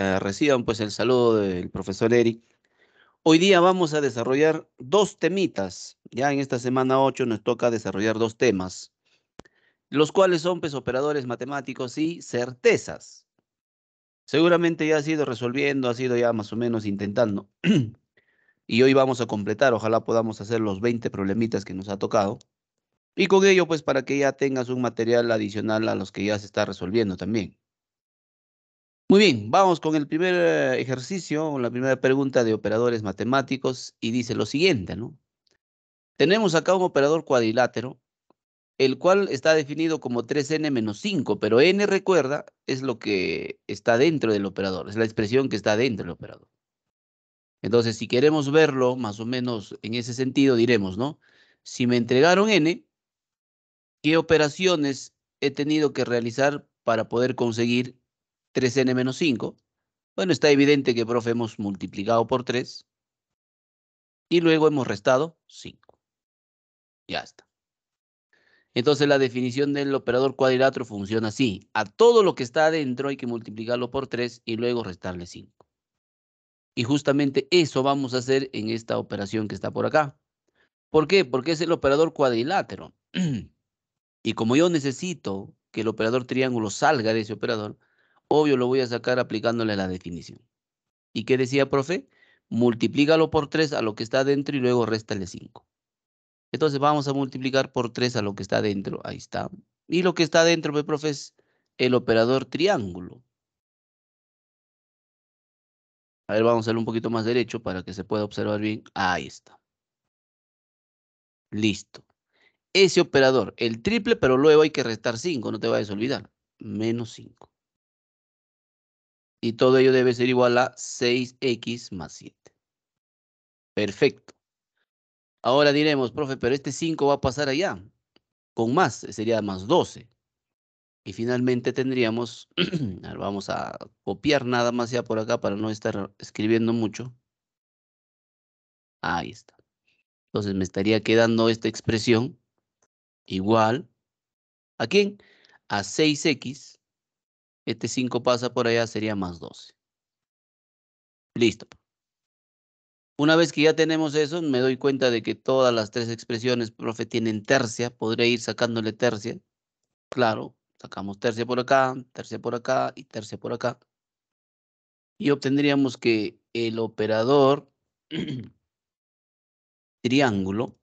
Eh, reciban pues el saludo del profesor Eric. Hoy día vamos a desarrollar dos temitas. Ya en esta semana 8 nos toca desarrollar dos temas, los cuales son pues, operadores matemáticos y certezas. Seguramente ya ha sido resolviendo, ha sido ya más o menos intentando. y hoy vamos a completar, ojalá podamos hacer los 20 problemitas que nos ha tocado. Y con ello, pues, para que ya tengas un material adicional a los que ya se está resolviendo también. Muy bien, vamos con el primer eh, ejercicio, la primera pregunta de operadores matemáticos y dice lo siguiente, ¿no? Tenemos acá un operador cuadrilátero, el cual está definido como 3n menos 5, pero n, recuerda, es lo que está dentro del operador, es la expresión que está dentro del operador. Entonces, si queremos verlo más o menos en ese sentido, diremos, ¿no? Si me entregaron n, ¿qué operaciones he tenido que realizar para poder conseguir 3n menos 5. Bueno, está evidente que, profe, hemos multiplicado por 3 y luego hemos restado 5. Ya está. Entonces la definición del operador cuadrilátero funciona así. A todo lo que está adentro hay que multiplicarlo por 3 y luego restarle 5. Y justamente eso vamos a hacer en esta operación que está por acá. ¿Por qué? Porque es el operador cuadrilátero. y como yo necesito que el operador triángulo salga de ese operador, obvio lo voy a sacar aplicándole la definición. ¿Y qué decía, profe? Multiplícalo por 3 a lo que está dentro y luego réstale 5. Entonces vamos a multiplicar por 3 a lo que está dentro. Ahí está. Y lo que está dentro, profe, es el operador triángulo. A ver, vamos a hacerlo un poquito más derecho para que se pueda observar bien. Ahí está. Listo. Ese operador, el triple, pero luego hay que restar 5, no te vayas a olvidar. Menos 5. Y todo ello debe ser igual a 6x más 7. Perfecto. Ahora diremos, profe, pero este 5 va a pasar allá. Con más, sería más 12. Y finalmente tendríamos, vamos a copiar nada más ya por acá para no estar escribiendo mucho. Ahí está. Entonces me estaría quedando esta expresión igual. ¿A quién? A 6x este 5 pasa por allá, sería más 12. Listo. Una vez que ya tenemos eso, me doy cuenta de que todas las tres expresiones, profe, tienen tercia. Podré ir sacándole tercia. Claro, sacamos tercia por acá, tercia por acá y tercia por acá. Y obtendríamos que el operador triángulo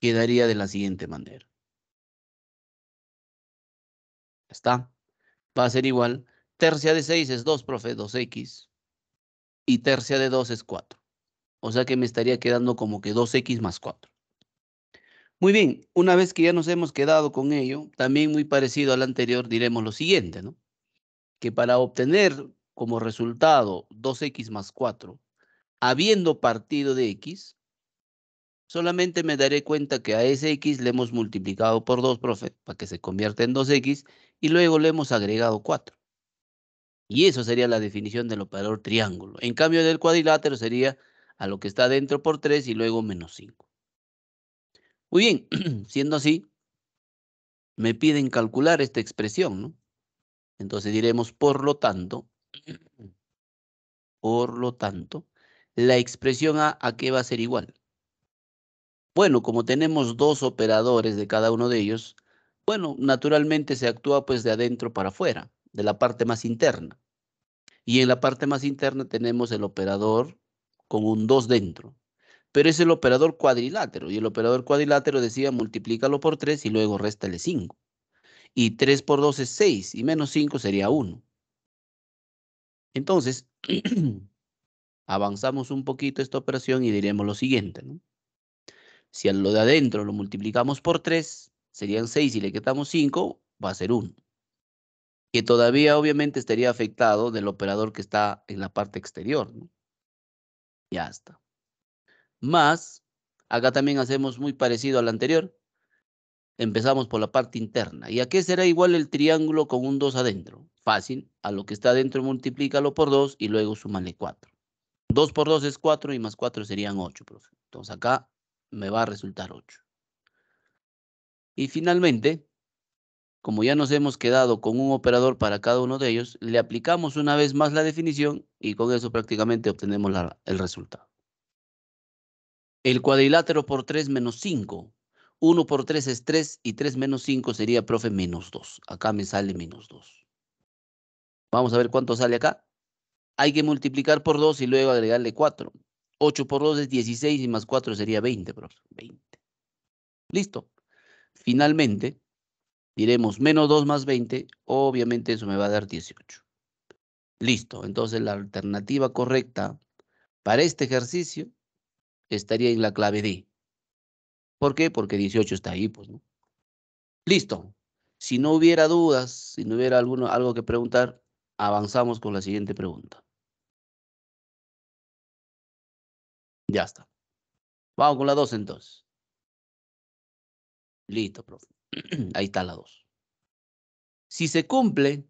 quedaría de la siguiente manera. ¿Está? va a ser igual. Tercia de 6 es 2, profe, 2x. Y tercia de 2 es 4. O sea que me estaría quedando como que 2x más 4. Muy bien, una vez que ya nos hemos quedado con ello, también muy parecido al anterior, diremos lo siguiente, ¿no? Que para obtener como resultado 2x más 4, habiendo partido de x, solamente me daré cuenta que a ese x le hemos multiplicado por 2, profe, para que se convierta en 2x, y luego le hemos agregado 4. Y eso sería la definición del operador triángulo. En cambio del cuadrilátero sería a lo que está dentro por 3 y luego menos 5. Muy bien, siendo así, me piden calcular esta expresión, ¿no? Entonces diremos, por lo tanto, por lo tanto, la expresión A, ¿a qué va a ser igual? Bueno, como tenemos dos operadores de cada uno de ellos, bueno, naturalmente se actúa pues de adentro para afuera, de la parte más interna. Y en la parte más interna tenemos el operador con un 2 dentro. Pero es el operador cuadrilátero. Y el operador cuadrilátero decía multiplícalo por 3 y luego réstale 5. Y 3 por 2 es 6 y menos 5 sería 1. Entonces, avanzamos un poquito esta operación y diremos lo siguiente. Si a lo de adentro lo multiplicamos por 3, serían 6 y le quitamos 5, va a ser 1. Que todavía obviamente estaría afectado del operador que está en la parte exterior. ¿no? Ya está. Más, acá también hacemos muy parecido al anterior. Empezamos por la parte interna. ¿Y a qué será igual el triángulo con un 2 adentro? Fácil, a lo que está adentro multiplícalo por 2 y luego súmale 4. 2 por 2 es 4 y más 4 serían 8, profe. Entonces acá me va a resultar 8. Y finalmente, como ya nos hemos quedado con un operador para cada uno de ellos, le aplicamos una vez más la definición y con eso prácticamente obtenemos el resultado. El cuadrilátero por 3 menos 5. 1 por 3 es 3 y 3 menos 5 sería, profe, menos 2. Acá me sale menos 2. Vamos a ver cuánto sale acá. Hay que multiplicar por 2 y luego agregarle 4. 8 por 2 es 16 y más 4 sería 20, profe. 20. Listo. Finalmente, diremos menos 2 más 20, obviamente eso me va a dar 18. Listo, entonces la alternativa correcta para este ejercicio estaría en la clave D. ¿Por qué? Porque 18 está ahí, pues, ¿no? Listo. Si no hubiera dudas, si no hubiera algo que preguntar, avanzamos con la siguiente pregunta. Ya está. Vamos con la 2 entonces. Listo, profe. Ahí está la 2. Si se cumple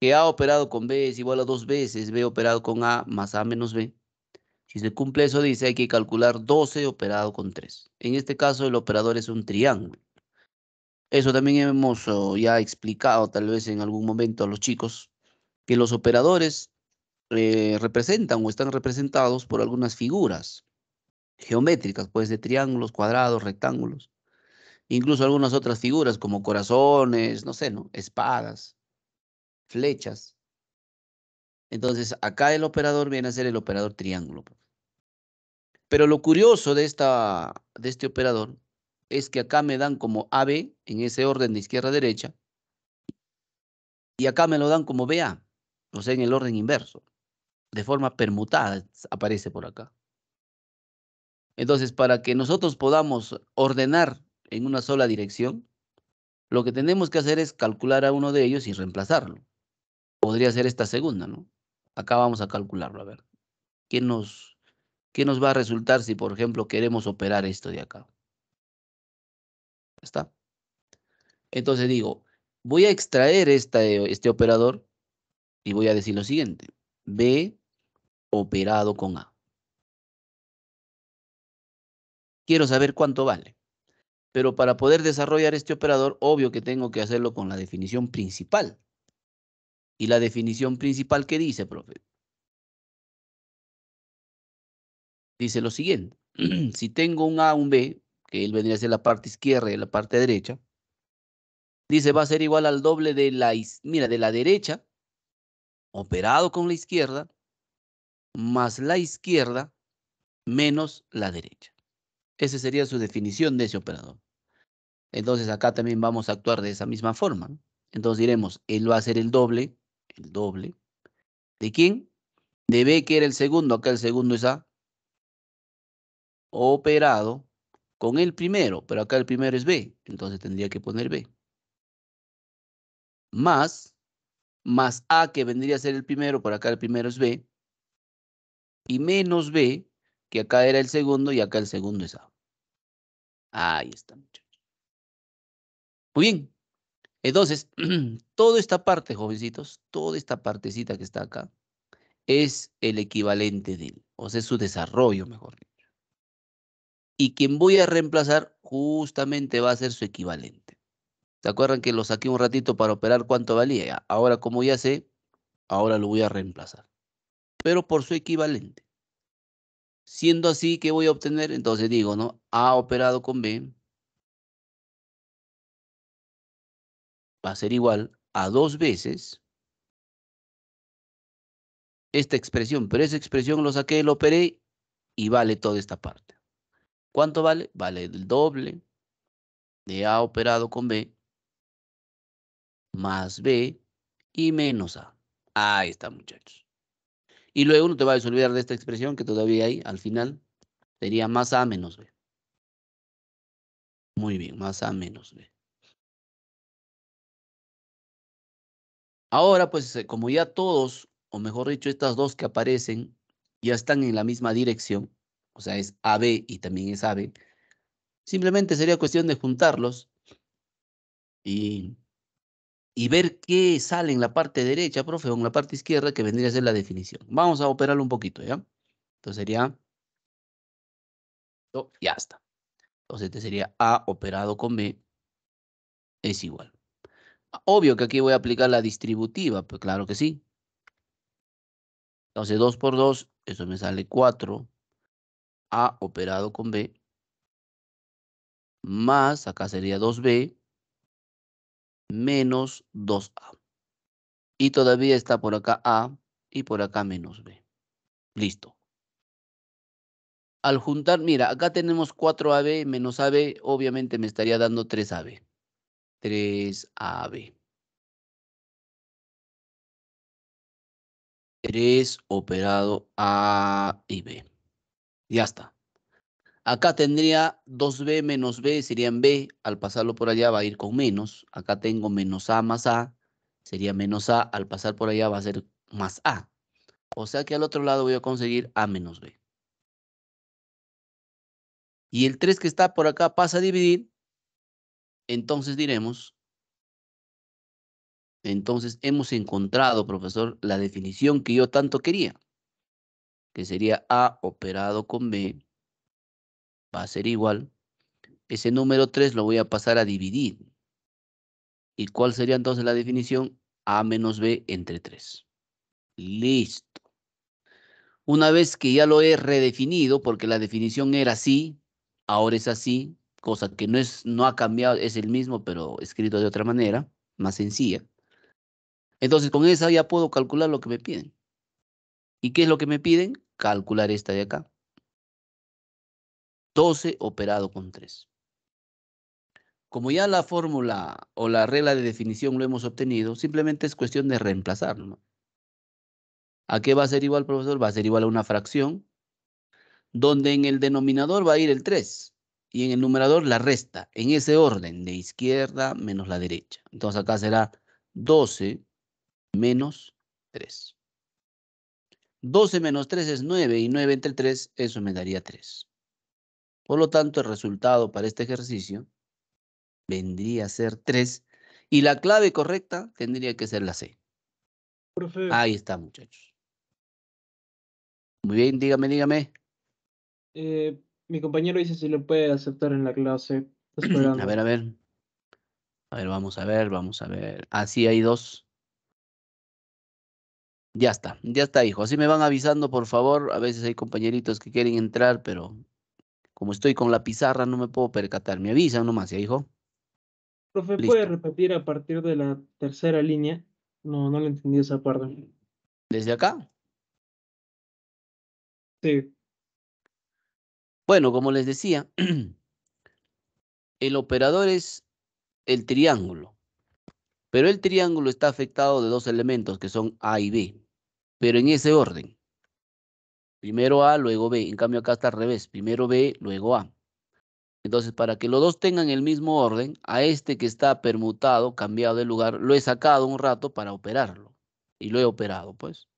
que A operado con B es igual a dos veces B operado con A más A menos B, si se cumple eso dice hay que calcular 12 operado con 3. En este caso el operador es un triángulo. Eso también hemos oh, ya explicado tal vez en algún momento a los chicos, que los operadores eh, representan o están representados por algunas figuras geométricas, pues de triángulos, cuadrados, rectángulos incluso algunas otras figuras como corazones, no sé, ¿no? Espadas, flechas. Entonces, acá el operador viene a ser el operador triángulo. Pues. Pero lo curioso de, esta, de este operador es que acá me dan como AB en ese orden de izquierda a derecha y acá me lo dan como BA, o sea, en el orden inverso. De forma permutada aparece por acá. Entonces, para que nosotros podamos ordenar en una sola dirección, lo que tenemos que hacer es calcular a uno de ellos y reemplazarlo. Podría ser esta segunda, ¿no? Acá vamos a calcularlo, a ver. ¿Qué nos, qué nos va a resultar si, por ejemplo, queremos operar esto de acá? ¿Está? Entonces digo, voy a extraer este operador y voy a decir lo siguiente. B operado con A. Quiero saber cuánto vale. Pero para poder desarrollar este operador, obvio que tengo que hacerlo con la definición principal. ¿Y la definición principal qué dice, profe? Dice lo siguiente. si tengo un A, un B, que él vendría a ser la parte izquierda y la parte derecha, dice va a ser igual al doble de la, mira, de la derecha, operado con la izquierda, más la izquierda, menos la derecha. Esa sería su definición de ese operador. Entonces acá también vamos a actuar de esa misma forma. Entonces diremos, él va a ser el doble, el doble. ¿De quién? De B que era el segundo, acá el segundo es A. Operado con el primero, pero acá el primero es B, entonces tendría que poner B. Más, más A que vendría a ser el primero, por acá el primero es B. Y menos B que acá era el segundo y acá el segundo es A. Ahí está, muchachos. Muy bien. Entonces, toda esta parte, jovencitos, toda esta partecita que está acá, es el equivalente de él, o sea, es su desarrollo, mejor dicho. Y quien voy a reemplazar justamente va a ser su equivalente. ¿Se acuerdan que lo saqué un ratito para operar cuánto valía? Ahora, como ya sé, ahora lo voy a reemplazar. Pero por su equivalente. Siendo así, ¿qué voy a obtener? Entonces digo, ¿no? A operado con B va a ser igual a dos veces esta expresión, pero esa expresión lo saqué, lo operé y vale toda esta parte. ¿Cuánto vale? Vale el doble de A operado con B más B y menos A. Ahí está, muchachos. Y luego no te va a olvidar de esta expresión que todavía hay al final. Sería más a menos b. Muy bien, más a menos b. Ahora, pues, eh, como ya todos, o mejor dicho, estas dos que aparecen, ya están en la misma dirección, o sea, es AB y también es AB, simplemente sería cuestión de juntarlos y y ver qué sale en la parte derecha, profe, o en la parte izquierda, que vendría a ser la definición. Vamos a operarlo un poquito, ¿ya? Entonces sería... ya está. Entonces este sería A operado con B es igual. Obvio que aquí voy a aplicar la distributiva, pues claro que sí. Entonces 2 por 2, eso me sale 4. A operado con B. Más, acá sería 2B menos 2A. Y todavía está por acá A y por acá menos B. Listo. Al juntar, mira, acá tenemos 4AB menos AB, obviamente me estaría dando 3AB. 3AB. 3 operado A y B. Ya está. Acá tendría 2b menos b, serían b. Al pasarlo por allá va a ir con menos. Acá tengo menos a más a, sería menos a. Al pasar por allá va a ser más a. O sea que al otro lado voy a conseguir a menos b. Y el 3 que está por acá pasa a dividir. Entonces diremos entonces hemos encontrado, profesor, la definición que yo tanto quería, que sería A operado con B va a ser igual. Ese número 3 lo voy a pasar a dividir. ¿Y cuál sería entonces la definición? A menos B entre 3. Listo. Una vez que ya lo he redefinido, porque la definición era así, ahora es así, cosa que no, es, no ha cambiado, es el mismo, pero escrito de otra manera, más sencilla. Entonces, con esa ya puedo calcular lo que me piden. ¿Y qué es lo que me piden? Calcular esta de acá. 12 operado con 3. Como ya la fórmula o la regla de definición lo hemos obtenido, simplemente es cuestión de reemplazarlo. ¿A qué va a ser igual, profesor? Va a ser igual a una fracción, donde en el denominador va a ir el 3 y en el numerador la resta, en ese orden, de izquierda menos la derecha. Entonces acá será 12 menos 3. 12 menos 3 es 9 y 9 entre 3, eso me daría 3. Por lo tanto, el resultado para este ejercicio vendría a ser 3 y la clave correcta tendría que ser la C. Ahí está, muchachos. Muy bien, dígame, dígame. Eh, mi compañero dice si lo puede aceptar en la clase. A ver, a ver. A ver, vamos a ver, vamos a ver. Así ah, hay dos. Ya está, ya está, hijo. Así me van avisando, por favor. A veces hay compañeritos que quieren entrar, pero como estoy con la pizarra, no me puedo percatar. Me avisa nomás, ¿ya, hijo? Profe, ¿puede repetir a partir de la tercera línea? No, no le entendí esa parte. ¿Desde acá? Sí. Bueno, como les decía, el operador es el triángulo. Pero el triángulo está afectado de dos elementos que son A y B, pero en ese orden. Primero A, luego B. En cambio, acá está al revés. Primero B, luego A. Entonces, para que los dos tengan el mismo orden, a este que está permutado, cambiado de lugar, lo he sacado un rato para operarlo. Y lo he operado, pues.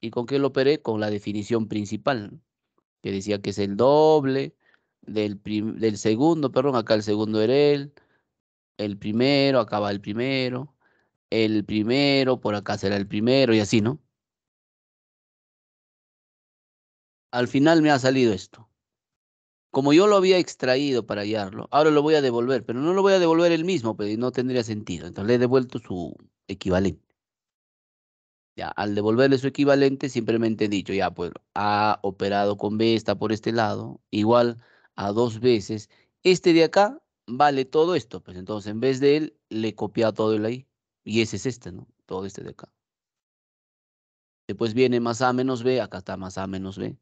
¿Y con qué lo operé? Con la definición principal, que decía que es el doble del, del segundo, perdón, acá el segundo era él, el primero, acá va el primero, el primero, por acá será el primero, y así, ¿no? al final me ha salido esto. Como yo lo había extraído para hallarlo, ahora lo voy a devolver, pero no lo voy a devolver el mismo, pero pues, no tendría sentido. Entonces le he devuelto su equivalente. Ya, al devolverle su equivalente, simplemente he dicho, ya, pues A operado con B está por este lado, igual a dos veces. Este de acá vale todo esto, pues entonces en vez de él, le copia todo el ahí. Y ese es este, ¿no? Todo este de acá. Después viene más A menos B, acá está más A menos B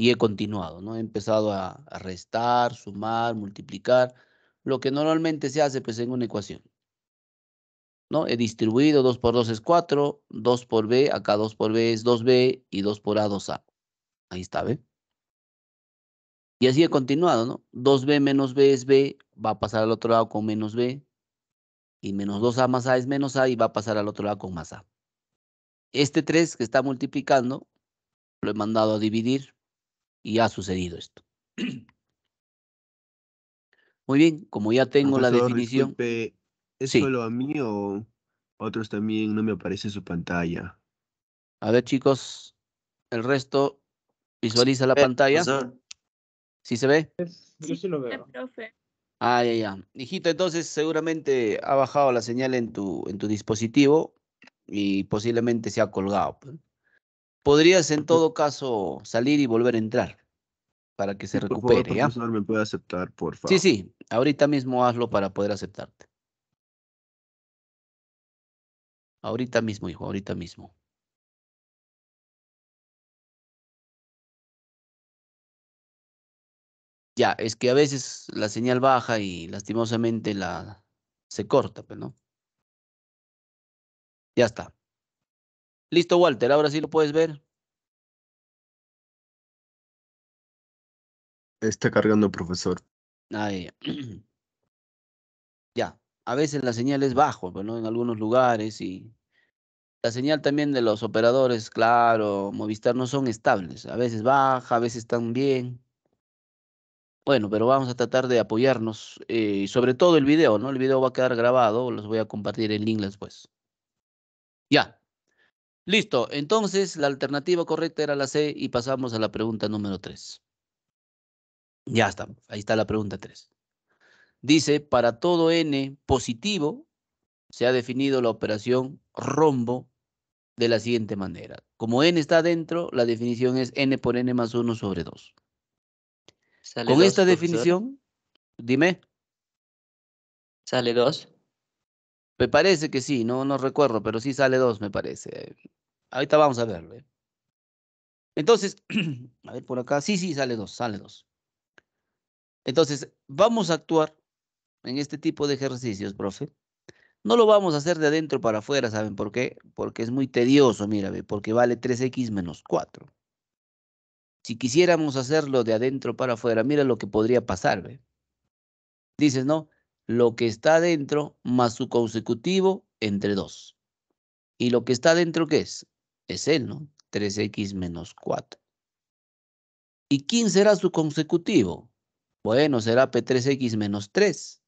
y he continuado, ¿no? He empezado a, restar, sumar, multiplicar, lo que normalmente se hace pues en una ecuación. ¿No? He distribuido 2 por 2 es 4, 2 por B, acá 2 por B es 2B y 2 por A, 2A. Ahí está, ¿ve? Y así he continuado, ¿no? 2B menos B es B, va a pasar al otro lado con menos B. Y menos 2A más A es menos A y va a pasar al otro lado con más A. Este 3 que está multiplicando, lo he mandado a dividir y ha sucedido esto. Muy bien, como ya tengo la definición. ¿Es solo a mí o otros también no me aparece su pantalla? A ver, chicos, el resto visualiza la eh, pantalla. ¿Sí se ve? Yo sí lo veo. Ah, ya, ya. Hijito, entonces seguramente ha bajado la señal en tu, en tu dispositivo y posiblemente se ha colgado. Pues podrías en todo caso salir y volver a entrar para que se recupere. Por me puede aceptar, por favor. Sí, sí, ahorita mismo hazlo para poder aceptarte. Ahorita mismo, hijo, ahorita mismo. Ya, es que a veces la señal baja y lastimosamente la se corta, pero pues, no. Ya está. Listo, Walter, ahora sí lo puedes ver. Está cargando, profesor. Ahí. Ya, a veces la señal es bajo, ¿no? En algunos lugares y la señal también de los operadores, claro, Movistar no son estables. A veces baja, a veces están bien. Bueno, pero vamos a tratar de apoyarnos, eh, y sobre todo el video, ¿no? El video va a quedar grabado, los voy a compartir en inglés, pues. Ya, Listo, entonces la alternativa correcta era la C y pasamos a la pregunta número 3. Ya estamos, ahí está la pregunta 3. Dice, para todo n positivo, se ha definido la operación rombo de la siguiente manera. Como n está dentro, la definición es n por n más 1 sobre 2. Con esta definición, dime. ¿Sale 2? Me parece que sí, no, no recuerdo, pero sí sale 2, me parece. Ahorita vamos a verlo. ¿eh? Entonces, a ver por acá. Sí, sí, sale dos, sale dos. Entonces, vamos a actuar en este tipo de ejercicios, profe. No lo vamos a hacer de adentro para afuera, ¿saben por qué? Porque es muy tedioso, mira, porque vale 3x menos 4. Si quisiéramos hacerlo de adentro para afuera, mira lo que podría pasar, ¿ve? Dices, ¿no? Lo que está adentro más su consecutivo entre 2. ¿Y lo que está adentro qué es? es él, ¿no? 3x menos 4. ¿Y quién será su consecutivo? Bueno, será P3x menos 3.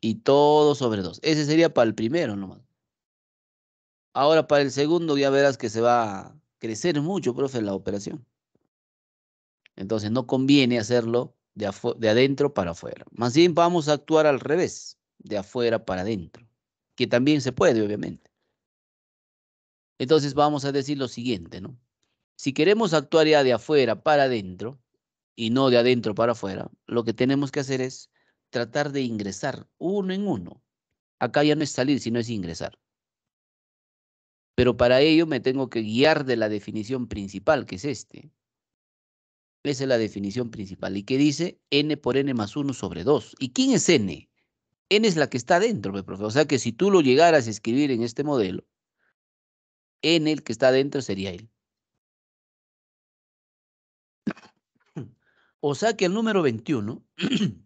Y todo sobre 2. Ese sería para el primero nomás. Ahora para el segundo ya verás que se va a crecer mucho, profe, la operación. Entonces no conviene hacerlo de, de adentro para afuera. Más bien vamos a actuar al revés, de afuera para adentro. Que también se puede, obviamente. Entonces vamos a decir lo siguiente, ¿no? Si queremos actuar ya de afuera para adentro y no de adentro para afuera, lo que tenemos que hacer es tratar de ingresar uno en uno. Acá ya no es salir, sino es ingresar. Pero para ello me tengo que guiar de la definición principal, que es este. Esa es la definición principal. ¿Y que dice? n por n más 1 sobre 2. ¿Y quién es n? n es la que está dentro, pues, profe. O sea que si tú lo llegaras a escribir en este modelo, en el que está dentro sería él. O sea que el número 21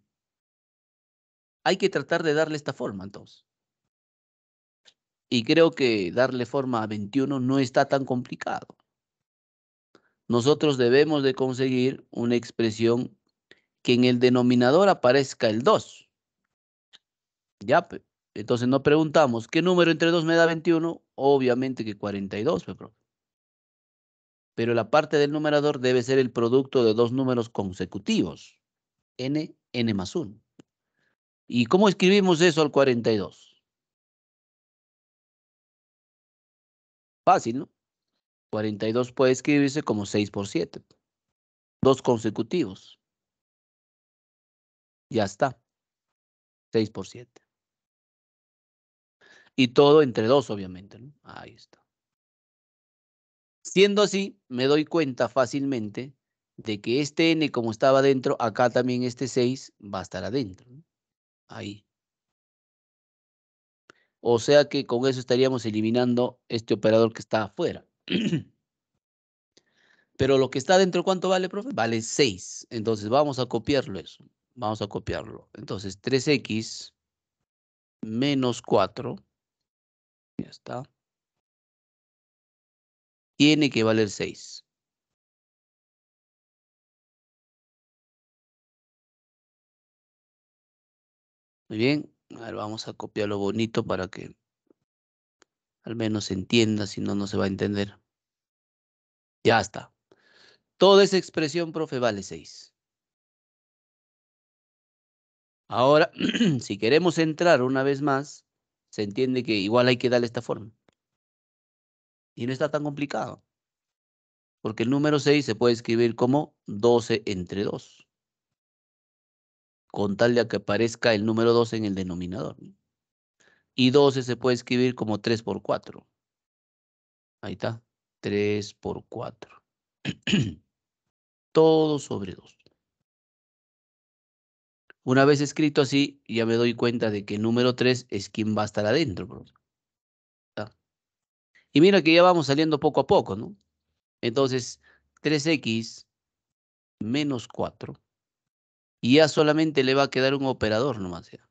hay que tratar de darle esta forma entonces. Y creo que darle forma a 21 no está tan complicado. Nosotros debemos de conseguir una expresión que en el denominador aparezca el 2. Ya, entonces nos preguntamos, ¿qué número entre 2 me da 21? Obviamente que 42, pues, profe. Pero la parte del numerador debe ser el producto de dos números consecutivos. n, n más 1. ¿Y cómo escribimos eso al 42? Fácil, ¿no? 42 puede escribirse como 6 por 7. Dos consecutivos. Ya está. 6 por 7. Y todo entre dos, obviamente. ¿no? Ahí está. Siendo así, me doy cuenta fácilmente de que este n como estaba adentro, acá también este 6 va a estar adentro. Ahí. O sea que con eso estaríamos eliminando este operador que está afuera. Pero lo que está adentro, ¿cuánto vale, profe? Vale 6. Entonces vamos a copiarlo eso. Vamos a copiarlo. Entonces 3x menos 4 ya está. Tiene que valer 6. Muy bien. A ver, vamos a copiarlo bonito para que al menos se entienda, si no, no se va a entender. Ya está. Toda esa expresión, profe, vale 6. Ahora, si queremos entrar una vez más, se entiende que igual hay que darle esta forma. Y no está tan complicado. Porque el número 6 se puede escribir como 12 entre 2. Con tal de que aparezca el número 12 en el denominador. Y 12 se puede escribir como 3 por 4. Ahí está. 3 por 4. Todo sobre 2. Una vez escrito así, ya me doy cuenta de que el número 3 es quien va a estar adentro. Ah. Y mira que ya vamos saliendo poco a poco, ¿no? Entonces, 3x menos 4. Y ya solamente le va a quedar un operador nomás. Ya.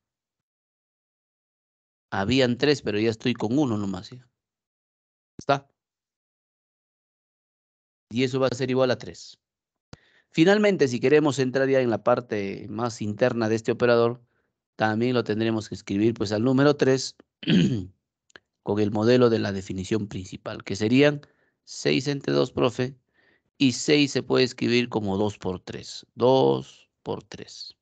Habían tres, pero ya estoy con uno nomás. Ya. ¿Está? Y eso va a ser igual a 3. Finalmente, si queremos entrar ya en la parte más interna de este operador, también lo tendremos que escribir pues al número 3 con el modelo de la definición principal, que serían 6 entre 2, profe, y 6 se puede escribir como 2 por 3. 2 por 3.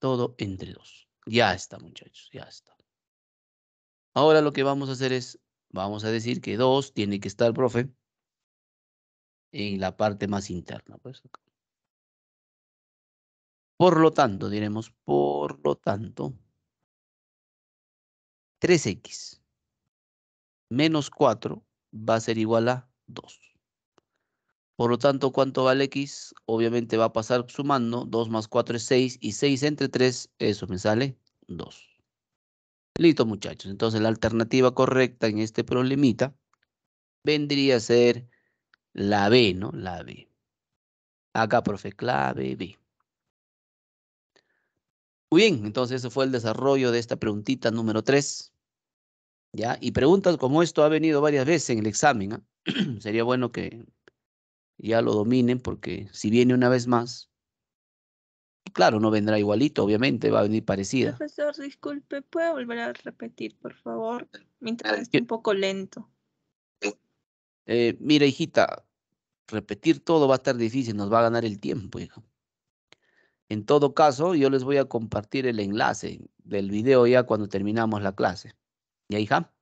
Todo entre 2. Ya está, muchachos, ya está. Ahora lo que vamos a hacer es, vamos a decir que 2 tiene que estar, profe, en la parte más interna. Pues, por lo tanto, diremos, por lo tanto, 3x menos 4 va a ser igual a 2. Por lo tanto, ¿cuánto vale x? Obviamente va a pasar sumando. 2 más 4 es 6 y 6 entre 3, eso me sale 2. Listo, muchachos. Entonces, la alternativa correcta en este problemita vendría a ser la B, ¿no? La B. Acá, profe, clave B. Muy bien, entonces eso fue el desarrollo de esta preguntita número 3. ¿Ya? Y preguntas como esto ha venido varias veces en el examen. ¿ah? Sería bueno que ya lo dominen porque si viene una vez más, claro, no vendrá igualito, obviamente, va a venir parecida. Profesor, disculpe, ¿puede volver a repetir, por favor? Mientras un poco lento eh, mira hijita, repetir todo va a estar difícil, nos va a ganar el tiempo, hija. En todo caso, yo les voy a compartir el enlace del video ya cuando terminamos la clase. ¿Ya, hija?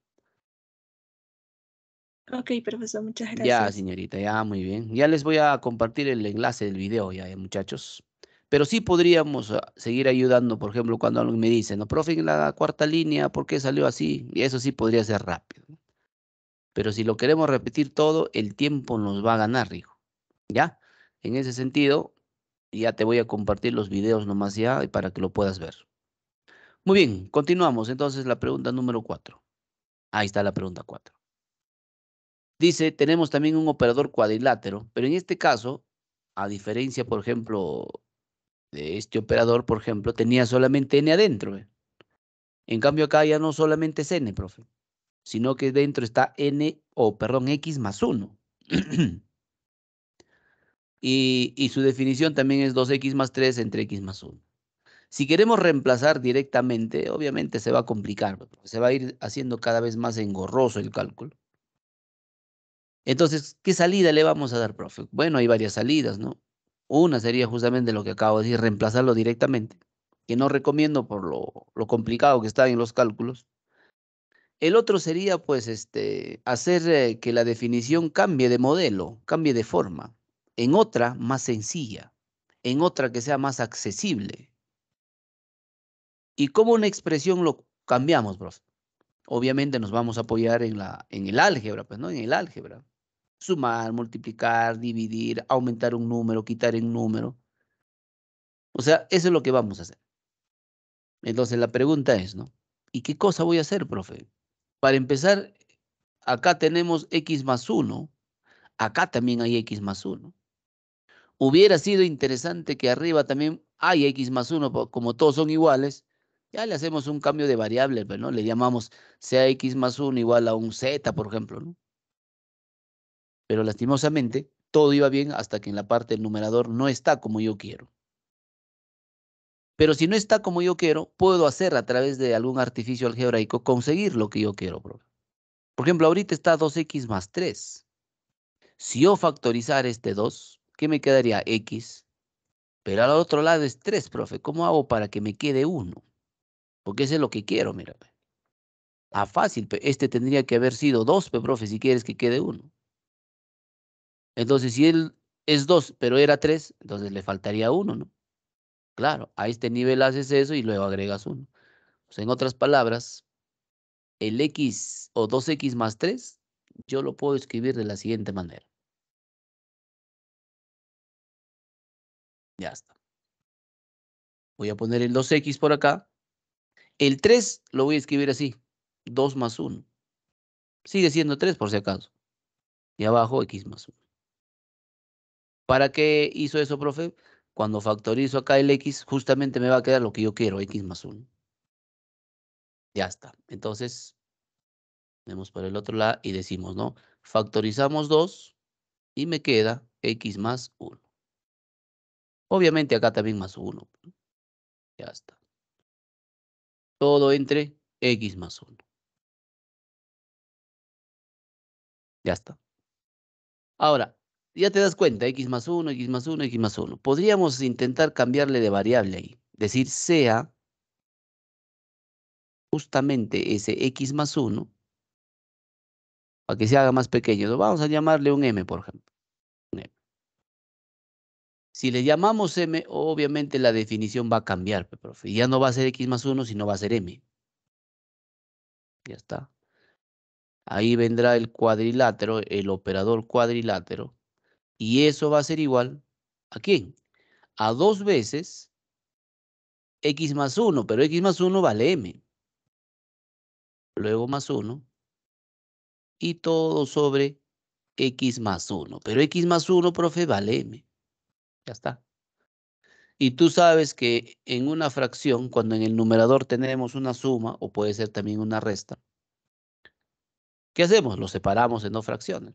Ok, profesor, muchas gracias. Ya, señorita, ya, muy bien. Ya les voy a compartir el enlace del video, ya, eh, muchachos. Pero sí podríamos ah, seguir ayudando, por ejemplo, cuando alguien me dice, no, profe, en la cuarta línea, ¿por qué salió así? Y eso sí podría ser rápido. Pero si lo queremos repetir todo, el tiempo nos va a ganar, hijo. ¿Ya? En ese sentido, ya te voy a compartir los videos nomás ya para que lo puedas ver. Muy bien, continuamos. Entonces la pregunta número 4. Ahí está la pregunta 4. Dice, tenemos también un operador cuadrilátero, pero en este caso, a diferencia, por ejemplo, de este operador, por ejemplo, tenía solamente n adentro. ¿eh? En cambio acá ya no solamente es n, profe sino que dentro está n, o perdón, x más 1. y, su definición también es 2x más 3 entre x más 1. Si queremos reemplazar directamente, obviamente se va a complicar, porque se va a ir haciendo cada vez más engorroso el cálculo. Entonces, ¿qué salida le vamos a dar, profe? Bueno, hay varias salidas, ¿no? Una sería justamente lo que acabo de decir, reemplazarlo directamente, que no recomiendo por lo, lo complicado que está en los cálculos. El otro sería, pues, este, hacer eh, que la definición cambie de modelo, cambie de forma, en otra más sencilla, en otra que sea más accesible. ¿Y cómo una expresión lo cambiamos, profe? Obviamente nos vamos a apoyar en, la, en el álgebra, pues, ¿no? En el álgebra. Sumar, multiplicar, dividir, aumentar un número, quitar un número. O sea, eso es lo que vamos a hacer. Entonces la pregunta es, ¿no? ¿Y qué cosa voy a hacer, profe? Para empezar, acá tenemos x más 1. Acá también hay x más 1. Hubiera sido interesante que arriba también hay x más 1, como todos son iguales, ya le hacemos un cambio de variable, pues, ¿no? Le llamamos sea x más 1 igual a un z, por ejemplo, ¿no? Pero lastimosamente, todo iba bien hasta que en la parte del numerador no está como yo quiero. Pero si no está como yo quiero, puedo hacer a través de algún artificio algebraico conseguir lo que yo quiero, profe. Por ejemplo, ahorita está 2x más 3. Si yo factorizar este 2, ¿qué me quedaría? x. Pero al otro lado es 3, profe. ¿Cómo hago para que me quede 1? Porque ese es lo que quiero, mira. Ah, fácil. Este tendría que haber sido 2, profe, si quieres que quede 1. Entonces, si él es 2, pero era 3, entonces le faltaría 1, ¿no? Claro, a este nivel haces eso y luego agregas uno. en otras palabras, el x o 2x más 3, yo lo puedo escribir de la siguiente manera. Ya está. Voy a poner el 2x por acá. El 3 lo voy a escribir así. 2 más 1. Sigue siendo 3 por si acaso. Y abajo x más 1. ¿Para qué hizo eso, profe? cuando factorizo acá el x, justamente me va a quedar lo que yo quiero, x más 1. Ya está. Entonces, vemos por el otro lado y decimos, ¿no? Factorizamos 2 y me queda x más 1. Obviamente acá también más 1. Ya está. Todo entre x más 1. Ya está. Ahora, ya te das cuenta, x más 1, x más 1, x más 1. Podríamos intentar cambiarle de variable ahí. Decir sea justamente ese x más 1 para que se haga más pequeño. Vamos a llamarle un m, por ejemplo. Si le llamamos m, obviamente la definición va a cambiar, profe. Ya no va a ser x más 1, sino va a ser m. Ya está. Ahí vendrá el cuadrilátero, el operador cuadrilátero y eso va a ser igual a quién? A dos veces x más 1, pero x más 1 vale m. Luego más 1. Y todo sobre x más 1. Pero x más 1, profe, vale m. Ya está. Y tú sabes que en una fracción, cuando en el numerador tenemos una suma, o puede ser también una resta, ¿qué hacemos? Lo separamos en dos fracciones.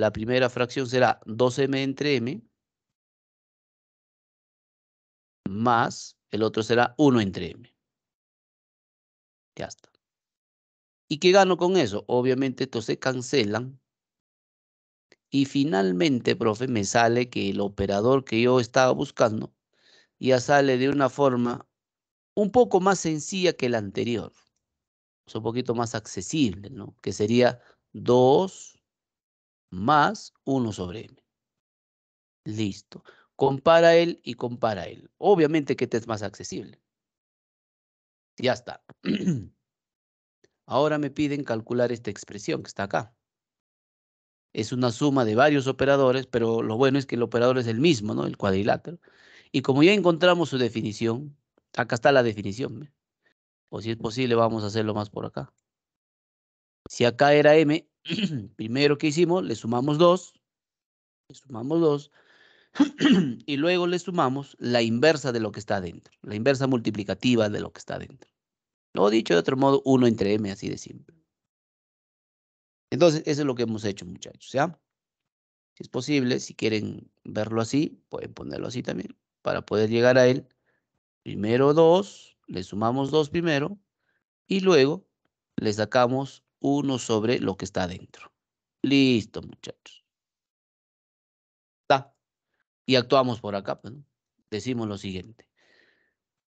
La primera fracción será 2m entre m más el otro será 1 entre m. Ya está. ¿Y qué gano con eso? Obviamente estos se cancelan. Y finalmente, profe, me sale que el operador que yo estaba buscando ya sale de una forma un poco más sencilla que la anterior. Es un poquito más accesible, ¿no? Que sería 2 más 1 sobre M. Listo. Compara él y compara él. Obviamente que este es más accesible. Ya está. Ahora me piden calcular esta expresión que está acá. Es una suma de varios operadores, pero lo bueno es que el operador es el mismo, ¿no? El cuadrilátero. Y como ya encontramos su definición, acá está la definición. O si es posible, vamos a hacerlo más por acá. Si acá era m, primero que hicimos, le sumamos 2, le sumamos 2, y luego le sumamos la inversa de lo que está dentro, la inversa multiplicativa de lo que está dentro. Lo dicho de otro modo, 1 entre m, así de simple. Entonces, eso es lo que hemos hecho, muchachos, ¿ya? Si es posible, si quieren verlo así, pueden ponerlo así también, para poder llegar a él. Primero 2, le sumamos 2 primero, y luego le sacamos 1 sobre lo que está adentro. Listo, muchachos. Está. Y actuamos por acá. Pues, Decimos lo siguiente.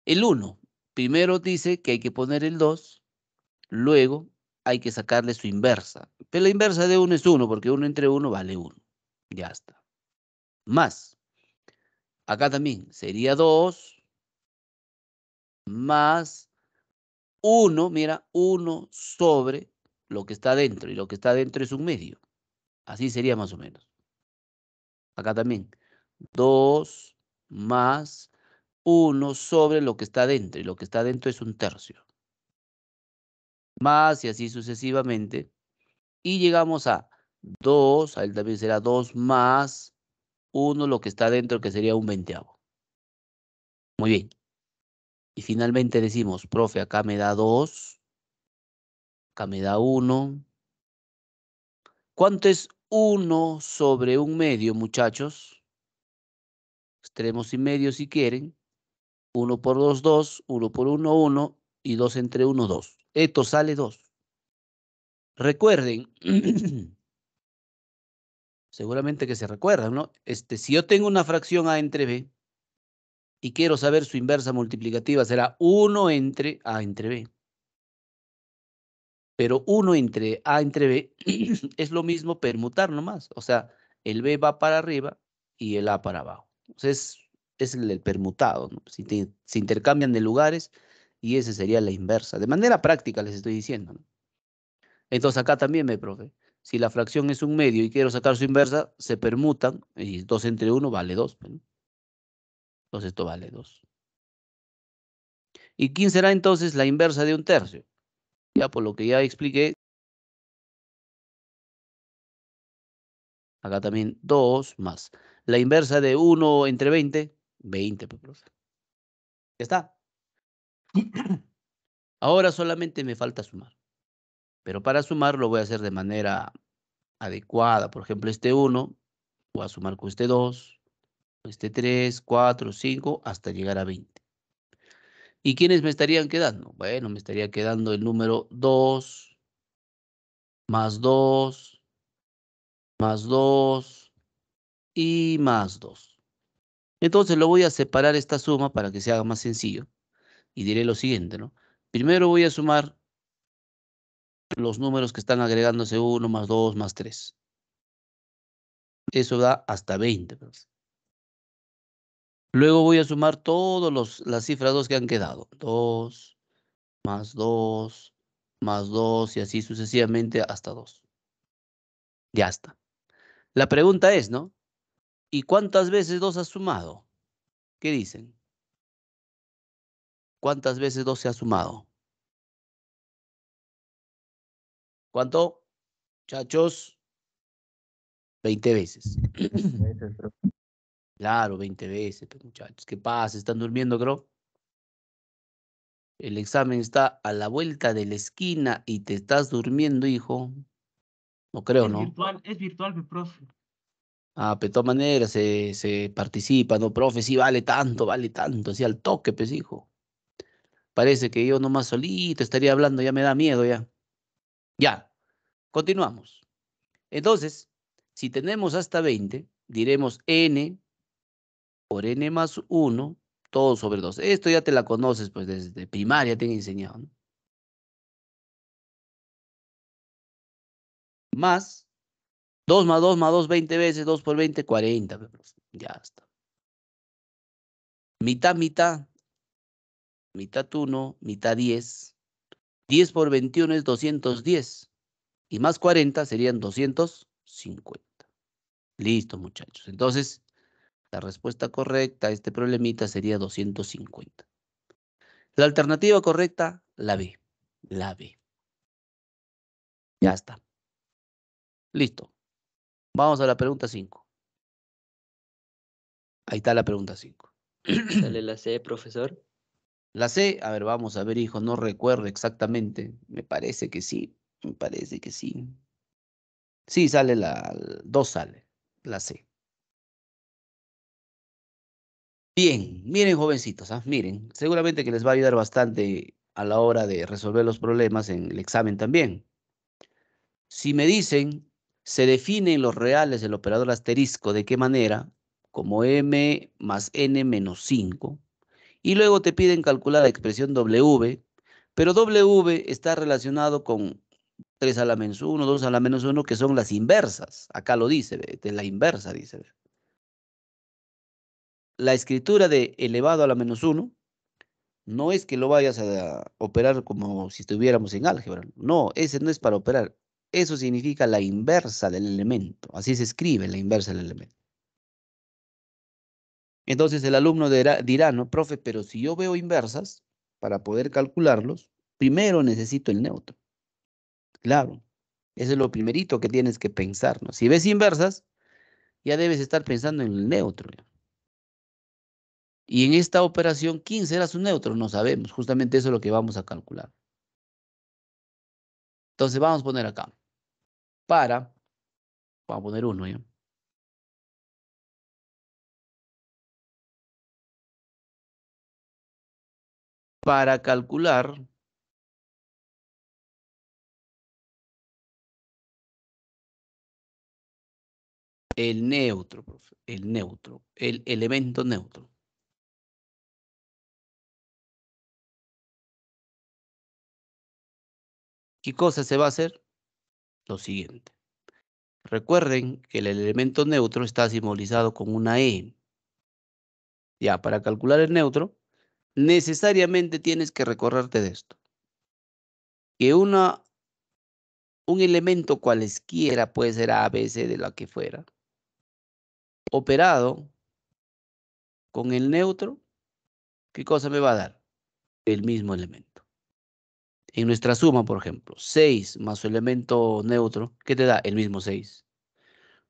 El 1, primero dice que hay que poner el 2, luego hay que sacarle su inversa. Pero pues, la inversa de 1 es 1, porque 1 entre 1 vale 1. Ya está. Más. Acá también sería 2 más 1, mira, 1 sobre lo que está dentro y lo que está dentro es un medio. Así sería más o menos. Acá también. 2 más 1 sobre lo que está dentro y lo que está dentro es un tercio. Más y así sucesivamente. Y llegamos a 2, ahí también será 2 más 1 lo que está dentro que sería un veinteavo. Muy bien. Y finalmente decimos, profe, acá me da 2 Acá me da 1. ¿Cuánto es 1 sobre 1 medio, muchachos? Extremos y medios si quieren. 1 por 2, 2. 1 por 1, 1. Y 2 entre 1, 2. Esto sale 2. Recuerden, seguramente que se recuerdan, ¿no? Este, si yo tengo una fracción A entre B y quiero saber su inversa multiplicativa, será 1 entre A entre B pero 1 entre A entre B es lo mismo permutar nomás. O sea, el B va para arriba y el A para abajo. Entonces es, el, permutado. se intercambian de lugares y esa sería la inversa. De manera práctica les estoy diciendo. Entonces acá también me profe. Si la fracción es un medio y quiero sacar su inversa, se permutan y 2 entre 1 vale 2. Pues, entonces esto vale 2. ¿Y quién será entonces la inversa de un tercio? Ya por lo que ya expliqué. Acá también 2 más. La inversa de 1 entre 20, 20, pues, Ya está. Ahora solamente me falta sumar. Pero para sumar lo voy a hacer de manera adecuada. Por ejemplo, este 1 voy a sumar con este 2, con este 3, 4, 5, hasta llegar a 20. ¿Y quiénes me estarían quedando? Bueno, me estaría quedando el número 2, más 2, más 2 y más 2. Entonces lo voy a separar esta suma para que se haga más sencillo. Y diré lo siguiente, ¿no? Primero voy a sumar los números que están agregándose 1, más 2, más 3. Eso da hasta 20. ¿verdad? Luego voy a sumar todas las cifras 2 que han quedado. 2 más 2 más 2 y así sucesivamente hasta 2. Ya está. La pregunta es, ¿no? ¿Y cuántas veces 2 ha sumado? ¿Qué dicen? ¿Cuántas veces 2 se ha sumado? ¿Cuánto? Chachos, 20 veces. 20 veces, Claro, 20 veces, pues, muchachos. ¿Qué pasa? ¿Están durmiendo, creo? El examen está a la vuelta de la esquina y te estás durmiendo, hijo. No creo, ¿no? Virtual, es virtual, mi profe. Ah, pero pues, de todas maneras se, se, participa, ¿no, profe? Sí, vale tanto, vale tanto, así al toque, pues, hijo. Parece que yo nomás solito estaría hablando, ya me da miedo, ya. Ya, continuamos. Entonces, si tenemos hasta 20, diremos n por n más 1, todo sobre 2. Esto ya te la conoces, pues desde primaria te he enseñado. Más 2 más 2 más 2, 20 veces, 2 por 20, 40. Ya está. Mitad, mitad. Mitad 1, mitad 10. 10 por 21 es 210. Y más 40 serían 250. Listo, muchachos. Entonces, la respuesta correcta a este problemita sería 250. La alternativa correcta, la B. La B. Ya está. Listo. Vamos a la pregunta 5. Ahí está la pregunta 5. Sale la C, profesor. La C, a ver, vamos a ver, hijo, no recuerdo exactamente. Me parece que sí, me parece que sí. Sí, sale la 2, sale la C. Bien, miren jovencitos, ¿ah? miren, seguramente que les va a ayudar bastante a la hora de resolver los problemas en el examen también. Si me dicen, se definen los reales del operador asterisco de qué manera, como m más n menos 5, y luego te piden calcular la expresión w, pero w está relacionado con 3 a la menos 1, 2 a la menos 1, que son las inversas. Acá lo dice, de la inversa, dice la escritura de elevado a la menos 1 no es que lo vayas a operar como si estuviéramos en álgebra. No, ese no es para operar. Eso significa la inversa del elemento. Así se escribe la inversa del elemento. Entonces el alumno dirá, no, profe, pero si yo veo inversas, para poder calcularlos, primero necesito el neutro. Claro, eso es lo primerito que tienes que pensar. ¿no? Si ves inversas, ya debes estar pensando en el neutro. Y en esta operación, ¿quién será su neutro? No sabemos. Justamente eso es lo que vamos a calcular. Entonces vamos a poner acá. Para, vamos a poner uno ya. Para calcular el neutro, el neutro, el elemento neutro. ¿Qué cosa se va a hacer? Lo siguiente. Recuerden que el elemento neutro está simbolizado con una E. Ya, para calcular el neutro, necesariamente tienes que recorrerte de esto. Que una, un elemento cualesquiera, puede ser ABC de la que fuera, operado con el neutro, ¿qué cosa me va a dar? El mismo elemento. En nuestra suma, por ejemplo, 6 más su elemento neutro, ¿qué te da? El mismo 6.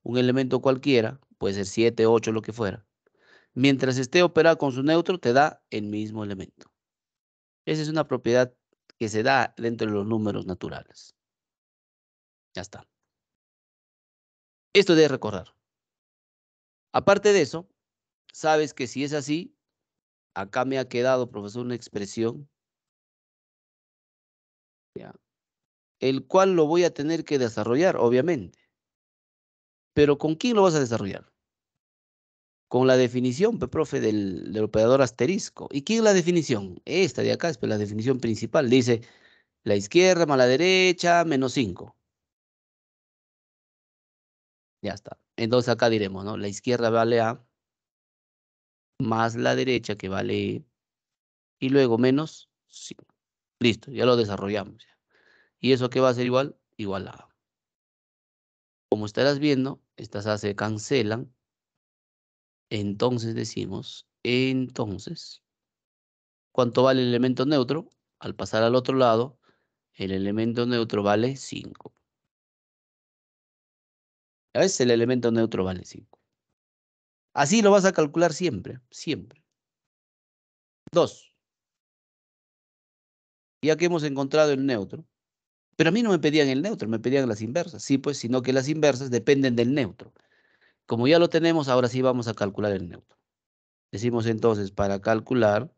Un elemento cualquiera, puede ser 7, 8, lo que fuera. Mientras esté operado con su neutro, te da el mismo elemento. Esa es una propiedad que se da dentro de los números naturales. Ya está. Esto debes recordar. Aparte de eso, sabes que si es así, acá me ha quedado, profesor, una expresión el cual lo voy a tener que desarrollar, obviamente. Pero ¿con quién lo vas a desarrollar? Con la definición, profe, del, operador asterisco. ¿Y quién es la definición? Esta de acá es la definición principal. Dice la izquierda más la derecha menos 5. Ya está. Entonces acá diremos, ¿no? La izquierda vale A más la derecha que vale Y, e y luego menos 5. Listo, ya lo desarrollamos. ¿Y eso qué va a ser igual? Igual a Como estarás viendo, estas A se cancelan. Entonces decimos, entonces, ¿cuánto vale el elemento neutro? Al pasar al otro lado, el elemento neutro vale 5. A veces el elemento neutro vale 5. Así lo vas a calcular siempre, siempre. Dos ya que hemos encontrado el neutro. Pero a mí no me pedían el neutro, me pedían las inversas. Sí, pues, sino que las inversas dependen del neutro. Como ya lo tenemos, ahora sí vamos a calcular el neutro. Decimos entonces, para calcular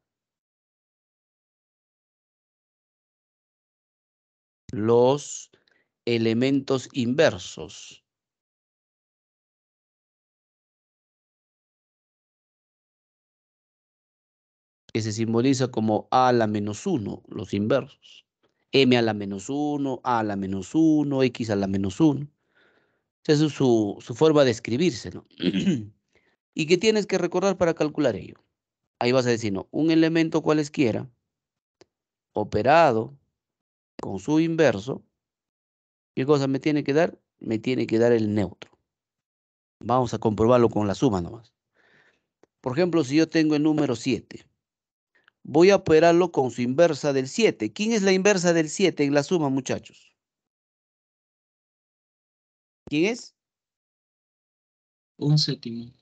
los elementos inversos que se simboliza como a a la menos 1, los inversos. m a la menos 1, a a la menos 1, x a la menos 1. Esa es su, forma de escribirse, ¿no? y qué tienes que recordar para calcular ello. Ahí vas a decir, no, un elemento cualesquiera operado con su inverso, ¿qué cosa me tiene que dar? Me tiene que dar el neutro. Vamos a comprobarlo con la suma nomás. Por ejemplo, si yo tengo el número 7, voy a operarlo con su inversa del 7. ¿Quién es la inversa del 7 en la suma, muchachos? ¿Quién es? Un séptimo.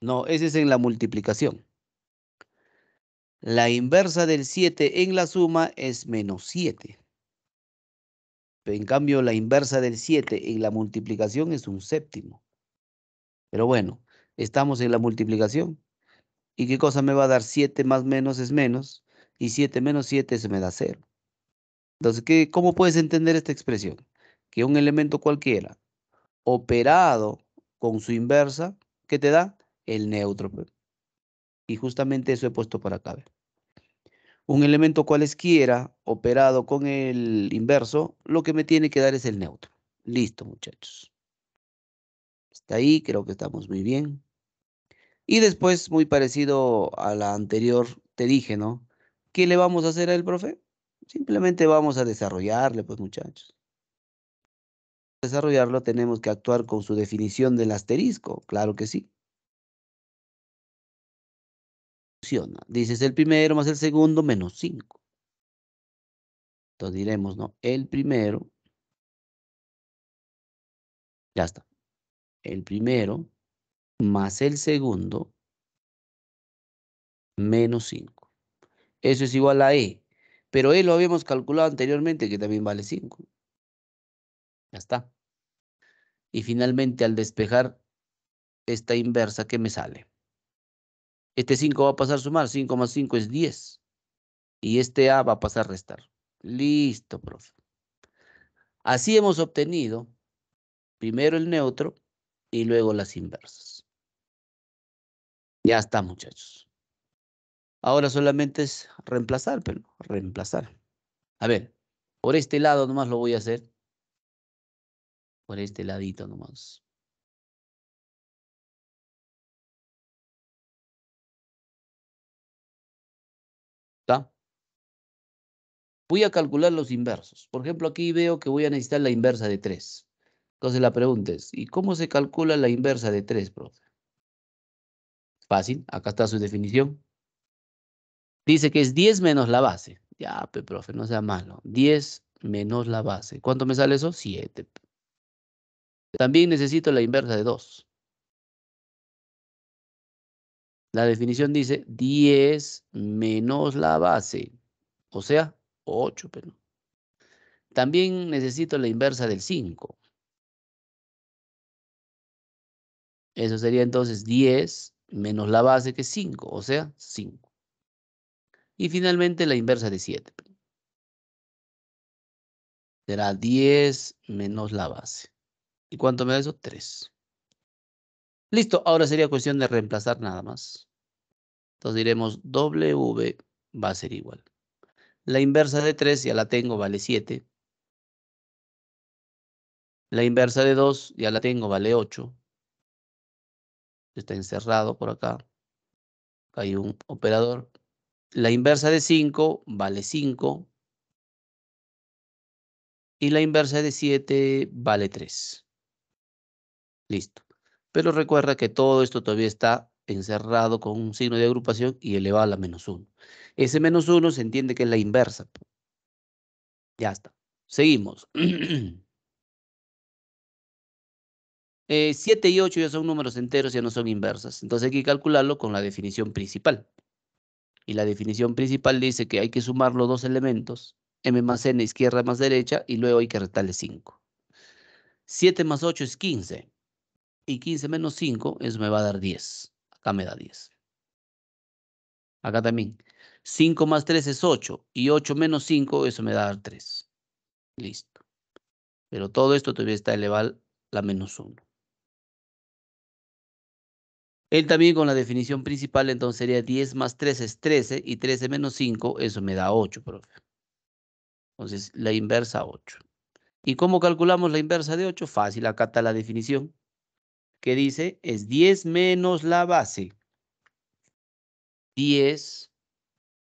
No, ese es en la multiplicación. La inversa del 7 en la suma es menos 7. En cambio, la inversa del 7 en la multiplicación es un séptimo. Pero bueno, estamos en la multiplicación. ¿Y qué cosa me va a dar? 7 más menos es menos, y 7 menos 7 se me da 0. Entonces, ¿qué, ¿cómo puedes entender esta expresión? Que un elemento cualquiera, operado con su inversa, ¿qué te da? El neutro. Pues. Y justamente eso he puesto para acá. Un elemento cualesquiera, operado con el inverso, lo que me tiene que dar es el neutro. Listo, muchachos. Está ahí, creo que estamos muy bien. Y después, muy parecido a la anterior, te dije, ¿no? ¿Qué le vamos a hacer al profe? Simplemente vamos a desarrollarle, pues muchachos. Para desarrollarlo tenemos que actuar con su definición del asterisco, claro que sí. Funciona. Dices el primero más el segundo menos 5. Entonces diremos, ¿no? El primero. Ya está. El primero más el segundo menos 5. Eso es igual a E. Pero E lo habíamos calculado anteriormente, que también vale 5. Ya está. Y finalmente, al despejar esta inversa, ¿qué me sale? Este 5 va a pasar a sumar, 5 más 5 es 10. Y este A va a pasar a restar. Listo, profe. Así hemos obtenido primero el neutro y luego las inversas. Ya está, muchachos. Ahora solamente es reemplazar, pero reemplazar. A ver, por este lado nomás lo voy a hacer. Por este ladito nomás. ¿Está? Voy a calcular los inversos. Por ejemplo, aquí veo que voy a necesitar la inversa de 3. Entonces la pregunta es, ¿y cómo se calcula la inversa de 3, profe? Fácil, acá está su definición. Dice que es 10 menos la base. Ya, pe, profe, no sea malo. 10 menos la base. ¿Cuánto me sale eso? 7. También necesito la inversa de 2. La definición dice 10 menos la base, o sea, 8. Pero... También necesito la inversa del 5. Eso sería entonces 10 menos la base que es 5, o sea, 5. Y finalmente la inversa de 7. Pues. Será 10 menos la base. ¿Y cuánto me da eso? 3. Listo, ahora sería cuestión de reemplazar nada más. Entonces diremos W va a ser igual. La inversa de 3 ya la tengo, vale 7. La inversa de 2 ya la tengo, vale 8 está encerrado por acá. Hay un operador. La inversa de 5 vale 5. Y la inversa de 7 vale 3. Listo. Pero recuerda que todo esto todavía está encerrado con un signo de agrupación y elevado a la menos 1. Ese menos 1 se entiende que es la inversa. Ya está. Seguimos. 7 eh, y 8 ya son números enteros, ya no son inversas. Entonces hay que calcularlo con la definición principal. Y la definición principal dice que hay que sumar los dos elementos, m más n, izquierda más derecha, y luego hay que restarle 5. 7 más 8 es 15. Y 15 menos 5, eso me va a dar 10. Acá me da 10. Acá también. 5 más 3 es 8. Y 8 menos 5, eso me da 3. Listo. Pero todo esto todavía está elevado a la menos 1. Él también con la definición principal, entonces sería 10 más 3 es 13 y 13 menos 5, eso me da 8, profe. Entonces, la inversa 8. ¿Y cómo calculamos la inversa de 8? Fácil, acá está la definición. Que dice, es 10 menos la base. 10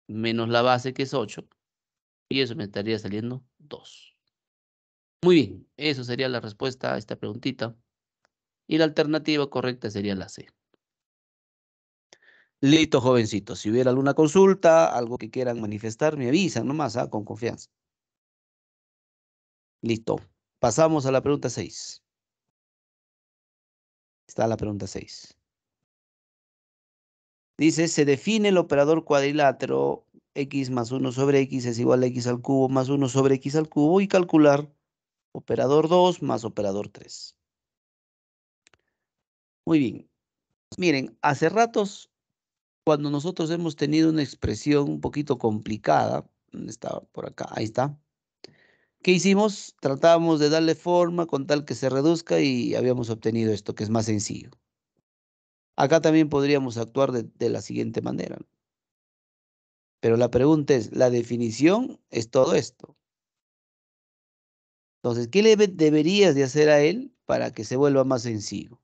menos la base, que es 8. Y eso me estaría saliendo 2. Muy bien, eso sería la respuesta a esta preguntita. Y la alternativa correcta sería la C. Listo, jovencito. Si hubiera alguna consulta, algo que quieran manifestar, me avisan nomás, ¿ah? con confianza. Listo. Pasamos a la pregunta 6. Está la pregunta 6. Dice, se define el operador cuadrilátero x más 1 sobre x es igual a x al cubo más 1 sobre x al cubo y calcular operador 2 más operador 3. Muy bien. Miren, hace ratos cuando nosotros hemos tenido una expresión un poquito complicada, mm, está por acá, ahí está. ¿Qué hicimos? Tratábamos de darle forma con tal que se reduzca y habíamos obtenido esto, que es más sencillo. Acá también podríamos actuar de, la siguiente manera. Pero la pregunta es, la definición es todo esto. Entonces, ¿qué le deberías de hacer a él para que se vuelva más sencillo?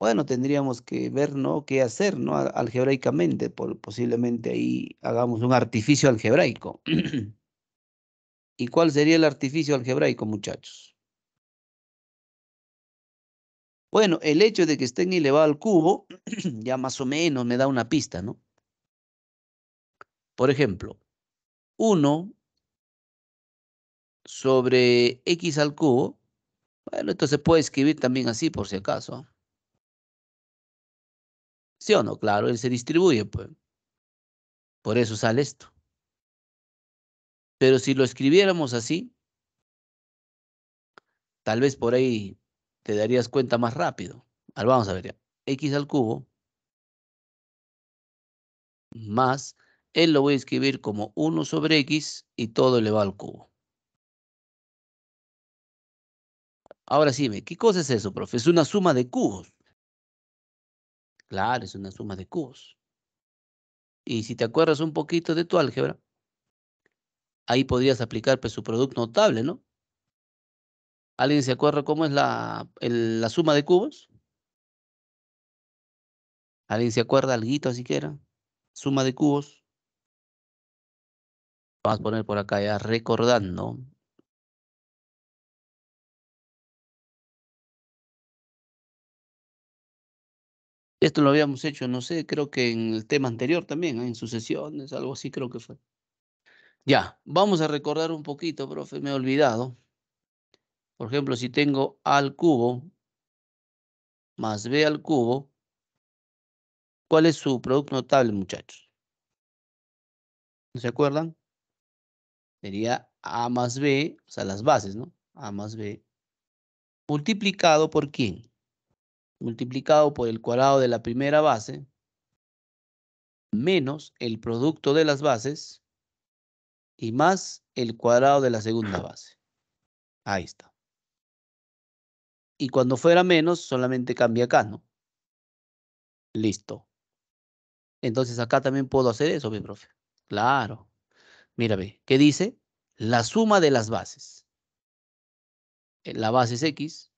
bueno, tendríamos que ver, ¿no? Qué hacer, ¿no? Algebraicamente, por, posiblemente ahí hagamos un artificio algebraico. ¿Y cuál sería el artificio algebraico, muchachos? Bueno, el hecho de que estén elevado al cubo ya más o menos me da una pista, ¿no? Por ejemplo, 1 sobre x al cubo, bueno, esto se puede escribir también así por si acaso, ¿ah? ¿Sí o no? Claro, él se distribuye, pues. Por eso sale esto. Pero si lo escribiéramos así, tal vez por ahí te darías cuenta más rápido. Ahora vamos a ver X al cubo más, él lo voy a escribir como 1 sobre X y todo elevado al cubo. Ahora sí, ¿qué cosa es eso, profe? Es una suma de cubos. Claro, es una suma de cubos. Y si te acuerdas un poquito de tu álgebra, ahí podrías aplicar pues, su producto notable, ¿no? ¿Alguien se acuerda cómo es la, la suma de cubos? ¿Alguien se acuerda alguito así que Suma de cubos. Vamos a poner por acá ya recordando. Esto lo habíamos hecho, no sé, creo que en el tema anterior también, ¿eh? en sucesiones, algo así creo que fue. Ya, vamos a recordar un poquito, profe, me he olvidado. Por ejemplo, si tengo A al cubo más B al cubo, ¿cuál es su producto notable, muchachos? ¿No se acuerdan? Sería A más B, o sea, las bases, ¿no? A más B multiplicado por quién? multiplicado por el cuadrado de la primera base menos el producto de las bases y más el cuadrado de la segunda base. Ahí está. Y cuando fuera menos, solamente cambia acá, ¿no? Listo. Entonces acá también puedo hacer eso, mi profe. Claro. Mira, ve, ¿qué dice? La suma de las bases. Eh, la base es X,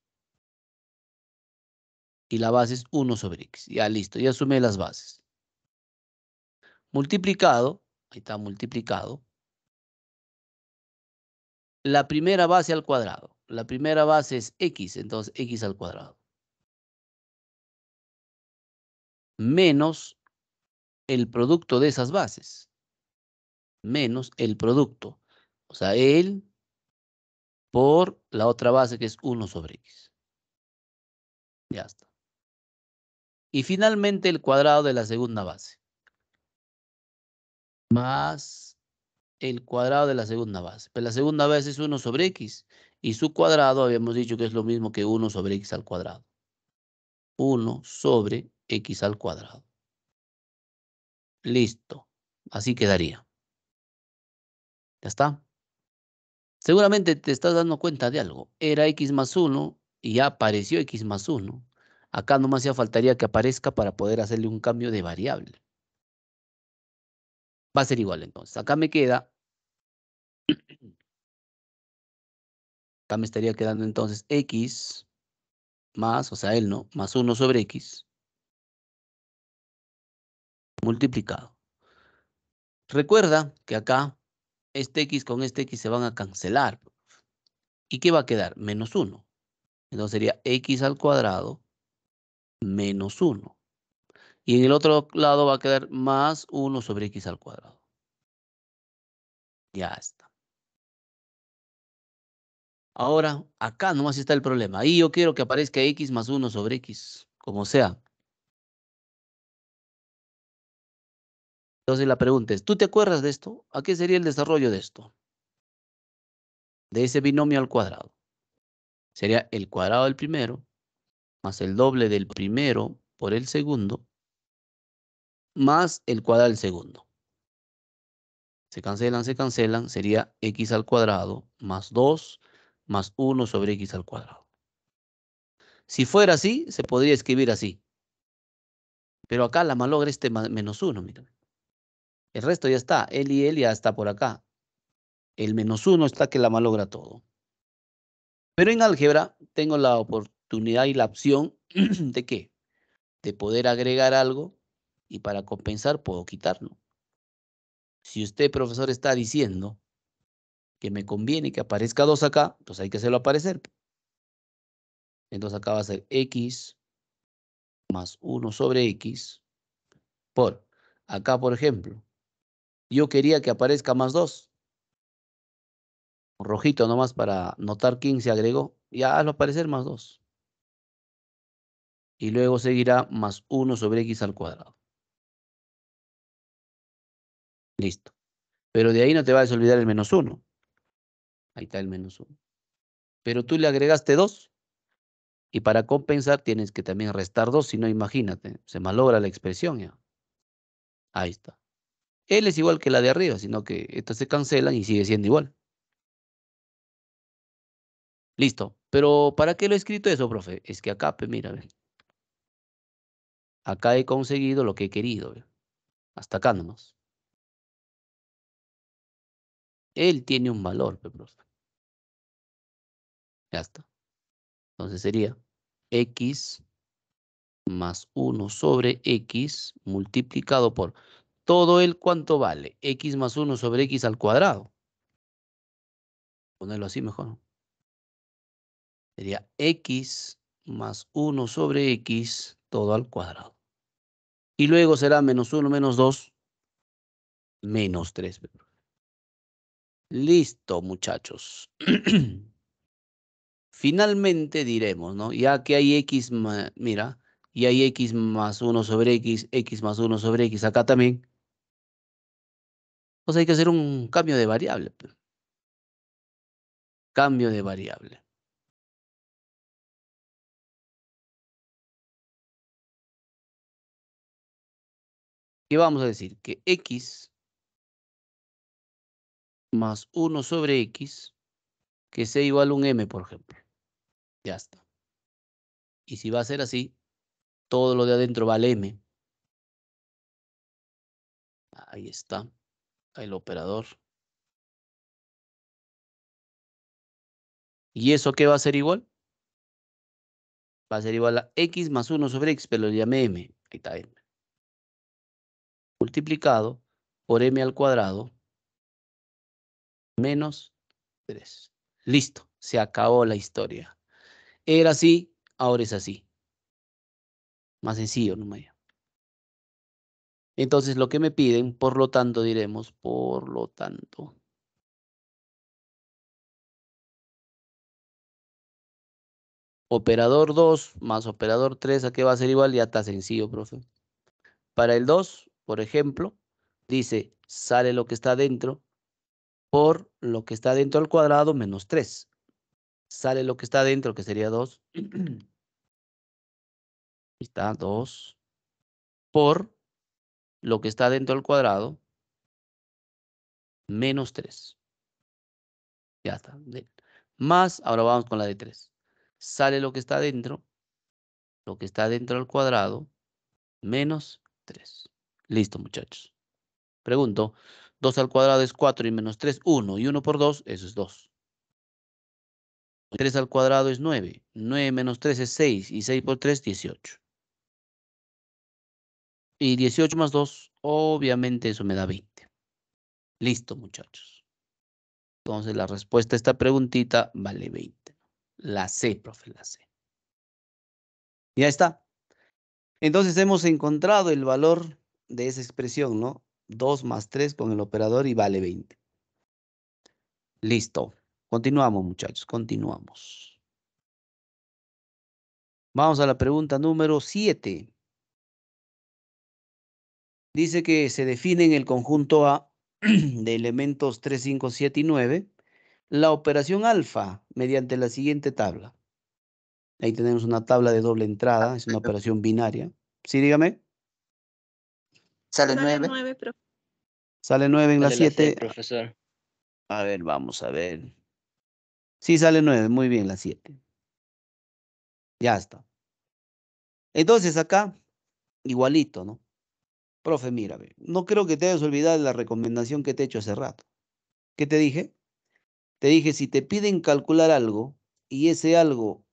y la base es 1 sobre x. Ya listo, ya sumé las bases. Multiplicado, ahí está multiplicado, la primera base al cuadrado. La primera base es x, entonces x al cuadrado. Menos el producto de esas bases. Menos el producto. O sea, él por la otra base que es 1 sobre x. Ya está. Y finalmente el cuadrado de la segunda base. Más el cuadrado de la segunda base. Pero pues la segunda base es 1 sobre x. Y su cuadrado habíamos dicho que es lo mismo que 1 sobre x al cuadrado. 1 sobre x al cuadrado. Listo. Así quedaría. ¿Ya está? Seguramente te estás dando cuenta de algo. Era x más 1 y ya apareció x más 1. Acá nomás ya faltaría que aparezca para poder hacerle un cambio de variable. Va a ser igual entonces. Acá me queda. Acá me estaría quedando entonces x más, o sea, él no, más 1 sobre x multiplicado. Recuerda que acá este x con este x se van a cancelar. ¿Y qué va a quedar? Menos 1. Entonces sería x al cuadrado menos 1. Y en el otro lado va a quedar más 1 sobre x al cuadrado. Ya está. Ahora, acá nomás está el problema. Ahí yo quiero que aparezca x más 1 sobre x, como sea. Entonces la pregunta es, ¿tú te acuerdas de esto? ¿A qué sería el desarrollo de esto? De ese binomio al cuadrado. Sería el cuadrado del primero más el doble del primero por el segundo, más el cuadrado del segundo. Se cancelan, se cancelan, sería x al cuadrado más 2 más 1 sobre x al cuadrado. Si fuera así, se podría escribir así. Pero acá la malogra este menos 1, mira. El resto ya está, él y él ya está por acá. El menos 1 está que la malogra todo. Pero en álgebra tengo la oportunidad y la opción de qué? De poder agregar algo y para compensar puedo quitarlo. Si usted, profesor, está diciendo que me conviene que aparezca 2 acá, pues hay que hacerlo aparecer. Entonces acá va a ser x más 1 sobre x por, acá por ejemplo, yo quería que aparezca más 2. Rojito nomás para notar quién se agregó. Ya ah, hazlo aparecer más 2 y luego seguirá más 1 sobre x al cuadrado. Listo. Pero de ahí no te vas a olvidar el menos 1. Ahí está el menos 1. Pero tú le agregaste 2. Y para compensar tienes que también restar 2, si no, imagínate, se malogra la expresión ya. Ahí está. L es igual que la de arriba, sino que estas se cancelan y sigue siendo igual. Listo. Pero ¿para qué lo he escrito eso, profe? Es que acá, mira, ven. Acá he conseguido lo que he querido. Hasta acá nomás. Él tiene un valor, profe. Pues, ya está. Entonces sería x más 1 sobre x multiplicado por todo el cuánto vale. x más 1 sobre x al cuadrado. Ponerlo así mejor. Sería x más 1 sobre x todo al cuadrado. Y luego será menos 1, menos 2, menos 3. Listo, muchachos. Finalmente diremos, ¿no? Ya que hay x, mira, y hay x más 1 sobre x, x más 1 sobre x acá también. Pues hay que hacer un cambio de variable. Cambio de variable. ¿Qué vamos a decir? Que x más 1 sobre x, que sea igual a un m, por ejemplo. Ya está. Y si va a ser así, todo lo de adentro vale m. Ahí está el operador. ¿Y eso qué va a ser igual? Va a ser igual a x más 1 sobre x, pero lo llamé m. Ahí está m multiplicado por m al cuadrado menos 3. Listo, se acabó la historia. Era así, ahora es así. Más sencillo, no me Entonces lo que me piden, por lo tanto diremos, por lo tanto. Operador 2 más operador 3, ¿a qué va a ser igual? Ya está sencillo, profe. Para el 2, por ejemplo, dice, sale lo que está dentro por lo que está dentro al cuadrado menos 3. Sale lo que está dentro, que sería 2. está 2 por lo que está dentro al cuadrado menos 3. Ya está. Más, ahora vamos con la de 3. Sale lo que está dentro, lo que está dentro al cuadrado, menos 3. Listo, muchachos. Pregunto, 2 al cuadrado es 4 y menos 3, 1. Y 1 por 2, eso es 2. 3 al cuadrado es 9. 9 menos 3 es 6. Y 6 por 3, 18. Y 18 más 2, obviamente eso me da 20. Listo, muchachos. Entonces la respuesta a esta preguntita vale 20. La C, profe, la C. Ya está. Entonces hemos encontrado el valor de esa expresión, ¿no? 2 más 3 con el operador y vale 20. Listo. Continuamos, muchachos, continuamos. Vamos a la pregunta número 7. Dice que se define en el conjunto A de elementos 3, 5, 7 y 9 la operación alfa mediante la siguiente tabla. Ahí tenemos una tabla de doble entrada, es una operación binaria. Sí, dígame. Sale, nueve? Sale nueve en la 7. profesor. A ver, vamos a ver. Sí, sale nueve. Muy bien, la siete. Ya está. Entonces acá, igualito, ¿no? Profe, mira, no creo que te hayas olvidado de la recomendación que te he hecho hace rato. ¿Qué te dije? Te dije, si te piden calcular algo y ese algo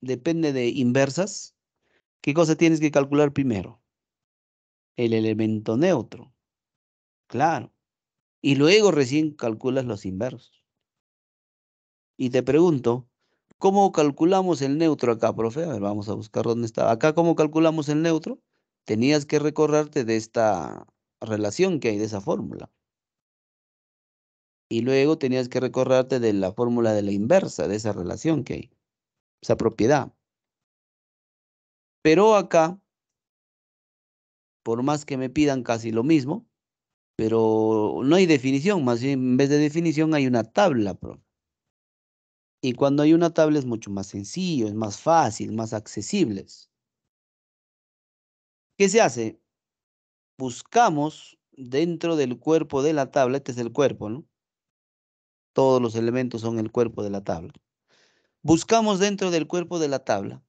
depende de inversas, ¿qué cosa tienes que calcular primero? el elemento neutro. Claro. Y luego recién calculas los inversos. Y te pregunto, ¿cómo calculamos el neutro acá, profe? A ver, vamos a buscar dónde está. Acá, ¿cómo calculamos el neutro? Tenías que recordarte de esta relación que hay, de esa fórmula. Y luego tenías que recordarte de la fórmula de la inversa, de esa relación que hay, esa propiedad. Pero acá por más que me pidan casi lo mismo, pero no hay definición, más bien en vez de definición hay una tabla, profe. Y cuando hay una tabla es mucho más sencillo, es más fácil, más accesible. ¿Qué se hace? Buscamos dentro del cuerpo de la tabla, este es el cuerpo, ¿no? Todos los elementos son el cuerpo de la tabla. Buscamos dentro del cuerpo de la tabla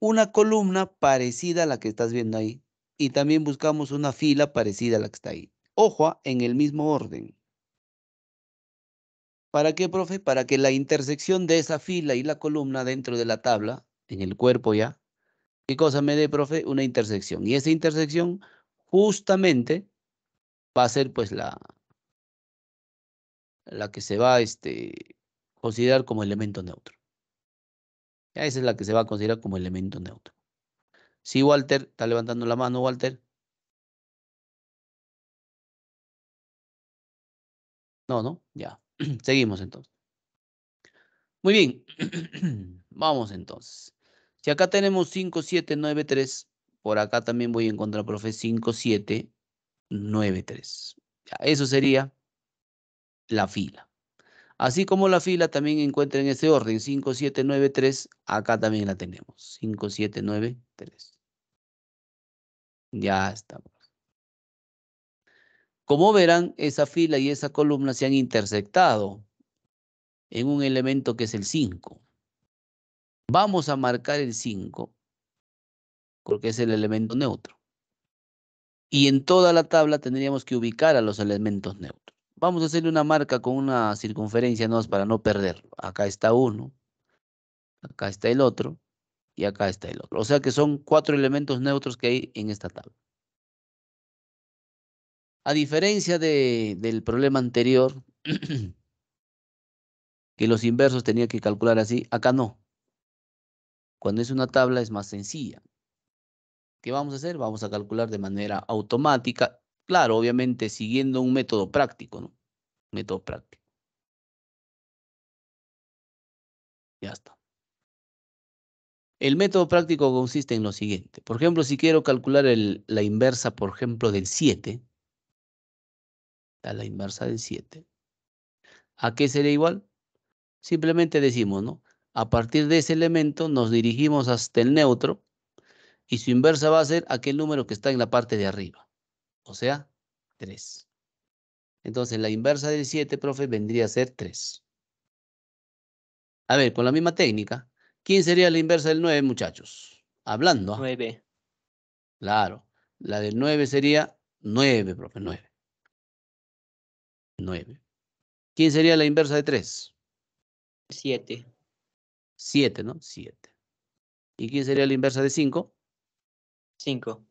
una columna parecida a la que estás viendo ahí, y también buscamos una fila parecida a la que está ahí. Ojo, ah, en el mismo orden. ¿Para qué, profe? Para que la intersección de esa fila y la columna dentro de la tabla, en el cuerpo ya, ¿qué cosa me dé, profe? Una intersección. Y esa intersección justamente va a ser pues la, la que se va a este, considerar como elemento neutro. esa es la que se va a considerar como elemento neutro. Sí, Walter, está levantando la mano, Walter. No, no, ya. Seguimos entonces. Muy bien, vamos entonces. Si acá tenemos 5793, por acá también voy a encontrar, profe, 5793. Eso sería la fila. Así como la fila también encuentra en ese orden, 5793, acá también la tenemos, 5793. Ya estamos. Pues. Como verán, esa fila y esa columna se han intersectado en un elemento que es el 5. Vamos a marcar el 5 porque es el elemento neutro. Y en toda la tabla tendríamos que ubicar a los elementos neutros. Vamos a hacerle una marca con una circunferencia para no perderlo. Acá está uno, acá está el otro, y acá está el otro. O sea que son cuatro elementos neutros que hay en esta tabla. A diferencia de, del problema anterior, que los inversos tenía que calcular así, acá no. Cuando es una tabla es más sencilla. ¿Qué vamos a hacer? Vamos a calcular de manera automática, claro, obviamente siguiendo un método práctico, ¿no? Método práctico. Ya está. El método práctico consiste en lo siguiente. Por ejemplo, si quiero calcular la inversa, por ejemplo, del 7, la inversa del 7, ¿a qué sería igual? Simplemente decimos, ¿no? A partir de ese elemento nos dirigimos hasta el neutro y su inversa va a ser aquel número que está en la parte de arriba, o sea, 3. Entonces, la inversa del 7, profe, vendría a ser 3. A ver, con la misma técnica, ¿Quién sería la inversa del 9, muchachos? Hablando. 9. ¿ah? Claro. La del 9 sería 9, profe, 9. 9. ¿Quién sería la inversa de 3? 7. 7, ¿no? 7. ¿Y quién sería la inversa de 5? 5.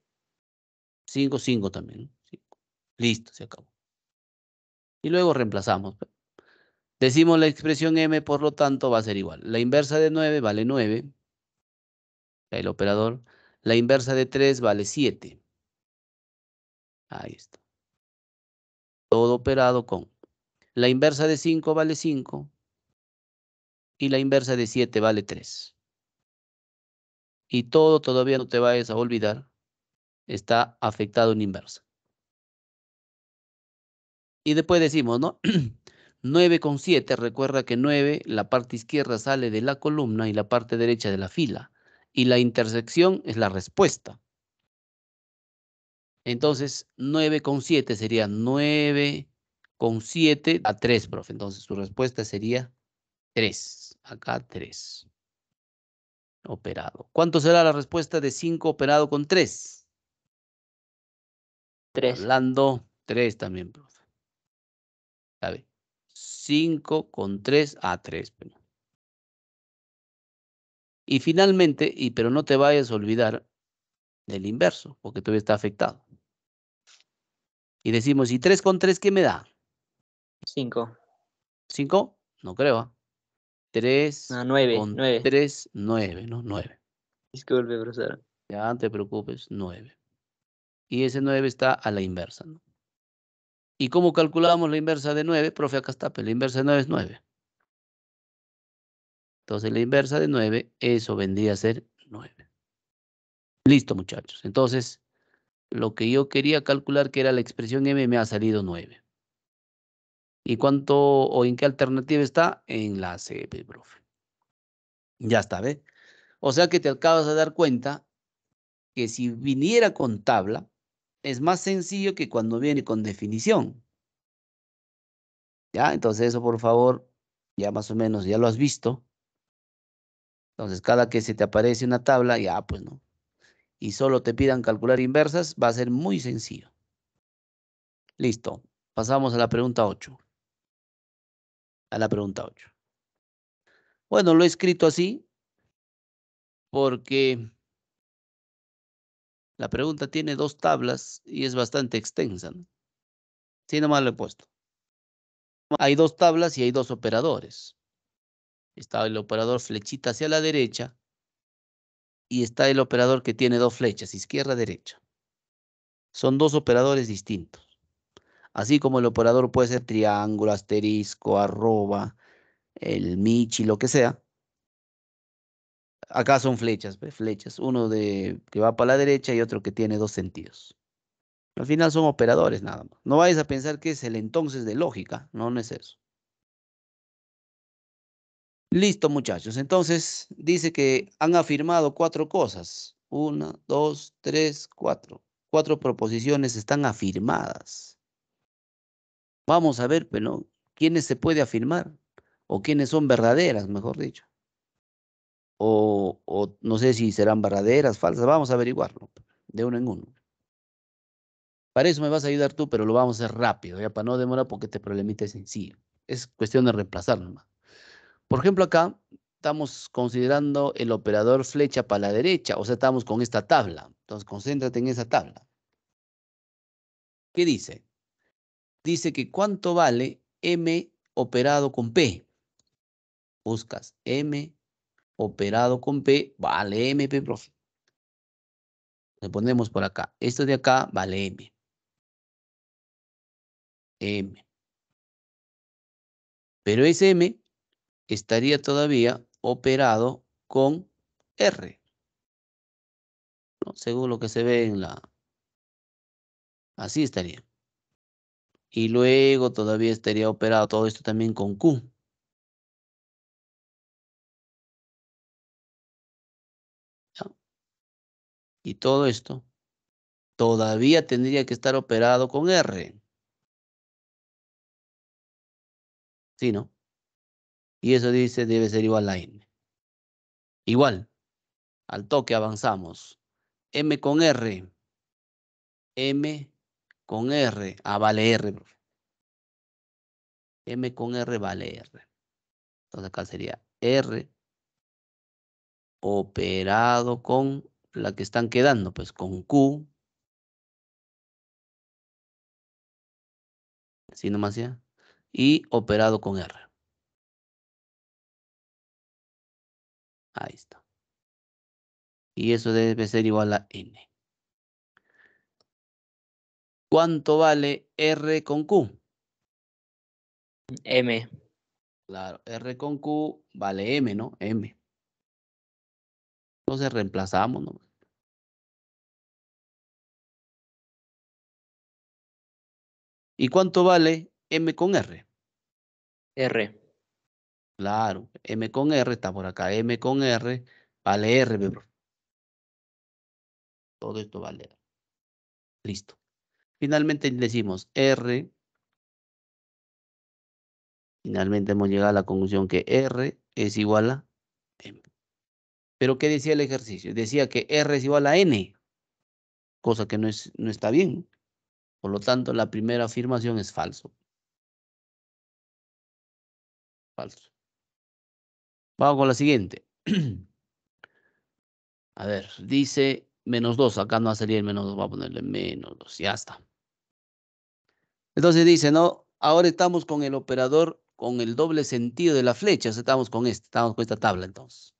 5, 5 también. Listo, se acabó. Y luego reemplazamos. Pues. Decimos la expresión m, por lo tanto, va a ser igual. La inversa de 9 vale 9. El operador. La inversa de 3 vale 7. Ahí está. Todo operado con. La inversa de 5 vale 5. Y la inversa de 7 vale 3. Y todo, todavía no te vayas a olvidar, está afectado en inversa. Y después decimos, ¿no? 9 con 7, recuerda que 9, la parte izquierda sale de la columna y la parte derecha de la fila. Y la intersección es la respuesta. Entonces, 9 con 7 sería 9 con 7 a 3, profe. Entonces, su respuesta sería 3. Acá 3. Operado. ¿Cuánto será la respuesta de 5 operado con 3? 3. Hablando 3 también, profe. A ver. 5 con 3 a 3. Y finalmente, y, pero no te vayas a olvidar del inverso, porque todavía está afectado. Y decimos, ¿y 3 con 3 qué me da? 5. ¿5? No creo. 3 ¿ah? ah, con 9. 3, 9, ¿no? 9. Disculpe, profesor. Ya, no te preocupes, 9. Y ese 9 está a la inversa, ¿no? ¿Y cómo calculábamos la inversa de 9? Profe, acá está, pero pues, la inversa de 9 es 9. Entonces la inversa de 9, eso vendría a ser 9. Listo, muchachos. Entonces, lo que yo quería calcular que era la expresión m me ha salido 9. ¿Y cuánto o en qué alternativa está? En la C, pues, profe. Ya está, ¿ve? O sea que te acabas de dar cuenta que si viniera con tabla, es más sencillo que cuando viene con definición. ¿Ya? Entonces eso, por favor, ya más o menos, ya lo has visto. Entonces, cada que se te aparece una tabla, ya pues no. Y solo te pidan calcular inversas, va a ser muy sencillo. Listo. Pasamos a la pregunta 8. A la pregunta 8. Bueno, lo he escrito así porque la pregunta tiene dos tablas y es bastante extensa. ¿no? nomás lo he puesto. Hay dos tablas y hay dos operadores. Está el operador flechita hacia la derecha y está el operador que tiene dos flechas, izquierda-derecha. Son dos operadores distintos. Así como el operador puede ser triángulo, asterisco, arroba, el michi, lo que sea, Acá son flechas, flechas. Uno de, que va para la derecha y otro que tiene dos sentidos. Al final son operadores nada más. No vayas a pensar que es el entonces de lógica, no, no es eso. Listo, muchachos. Entonces, dice que han afirmado cuatro cosas. Una, dos, tres, cuatro. Cuatro proposiciones están afirmadas. Vamos a ver, pero pues, ¿quiénes se puede afirmar? O quiénes son verdaderas, mejor dicho o, no sé si serán verdaderas, falsas, vamos a averiguarlo de uno en uno. Para eso me vas a ayudar tú, pero lo vamos a hacer rápido, ya para no demorar porque este problemita es sencillo. Es cuestión de reemplazarlo. Por ejemplo, acá estamos considerando el operador flecha para la derecha, o sea, estamos con esta tabla. Entonces, concéntrate en esa tabla. ¿Qué dice? Dice que cuánto vale M operado con P. Buscas M operado con P vale MP, profe. Le ponemos por acá. Esto de acá vale M. M. Pero ese M estaría todavía operado con R. Según lo que se ve en la... Así estaría. Y luego todavía estaría operado todo esto también con Q. y todo esto, todavía tendría que estar operado con R. ¿Sí, no? Y eso dice debe ser igual a N. Igual, al toque avanzamos. M con R. M con R. Ah, vale R. M con R vale R. Entonces acá sería R operado con la que están quedando, pues con Q. Así nomás ya. Y operado con R. Ahí está. Y eso debe ser igual a N. ¿Cuánto vale R con Q? M. Claro, R con Q vale M, ¿no? M. Entonces reemplazamos, ¿no? ¿Y cuánto vale M con R? R. Claro, M con R está por acá. M con R vale R, Todo esto vale Listo. Finalmente decimos R. Finalmente hemos llegado a la conclusión que R es igual a M. Pero ¿qué decía el ejercicio? Decía que R es igual a N, cosa que no, es, no está bien. Por lo tanto, la primera afirmación es falso. Falso. Vamos con la siguiente. A ver, dice menos 2. Acá no va a salir el menos 2, va a ponerle menos 2. Ya está. Entonces dice, ¿no? Ahora estamos con el operador, con el doble sentido de la flecha. Estamos con este, estamos con esta tabla entonces.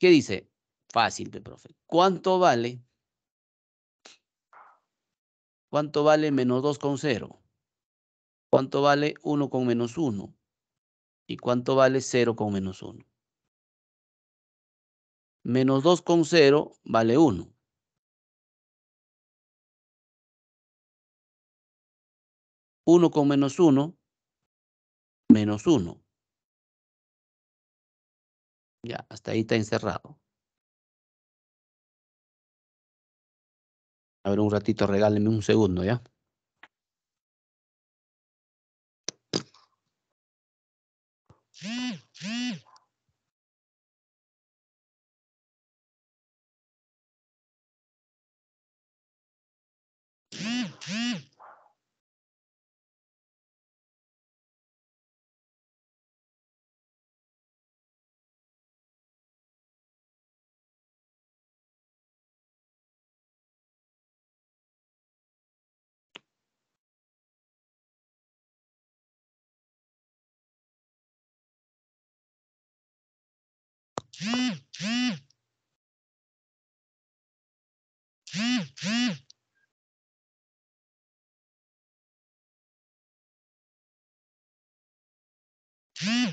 ¿Qué dice? Fácil, profe. ¿Cuánto vale ¿Cuánto vale menos 2 con 0? ¿Cuánto vale 1 con menos 1? ¿Y cuánto vale 0 con menos 1? Menos 2 con 0 vale 1. 1 con menos 1, menos 1. Ya, hasta ahí está encerrado. A ver, un ratito, regálenme un segundo, ¿ya?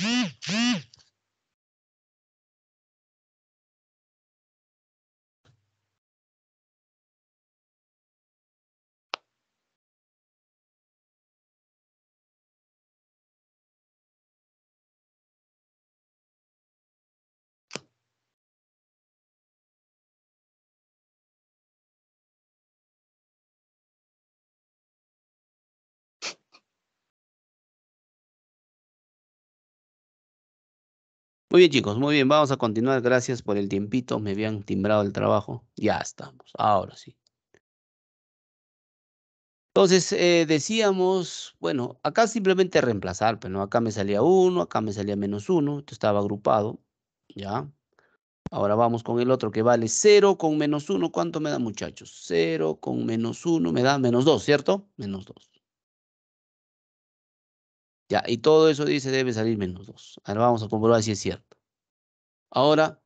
Hmm, Muy bien, chicos, muy bien. Vamos a continuar. Gracias por el tiempito. Me habían timbrado el trabajo. Ya estamos. Ahora sí. Entonces, eh, decíamos, bueno, acá simplemente reemplazar, pero acá me salía uno, acá me salía menos uno. esto estaba agrupado, ¿ya? Ahora vamos con el otro que vale 0 con menos 1, ¿cuánto me da, muchachos? 0 con menos 1 me da menos 2, ¿cierto? Menos 2. Ya, y todo eso dice debe salir menos 2. Ahora vamos a comprobar si es cierto. Ahora,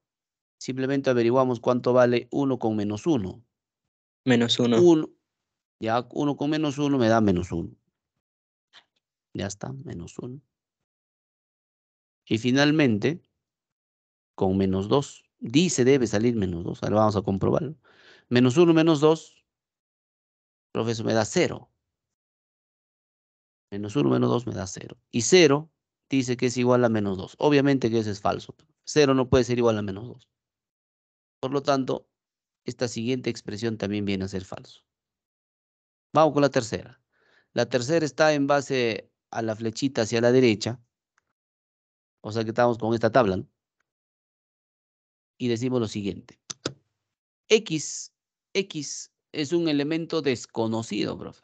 simplemente averiguamos cuánto vale 1 con menos 1. Menos 1. Ya, 1 con menos 1 me da menos 1. Ya está, menos 1. Y finalmente, con menos 2. Dice debe salir menos 2. Ahora vamos a comprobarlo. Menos 1 menos 2. Profesor, me da 0. Menos 1 menos 2 me da 0. Y 0 dice que es igual a menos 2. Obviamente que eso es falso. 0 no puede ser igual a menos 2. Por lo tanto, esta siguiente expresión también viene a ser falso. Vamos con la tercera. La tercera está en base a la flechita hacia la derecha. O sea que estamos con esta tabla. Y decimos lo siguiente. X, X es un elemento desconocido, profe.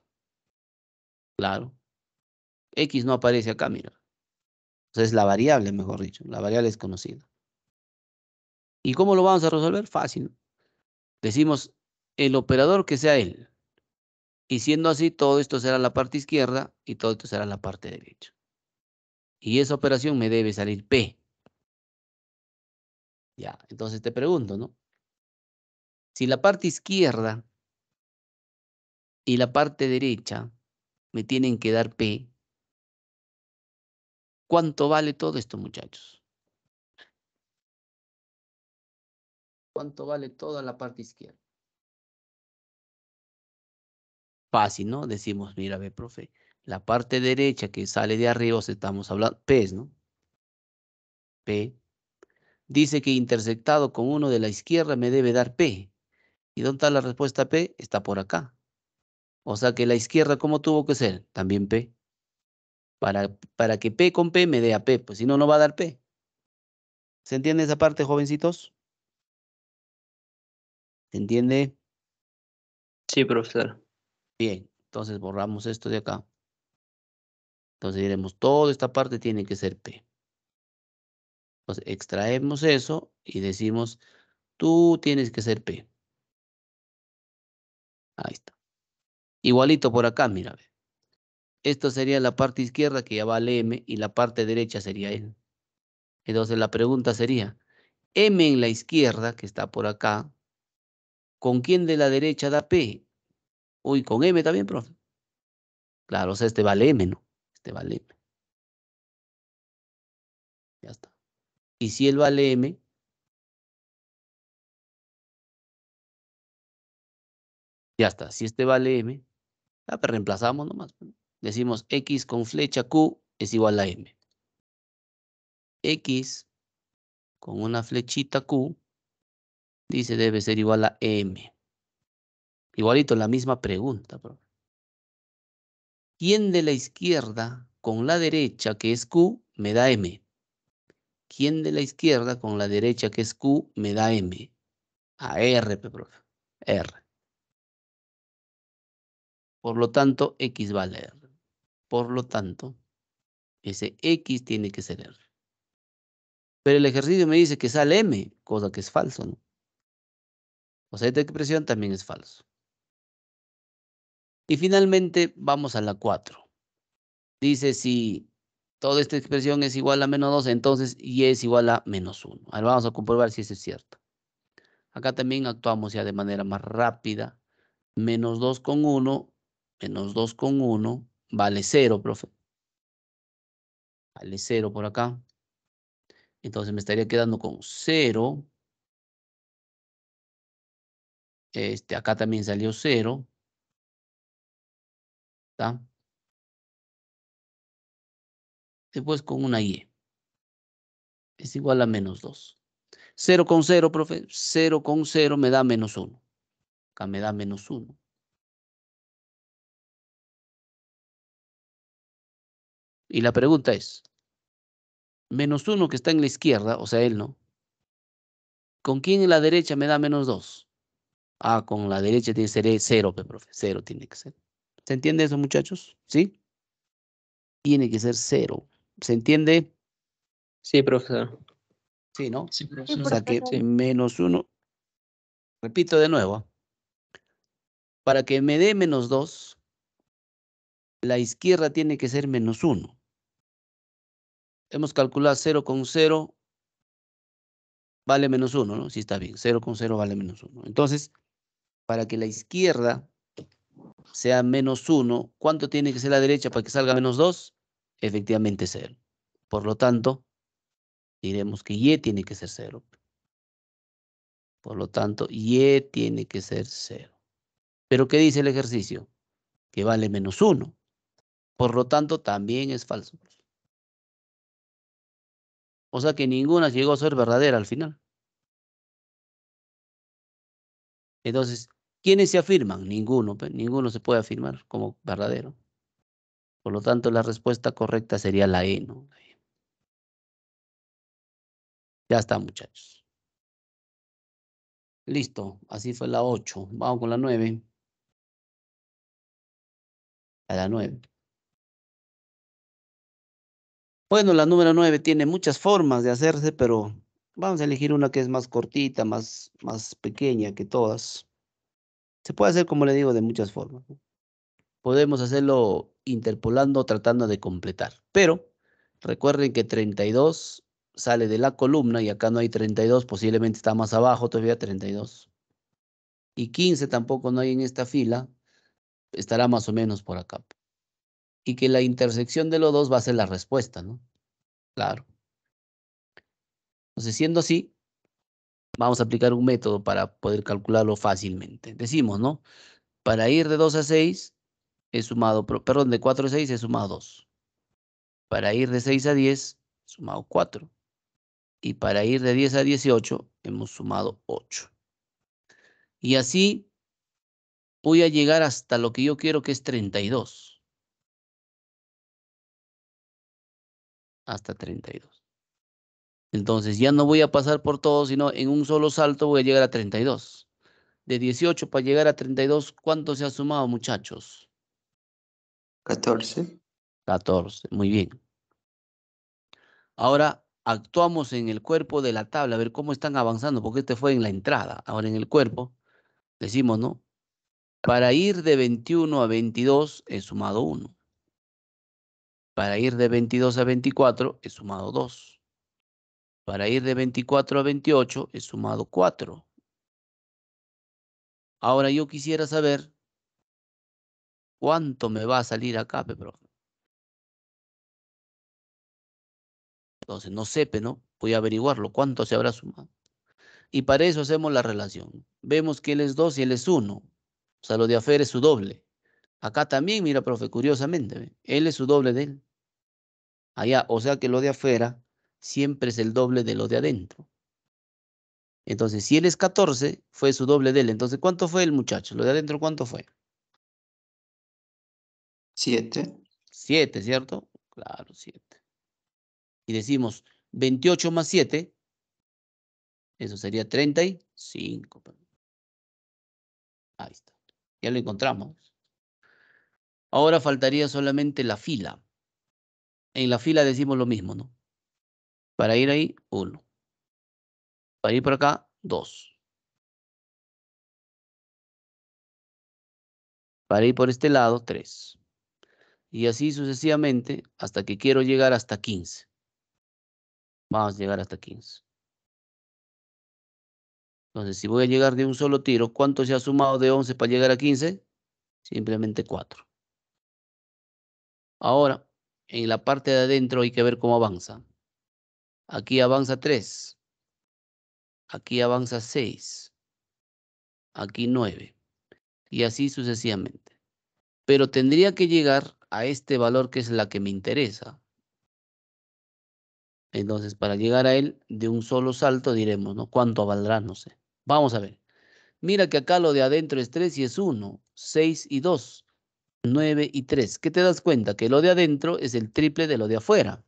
Claro. X no aparece acá, mira. O es la variable, mejor dicho. La variable es conocida. ¿Y cómo lo vamos a resolver? Fácil. Decimos el operador que sea él. Y siendo así, todo esto será la parte izquierda y todo esto será la parte derecha. Y esa operación me debe salir P. Ya, entonces te pregunto, ¿no? Si la parte izquierda y la parte derecha me tienen que dar P, ¿Cuánto vale todo esto, muchachos? ¿Cuánto vale toda la parte izquierda? Fácil, ¿no? Decimos, mira, ve, profe, la parte derecha que sale de arriba, estamos hablando, P, ¿no? P. Dice que intersectado con uno de la izquierda me debe dar P. ¿Y dónde está la respuesta P? Está por acá. O sea que la izquierda, ¿cómo tuvo que ser? También P para, que P con P me dé a P, pues si no, no va a dar P. ¿Se entiende esa parte, jovencitos? ¿Se entiende? Sí, profesor. Bien, entonces borramos esto de acá. Entonces diremos, toda esta parte tiene que ser P. Entonces extraemos eso y decimos, tú tienes que ser P. Ahí está. Igualito por acá, mira. Esto sería la parte izquierda que ya vale m y la parte derecha sería n. Entonces la pregunta sería, m en la izquierda, que está por acá, ¿con quién de la derecha da p? Uy, con m también, profe. Claro, o sea, este vale m, ¿no? Este vale m. Ya está. Y si él vale m, ya está. Si este vale m, ya pues, reemplazamos nomás. Pues, decimos X con flecha Q es igual a M. X con una flechita Q dice debe ser igual a M. Igualito, la misma pregunta. profe. ¿Quién de la izquierda con la derecha, que es Q, me da M? ¿Quién de la izquierda con la derecha, que es Q, me da M? A R, profe. R. Por lo tanto, X vale R. Por lo tanto, ese X tiene que ser R. Pero el ejercicio me dice que sale M, cosa que es falso, ¿no? O sea, esta expresión también es falso. Y finalmente vamos a la 4. Dice si toda esta expresión es igual a menos 2, entonces y es igual a menos 1. Ahora vamos a comprobar si eso es cierto. Acá también actuamos ya de manera más rápida. Menos 2 con 1, menos 2 con 1, Vale cero, profe. Vale cero por acá. Entonces me estaría quedando con cero. Este, acá también salió cero. ¿Está? Después con una Y. Es igual a menos 2. 0 con 0, profe. 0 con 0 me da menos 1. Acá me da menos 1. Y la pregunta es, menos uno que está en la izquierda, o sea, él no, ¿con quién en la derecha me da menos dos? Ah, con la derecha tiene que ser cero, profe, cero tiene que ser. ¿Se entiende eso, muchachos? ¿Sí? Tiene que ser cero. ¿Se entiende? Sí, profesor. Sí, ¿no? Sí, profesor. O sea que menos uno. Repito de nuevo. Para que me dé menos dos, la izquierda tiene que ser menos uno. Hemos calculado 0 con 0 vale menos 1, ¿no? Sí está bien, 0 con 0 vale menos 1. Entonces, para que la izquierda sea menos 1, ¿cuánto tiene que ser la derecha para que salga menos 2? Efectivamente 0. Por lo tanto, diremos que y tiene que ser 0. Por lo tanto, y tiene que ser 0. Pero ¿qué dice el ejercicio? Que vale menos 1. Por lo tanto, también es falso. O sea que ninguna llegó a ser verdadera al final. Entonces, ¿quiénes se afirman? Ninguno, ninguno se puede afirmar como verdadero. Por lo tanto, la respuesta correcta sería la E, ¿no? E. Ya está, muchachos. Listo, así fue la 8. Vamos con la 9. A la 9. Bueno, la número 9 tiene muchas formas de hacerse, pero vamos a elegir una que es más cortita, más, más pequeña que todas. Se puede hacer, como le digo, de muchas formas. Podemos hacerlo interpolando, tratando de completar. Pero recuerden que 32 sale de la columna y acá no hay 32, posiblemente está más abajo todavía 32. Y 15 tampoco no hay en esta fila, estará más o menos por acá y que la intersección de los dos va a ser la respuesta, ¿no? Claro. Entonces, siendo así, vamos a aplicar un método para poder calcularlo fácilmente. Decimos, ¿no? Para ir de 2 a 6, he sumado, perdón, de 4 a 6 he sumado 2. Para ir de 6 a 10, he sumado 4. Y para ir de 10 a 18, hemos sumado 8. Y así voy a llegar hasta lo que yo quiero que es 32. hasta 32. Entonces ya no voy a pasar por todo, sino en un solo salto voy a llegar a 32. De 18 para llegar a 32, ¿cuánto se ha sumado, muchachos? 14. 14, muy bien. Ahora actuamos en el cuerpo de la tabla, a ver cómo están avanzando, porque este fue en la entrada, ahora en el cuerpo. Decimos, ¿no? Para ir de 21 a 22 he sumado 1. Para ir de 22 a 24 he sumado 2. Para ir de 24 a 28 he sumado 4. Ahora yo quisiera saber cuánto me va a salir acá, profe. Entonces, no sepe, ¿no? Voy a averiguarlo, cuánto se habrá sumado. Y para eso hacemos la relación. Vemos que él es 2 y él es 1. O sea, lo de afer es su doble. Acá también, mira, profe, curiosamente, él es su doble de él. O sea que lo de afuera siempre es el doble de lo de adentro. Entonces, si él es 14, fue su doble de él. Entonces, ¿cuánto fue el muchacho? Lo de adentro, ¿cuánto fue? Siete. Siete, ¿cierto? Claro, siete. Y decimos 28 más 7, eso sería 35. Pues. Ahí está. Ya lo encontramos. Ahora faltaría solamente la fila en la fila decimos lo mismo, ¿no? Para ir ahí, uno. Para ir por acá, dos. Para ir por este lado, tres. Y así sucesivamente hasta que quiero llegar hasta 15. Vamos a llegar hasta 15. Entonces, si voy a llegar de un solo tiro, ¿cuánto se ha sumado de 11 para llegar a 15? Simplemente 4. Ahora, en la parte de adentro hay que ver cómo avanza. Aquí avanza 3. Aquí avanza 6. Aquí 9. Y así sucesivamente. Pero tendría que llegar a este valor que es la que me interesa. Entonces, para llegar a él, de un solo salto diremos, ¿no? ¿Cuánto valdrá? No sé. Vamos a ver. Mira que acá lo de adentro es 3 y es 1, 6 y 2. 9 y 3. ¿Qué te das cuenta? Que lo de adentro es el triple de lo de afuera.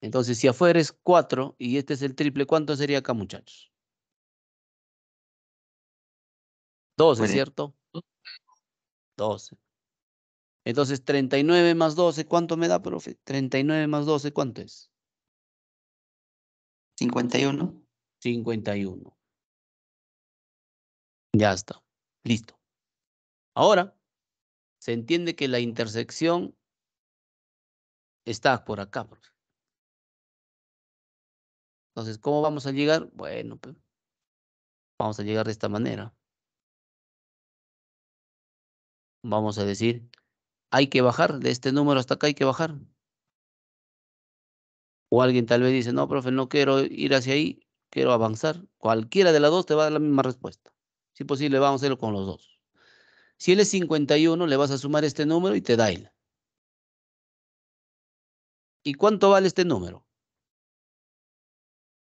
Entonces, si afuera es 4 y este es el triple, ¿cuánto sería acá, muchachos? 12, cierto? 12. Entonces, 39 más 12, ¿cuánto me da, profe? 39 más 12, ¿cuánto es? 51. 51. Ya está. Listo. Ahora, se entiende que la intersección está por acá. Entonces, ¿cómo vamos a llegar? Bueno, pues, vamos a llegar de esta manera. Vamos a decir, hay que bajar, de este número hasta acá hay que bajar. O alguien tal vez dice, no, profe, no quiero ir hacia ahí, quiero avanzar. Cualquiera de las dos te va a dar la misma respuesta. Si posible, pues vamos a hacerlo con los dos. Si él es 51, le vas a sumar este número y te da él. ¿Y cuánto vale este número?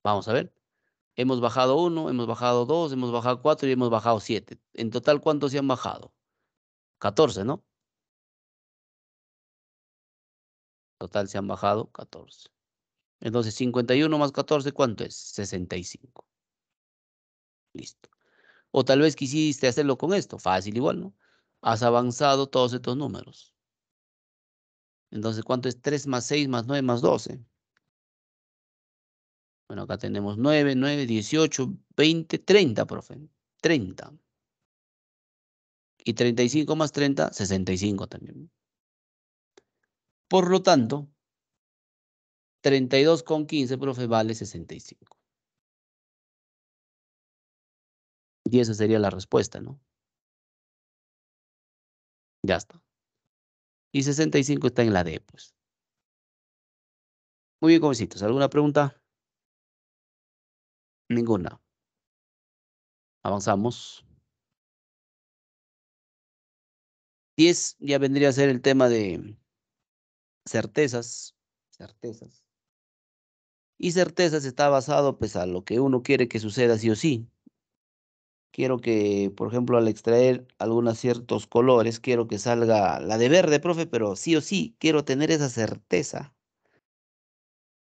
Vamos a ver. Hemos bajado 1, hemos bajado 2, hemos bajado 4 y hemos bajado 7. En total, ¿cuántos se han bajado? 14, ¿no? Total se han bajado 14. Entonces, 51 más 14, ¿cuánto es? 65. Listo. O tal vez quisiste hacerlo con esto. Fácil igual, ¿no? Has avanzado todos estos números. Entonces, ¿cuánto es 3 más 6 más 9 más 12? Bueno, acá tenemos 9, 9, 18, 20, 30, profe. 30. Y 35 más 30, 65 también. Por lo tanto, 32 con 15, profe, vale 65. 10 sería la respuesta, ¿no? Ya está. Y 65 está en la D, pues. Muy bien, jovencitos. ¿Alguna pregunta? Ninguna. Avanzamos. 10 ya vendría a ser el tema de certezas. Certezas. Y certezas está basado pues a lo que uno quiere que suceda sí o sí quiero que, por ejemplo, al extraer algunos ciertos colores, quiero que salga la de verde, profe, pero sí o sí, quiero tener esa certeza.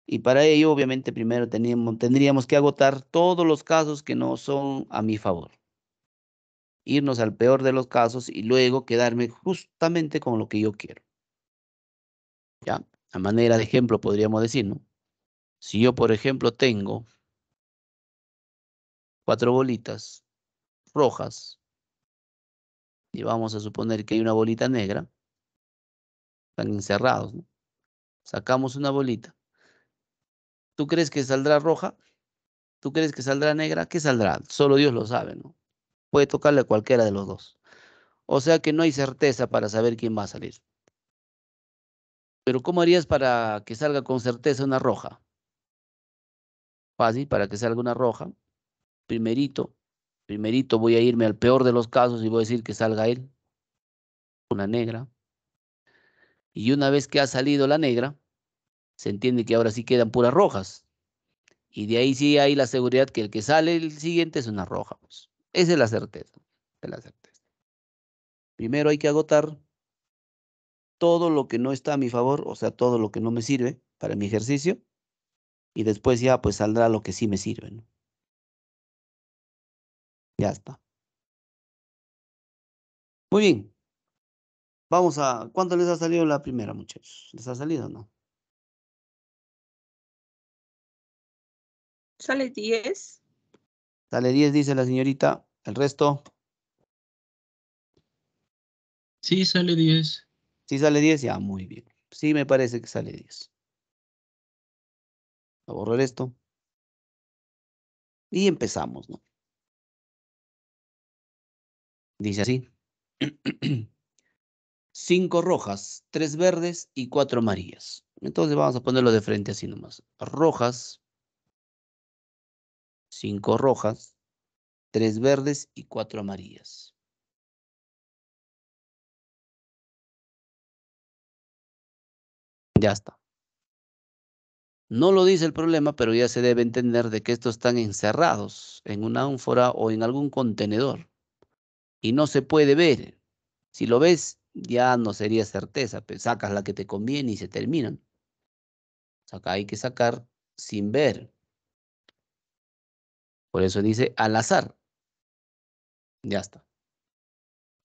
Y para ello, obviamente, primero tendríamos que agotar todos los casos que no son a mi favor. Irnos al peor de los casos y luego quedarme justamente con lo que yo quiero. ¿Ya? A manera de ejemplo podríamos decir, ¿no? Si yo, por ejemplo, tengo cuatro bolitas rojas y vamos a suponer que hay una bolita negra, están encerrados, Sacamos una bolita. ¿Tú crees que saldrá roja? ¿Tú crees que saldrá negra? ¿Qué saldrá? Solo Dios lo sabe, ¿no? Puede tocarle a cualquiera de los dos. O sea que no hay certeza para saber quién va a salir. Pero ¿cómo harías para que salga con certeza una roja? Fácil, para que salga una roja. Primerito, Primerito voy a irme al peor de los casos y voy a decir que salga él, una negra. Y una vez que ha salido la negra, se entiende que ahora sí quedan puras rojas. Y de ahí sí hay la seguridad que el que sale el siguiente es una roja. Pues. Esa es la certeza. Es la certeza. Primero hay que agotar todo lo que no está a mi favor, o sea, todo lo que no me sirve para mi ejercicio. Y después ya pues saldrá lo que sí me sirve. ¿no? Ya está. Muy bien. Vamos a... ¿Cuánto les ha salido la primera, muchachos? ¿Les ha salido o no? Sale 10. Sale 10, dice la señorita. ¿El resto? Sí, sale 10. Sí, sale 10, ya, muy bien. Sí, me parece que sale 10. A borrar esto. Y empezamos, ¿no? Dice así. Cinco rojas, tres verdes y cuatro amarillas. Entonces vamos a ponerlo de frente así nomás. Rojas, cinco rojas, tres verdes y cuatro amarillas. Ya está. No lo dice el problema, pero ya se debe entender de que estos están encerrados en una ánfora o en algún contenedor y no se puede ver. Si lo ves, ya no sería certeza, pero sacas la que te conviene y se terminan. acá hay que sacar sin ver. Por eso dice al azar. Ya está.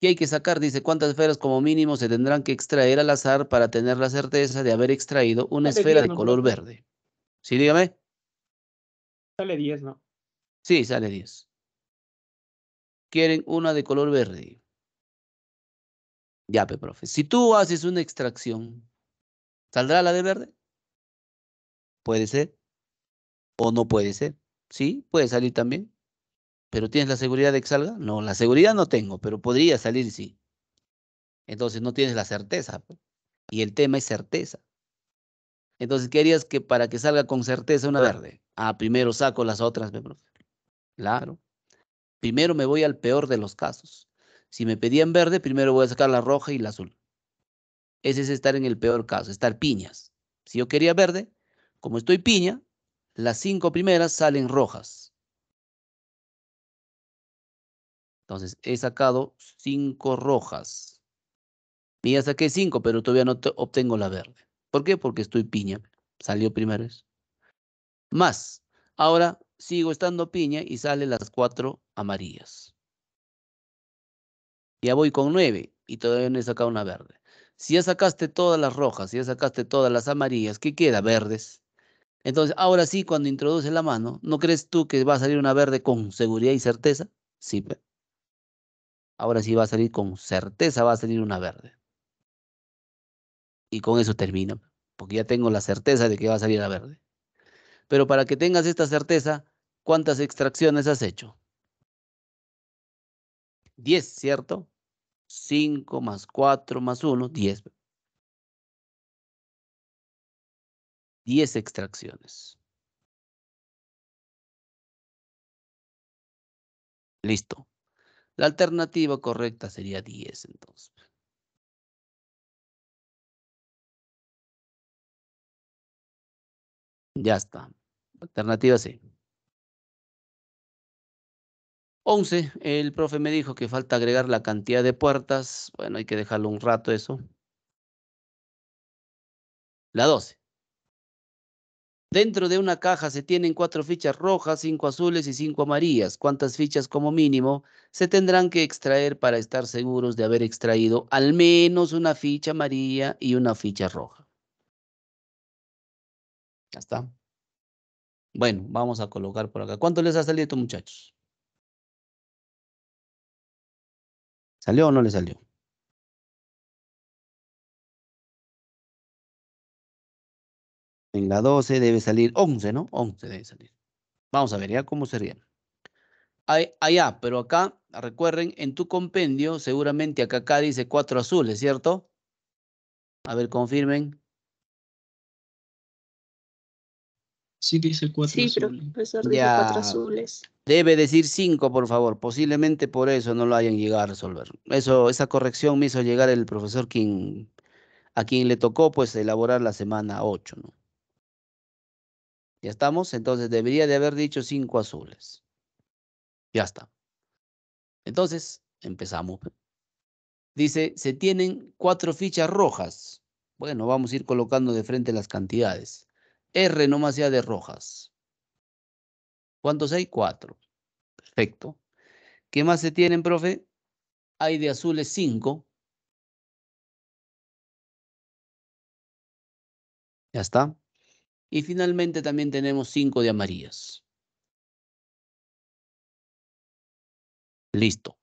¿Qué hay que sacar, dice, cuántas esferas como mínimo se tendrán que extraer al azar para tener la certeza de haber extraído una esfera de color verde. Sí, dígame. Sale 10, ¿no? Sí, sale 10 quieren una de color verde. Ya, pe, profe. Si tú haces una extracción, ¿saldrá la de verde? Puede ser. O no puede ser. Sí, puede salir también. ¿Pero tienes la seguridad de que salga? No, la seguridad no tengo, pero podría salir sí. Entonces no tienes la certeza. Y el tema es certeza. Entonces, querías que para que salga con certeza una verde? Ah, primero saco las otras, profe. Claro. Primero me voy al peor de los casos. Si me pedían verde, primero voy a sacar la roja y la azul. Ese es estar en el peor caso, estar piñas. Si yo quería verde, como estoy piña, las cinco primeras salen rojas. Entonces, he sacado cinco rojas. Y ya saqué cinco, pero todavía no obtengo la verde. ¿Por qué? Porque estoy piña. Salió primero eso. Más. Ahora sigo estando piña y salen las cuatro amarillas. Ya voy con nueve y todavía no he sacado una verde. Si ya sacaste todas las rojas, si ya sacaste todas las amarillas, ¿qué queda? Verdes. Entonces, ahora sí, cuando introduce la mano, ¿no crees tú que va a salir una verde con seguridad y certeza? Sí. Ahora sí va a salir con certeza, va a salir una verde. Y con eso termino, porque ya tengo la certeza de que va a salir la verde. Pero para que tengas esta certeza, ¿cuántas extracciones has hecho? 10, ¿cierto? 5 más 4 más 1, 10. 10 extracciones. Listo. La alternativa correcta sería 10 entonces. Ya está. Alternativa sí. 11, el profe me dijo que falta agregar la cantidad de puertas. Bueno, hay que dejarlo un rato eso. La 12. Dentro de una caja se tienen cuatro fichas rojas, cinco azules y cinco amarillas. ¿Cuántas fichas como mínimo se tendrán que extraer para estar seguros de haber extraído al menos una ficha amarilla y una ficha roja? Ya está. Bueno, vamos a colocar por acá. ¿Cuánto les ha salido, muchachos? ¿Salió o no le salió? En la 12 debe salir 11, ¿no? 11 debe salir. Vamos a ver ya cómo sería. Allá, pero acá, recuerden, en tu compendio, seguramente acá, acá dice 4 azules, ¿cierto? A ver, confirmen. Sí dice cuatro azules. profesor dice cuatro azules. Debe decir cinco, por favor. Posiblemente por eso no lo hayan llegado a resolver. Eso, esa corrección me hizo llegar el profesor a quien le tocó pues elaborar la semana ocho. ¿Ya estamos? Entonces debería de haber dicho cinco azules. Ya está. Entonces, empezamos. Dice, se tienen cuatro fichas rojas. Bueno, vamos a ir colocando de frente las cantidades. R no más sea de rojas. ¿Cuántos hay? Cuatro. Perfecto. ¿Qué más se tienen, profe? Hay de azules cinco. Ya está. Y finalmente también tenemos cinco de amarillas. Listo.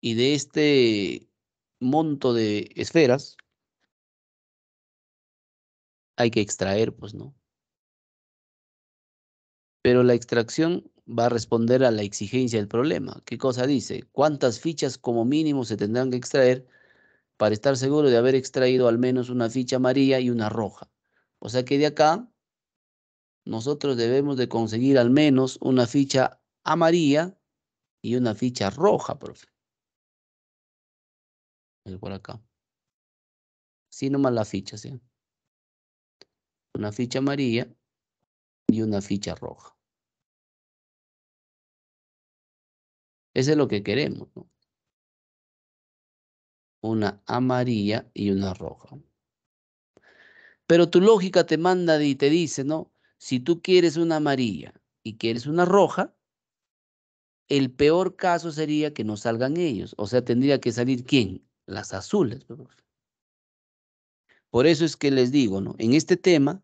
Y de este monto de esferas, hay que extraer, pues, ¿no? Pero la extracción va a responder a la exigencia del problema. ¿Qué cosa dice? ¿Cuántas fichas como mínimo se tendrán que extraer para estar seguro de haber extraído al menos una ficha amarilla y una roja? O sea que de acá nosotros debemos de conseguir al menos una ficha amarilla y una ficha roja, profe. Por acá. Sí, nomás la ficha, sí una ficha amarilla y una ficha roja. Eso es lo que queremos, ¿no? Una amarilla y una roja. Pero tu lógica te manda y te dice, ¿no? Si tú quieres una amarilla y quieres una roja, el peor caso sería que no salgan ellos. O sea, tendría que salir quién? Las azules. Por eso es que les digo, ¿no? En este tema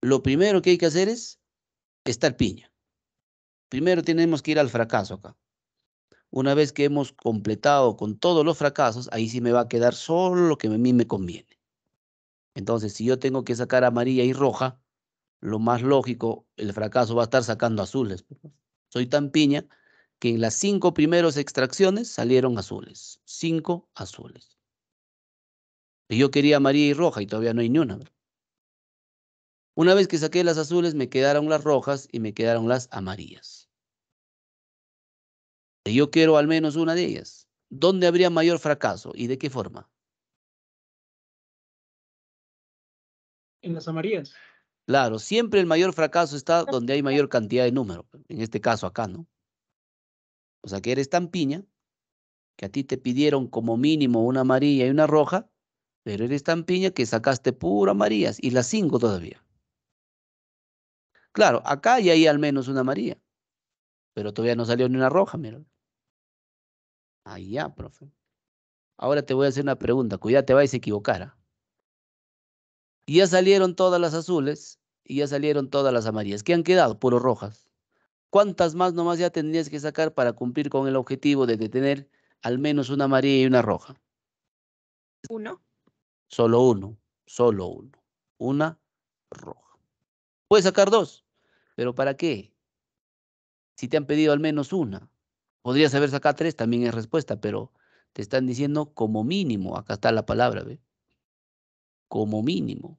lo primero que hay que hacer es estar piña. Primero tenemos que ir al fracaso acá. Una vez que hemos completado con todos los fracasos, ahí sí me va a quedar solo lo que a mí me conviene. Entonces, si yo tengo que sacar amarilla y roja, lo más lógico, el fracaso va a estar sacando azules. Pues, Soy tan piña que en las cinco primeras extracciones salieron azules. Cinco azules. Y yo quería amarilla y roja y todavía no hay ni una. Una vez que saqué las azules, me quedaron las rojas y me quedaron las amarillas. Yo quiero al menos una de ellas. ¿Dónde habría mayor fracaso y de qué forma? En las amarillas. Claro, siempre el mayor fracaso está donde hay mayor cantidad de números. En este caso acá, ¿no? O sea que eres tan piña que a ti te pidieron como mínimo una amarilla y una roja, pero eres tan piña que sacaste puro amarillas y las cinco todavía. Claro, acá y ahí al menos una amarilla. Pero todavía no salió ni una roja, mira. Ahí ya, profe. Ahora te voy a hacer una pregunta, cuidado te vais a equivocar. ¿ah? ya salieron todas las azules y ya salieron todas las amarillas. ¿Qué han quedado? Puro rojas. ¿Cuántas más nomás ya tendrías que sacar para cumplir con el objetivo de tener al menos una amarilla y una roja? Uno. Solo uno, solo uno. Una roja. Puedes sacar dos. ¿Pero para qué? Si te han pedido al menos una. Podrías haber sacado tres, también es respuesta, pero te están diciendo como mínimo, acá está la palabra, ¿ve? Como mínimo.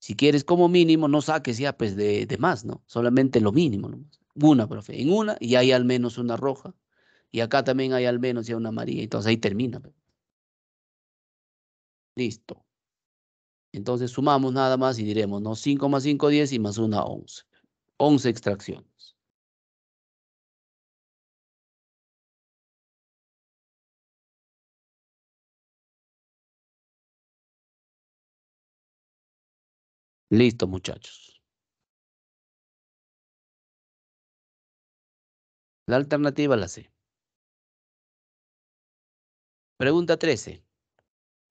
Si quieres como mínimo, no saques ya pues de, más, ¿no? Solamente lo mínimo, Una, profe, en una y hay al menos una roja. Y acá también hay al menos ya una amarilla, entonces ahí termina. Listo. Entonces sumamos nada más y diremos, ¿no? 5 más 5, 10 y más 1, 11. 11 extracciones. Listo, muchachos. La alternativa la C. Pregunta 13.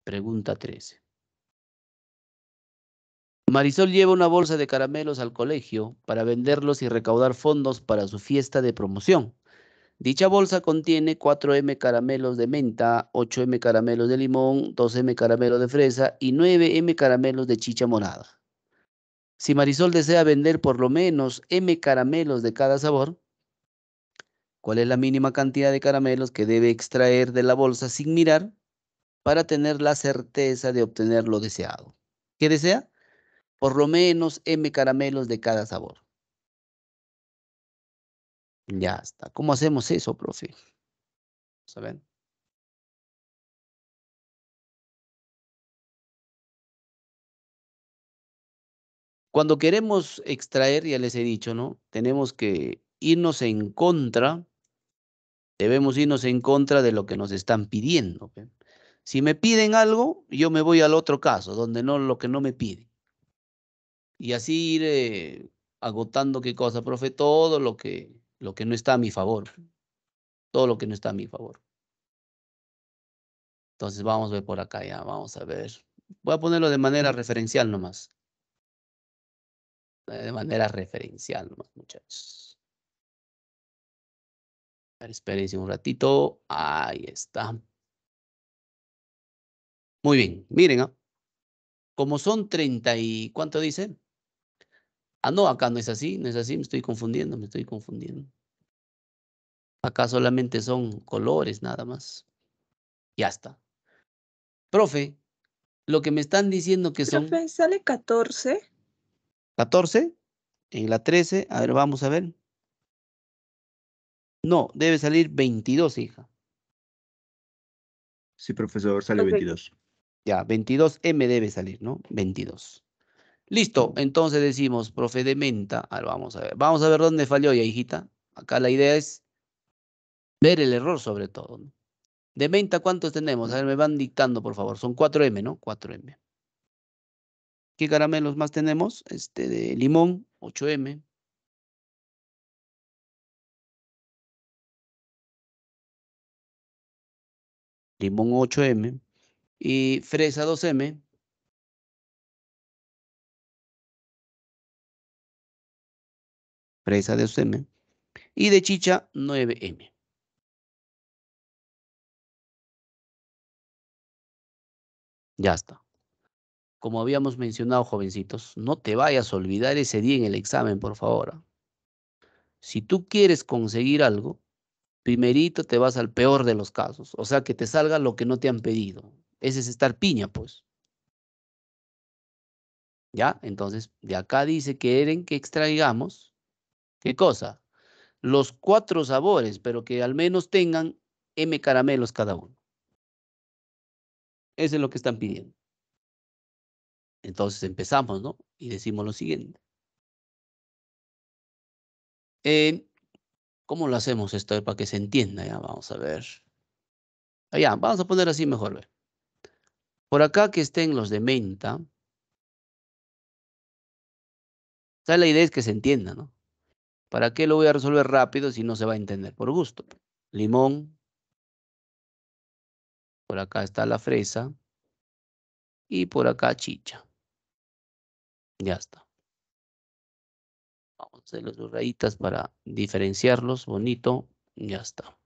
Pregunta 13. Marisol lleva una bolsa de caramelos al colegio para venderlos y recaudar fondos para su fiesta de promoción. Dicha bolsa contiene 4M caramelos de menta, 8M caramelos de limón, 2M caramelos de fresa y 9M caramelos de chicha morada. Si Marisol desea vender por lo menos M caramelos de cada sabor, ¿cuál es la mínima cantidad de caramelos que debe extraer de la bolsa sin mirar para tener la certeza de obtener lo deseado? ¿Qué desea? por lo menos M caramelos de cada sabor. Ya está. ¿Cómo hacemos eso, profe? ¿Saben? Cuando queremos extraer, ya les he dicho, ¿no? Tenemos que irnos en contra, debemos irnos en contra de lo que nos están pidiendo. Si me piden algo, yo me voy al otro caso, donde no lo que no me piden y así ir agotando qué cosa, profe, todo lo que, lo que no está a mi favor, todo lo que no está a mi favor. Entonces vamos a ver por acá ya, vamos a ver. Voy a ponerlo de manera referencial nomás. Eh, de manera referencial nomás, muchachos. A ver, espérense un ratito. Ahí está. Muy bien, miren, ¿ah? como son 30 y... ¿Cuánto dicen Ah, no, acá no es así, no es así, me estoy confundiendo, me estoy confundiendo. Acá solamente son colores nada más. Ya está. Profe, lo que me están diciendo que son... sale 14. 14, en la 13, a ver, vamos a ver. No, debe salir 22, hija. Sí, profesor, sale 22. Ya, 22M debe salir, ¿no? 22. Listo, entonces decimos, profe de menta. vamos a ver. Vamos a ver dónde falló ya, hijita. Acá la idea es ver el error sobre todo. De menta, ¿cuántos tenemos? A ver, me van dictando, por favor. Son 4M, ¿no? 4M. ¿Qué caramelos más tenemos? Este de limón, 8M. Limón 8M. Y fresa 2M. presa de m y de chicha 9M. Ya está. Como habíamos mencionado, jovencitos, no te vayas a olvidar ese día en el examen, por favor. ¿ah? Si tú quieres conseguir algo, primerito te vas al peor de los casos, o sea, que te salga lo que no te han pedido. Ese es estar piña, pues. ¿Ya? Entonces, de acá dice que eren que extraigamos ¿Qué cosa? Los cuatro sabores, pero que al menos tengan M caramelos cada uno. Eso es lo que están pidiendo. Entonces empezamos, ¿no? Y decimos lo siguiente. Eh, ¿Cómo lo hacemos esto eh, para que se entienda? Ya, vamos a ver. Allá, ah, vamos a poner así mejor. Por acá que estén los de menta. la idea es que se entienda, ¿no? ¿Para qué lo voy a resolver rápido si no se va a entender por gusto? Limón. Por acá está la fresa. Y por acá chicha. Ya está. Vamos a hacer las rayitas para diferenciarlos. Bonito. Ya está.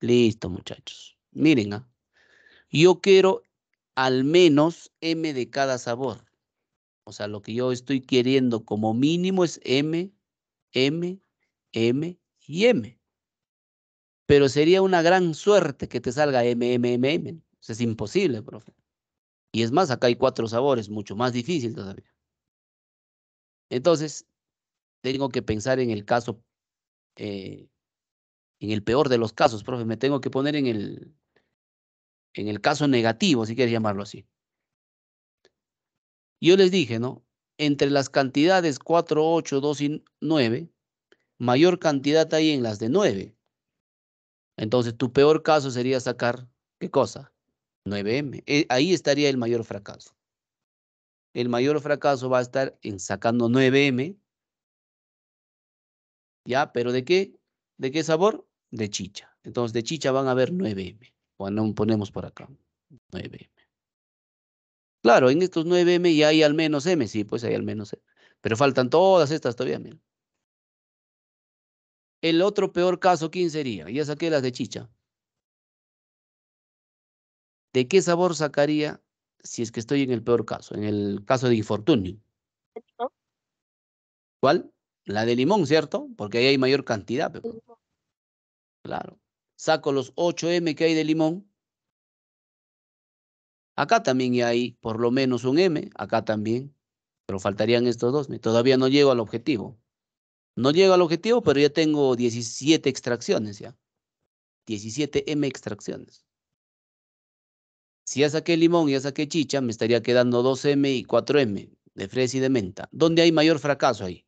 Listo, muchachos. Miren, ¿ah? yo quiero al menos M de cada sabor. O sea, lo que yo estoy queriendo como mínimo es M, M, M y M. Pero sería una gran suerte que te salga M, M, M, M. O es imposible, profe. Y es más, acá hay cuatro sabores, mucho más difícil todavía. Entonces, tengo que pensar en el caso, eh, en el peor de los casos, profe. Me tengo que poner en el, en el caso negativo, si quieres llamarlo así. Yo les dije, ¿no? Entre las cantidades 4, 8, 2 y 9, mayor cantidad hay en las de 9. Entonces, tu peor caso sería sacar, ¿qué cosa? 9M. E, ahí estaría el mayor fracaso. El mayor fracaso va a estar en sacando 9M. ¿Ya? ¿Pero de qué? ¿De qué sabor? De chicha. Entonces, de chicha van a haber 9M. Bueno, ponemos por acá 9M. Claro, en estos 9M ya hay al menos M, sí, pues hay al menos M. Pero faltan todas estas todavía, mira. El otro peor caso, ¿quién sería? Ya saqué las de chicha. ¿De qué sabor sacaría si es que estoy en el peor caso? En el caso de infortunio. ¿Cuál? La de limón, ¿cierto? Porque ahí hay mayor cantidad. Pero... Claro. Saco los 8M que hay de limón Acá también ya hay por lo menos un M, acá también, pero faltarían estos dos. Todavía no llego al objetivo. No llego al objetivo, pero ya tengo 17 extracciones ya. 17 M extracciones. Si ya saqué limón y ya saqué chicha, me estaría quedando 2M y 4M de fresa y de menta. ¿Dónde hay mayor fracaso ahí?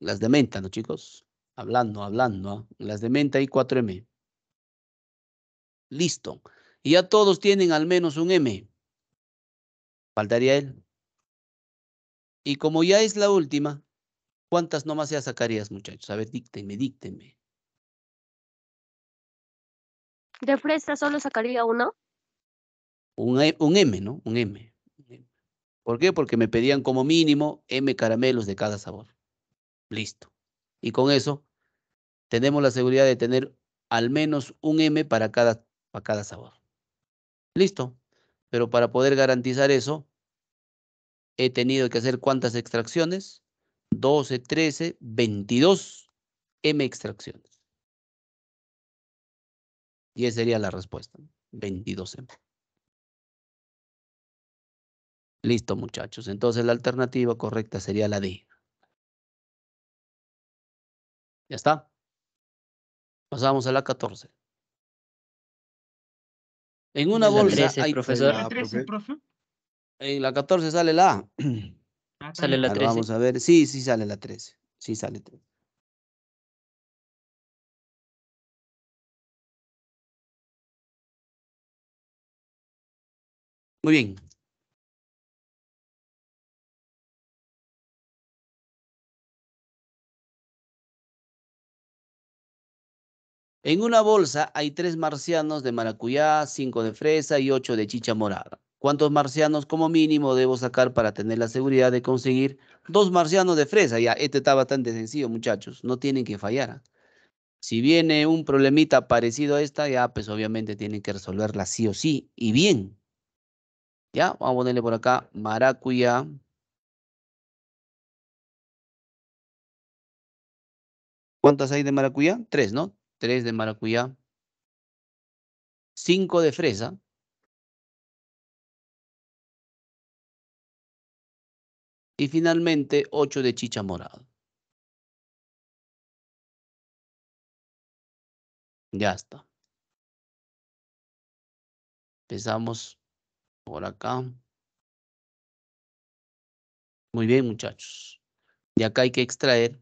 Las de menta, ¿no, chicos? Hablando, hablando. ¿ah? Las de menta y 4M. Listo. Y ya todos tienen al menos un M. Faltaría él. Y como ya es la última, ¿cuántas nomás ya sacarías, muchachos? A ver, díctenme, díctenme. De fresa solo sacaría uno. Un, e, un M, ¿no? Un M. ¿Por qué? Porque me pedían como mínimo M caramelos de cada sabor. Listo. Y con eso tenemos la seguridad de tener al menos un M para cada, para cada sabor. Listo. Pero para poder garantizar eso, he tenido que hacer cuántas extracciones? 12, 13, 22 M extracciones. Y esa sería la respuesta. 22 M. Listo, muchachos. Entonces la alternativa correcta sería la D. ¿Ya está? Pasamos a la 14. En una bolsa 13, hay profesor. La 13, profe. En la 14 sale la A. Ah, sale la 13. vamos a ver. Sí, sí sale la 13. Sí sale 13. Muy bien. En una bolsa hay tres marcianos de maracuyá, cinco de fresa y ocho de chicha morada. ¿Cuántos marcianos como mínimo debo sacar para tener la seguridad de conseguir dos marcianos de fresa? Ya, este está bastante sencillo, muchachos. No tienen que fallar. Si viene un problemita parecido a esta, ya, pues obviamente tienen que resolverla sí o sí y bien. Ya, vamos a ponerle por acá maracuyá. ¿Cuántas hay de maracuyá? Tres, ¿no? 3 de maracuyá, 5 de fresa, y finalmente 8 de chicha morada. Ya está. Empezamos por acá. Muy bien, muchachos. De acá hay que extraer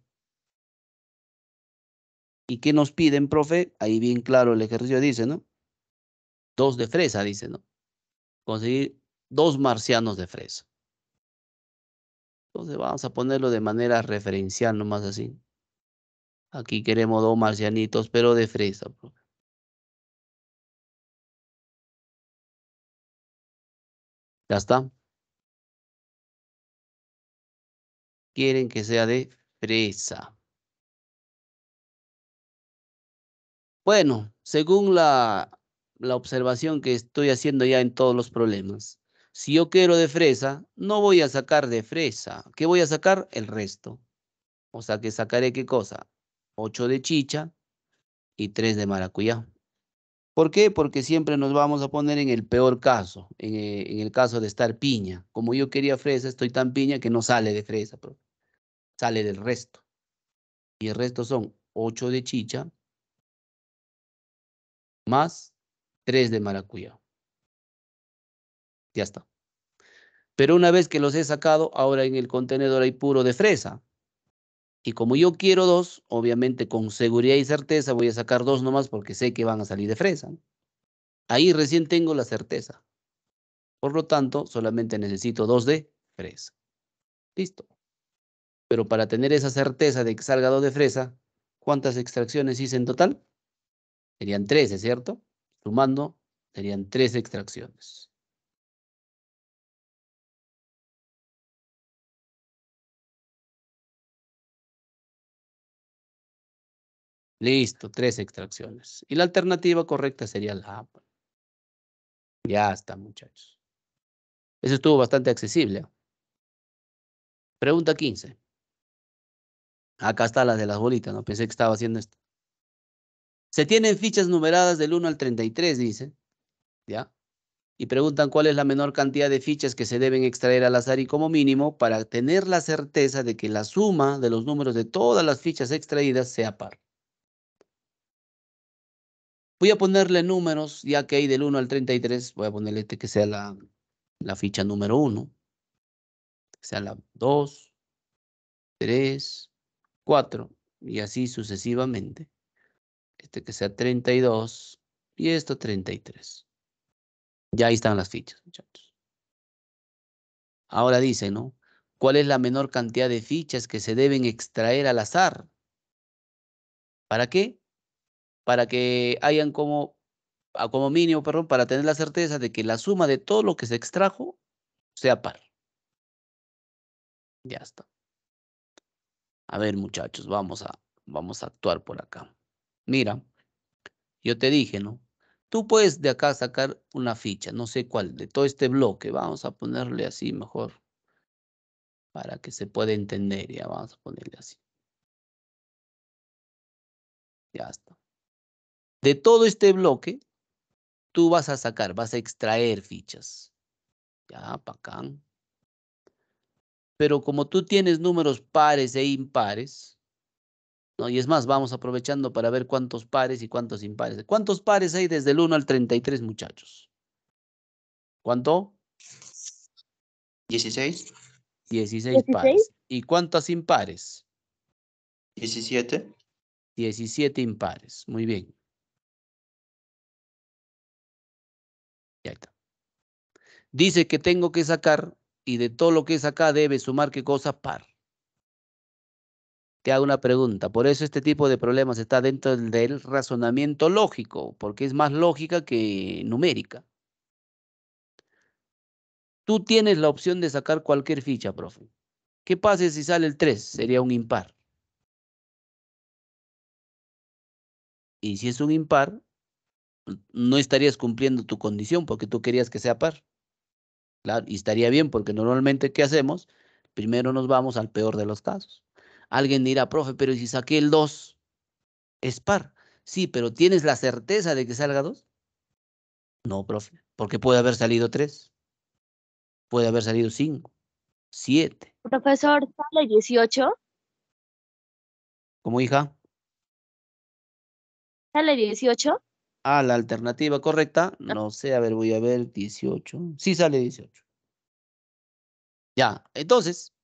¿Y qué nos piden, profe? Ahí bien claro el ejercicio dice, ¿no? Dos de fresa, dice, ¿no? Conseguir dos marcianos de fresa. Entonces vamos a ponerlo de manera referencial, nomás así. Aquí queremos dos marcianitos, pero de fresa, profe. Ya está. Quieren que sea de fresa. Bueno, según la, la observación que estoy haciendo ya en todos los problemas, si yo quiero de fresa, no voy a sacar de fresa. ¿Qué voy a sacar? El resto. O sea que sacaré qué cosa? 8 de chicha y 3 de maracuyá. ¿Por qué? Porque siempre nos vamos a poner en el peor caso, eh, en, el caso de estar piña. Como yo quería fresa, estoy tan piña que no sale de fresa, pero sale del resto. Y el resto son 8 de chicha más tres de maracuyá. Ya está. Pero una vez que los he sacado, ahora en el contenedor hay puro de fresa. Y como yo quiero dos, obviamente con seguridad y certeza voy a sacar dos nomás porque sé que van a salir de fresa. Ahí recién tengo la certeza. Por lo tanto, solamente necesito dos de fresa. Listo. Pero para tener esa certeza de que salga dos de fresa, ¿cuántas extracciones hice en total? Serían 13, ¿cierto? Sumando, serían 13 extracciones. Listo, tres extracciones. Y la alternativa correcta sería la A. Ya está, muchachos. Eso estuvo bastante accesible. Pregunta 15. Acá está la de las bolitas, no pensé que estaba haciendo esto. Se tienen fichas numeradas del 1 al 33, dice. ¿Ya? Y preguntan cuál es la menor cantidad de fichas que se deben extraer al azar y como mínimo para tener la certeza de que la suma de los números de todas las fichas extraídas sea par. Voy a ponerle números, ya que hay del 1 al 33, voy a ponerle este que sea la, la ficha número 1, sea la 2, 3, 4 y así sucesivamente este que sea 32 y esto 33. Ya ahí están las fichas, muchachos. Ahora dice, ¿no? ¿Cuál es la menor cantidad de fichas que se deben extraer al azar? ¿Para qué? Para que hayan como, como mínimo, perdón, para tener la certeza de que la suma de todo lo que se extrajo sea par. Ya está. A ver, muchachos, vamos a, vamos a actuar por acá. Mira, yo te dije, ¿no? Tú puedes de acá sacar una ficha, no sé cuál, de todo este bloque. Vamos a ponerle así mejor para que se pueda entender. Ya vamos a ponerle así. Ya está. De todo este bloque, tú vas a sacar, vas a extraer fichas. Ya, acá. Pero como tú tienes números pares e impares, y es más, vamos aprovechando para ver cuántos pares y cuántos impares. ¿Cuántos pares hay desde el 1 al 33, muchachos? ¿Cuánto? 16. 16, pares. ¿Y cuántos impares? 17. 17 impares. Muy bien. Ya está. Dice que tengo que sacar y de todo lo que es acá debe sumar qué cosa par te hago una pregunta. Por eso este tipo de problemas está dentro del razonamiento lógico, porque es más lógica que numérica. Tú tienes la opción de sacar cualquier ficha, profe. ¿Qué pasa si sale el 3? Sería un impar. Y si es un impar, no estarías cumpliendo tu condición porque tú querías que sea par. Claro, y estaría bien porque normalmente ¿qué hacemos? Primero nos vamos al peor de los casos. Alguien dirá, profe, pero si saqué el 2, es par. Sí, pero ¿tienes la certeza de que salga 2? No, profe, porque puede haber salido 3. Puede haber salido 5, 7. Profesor, ¿sale 18? ¿Cómo hija? ¿Sale 18? Ah, la alternativa correcta, ah. no sé, a ver, voy a ver, 18. Sí sale 18. Ya, entonces,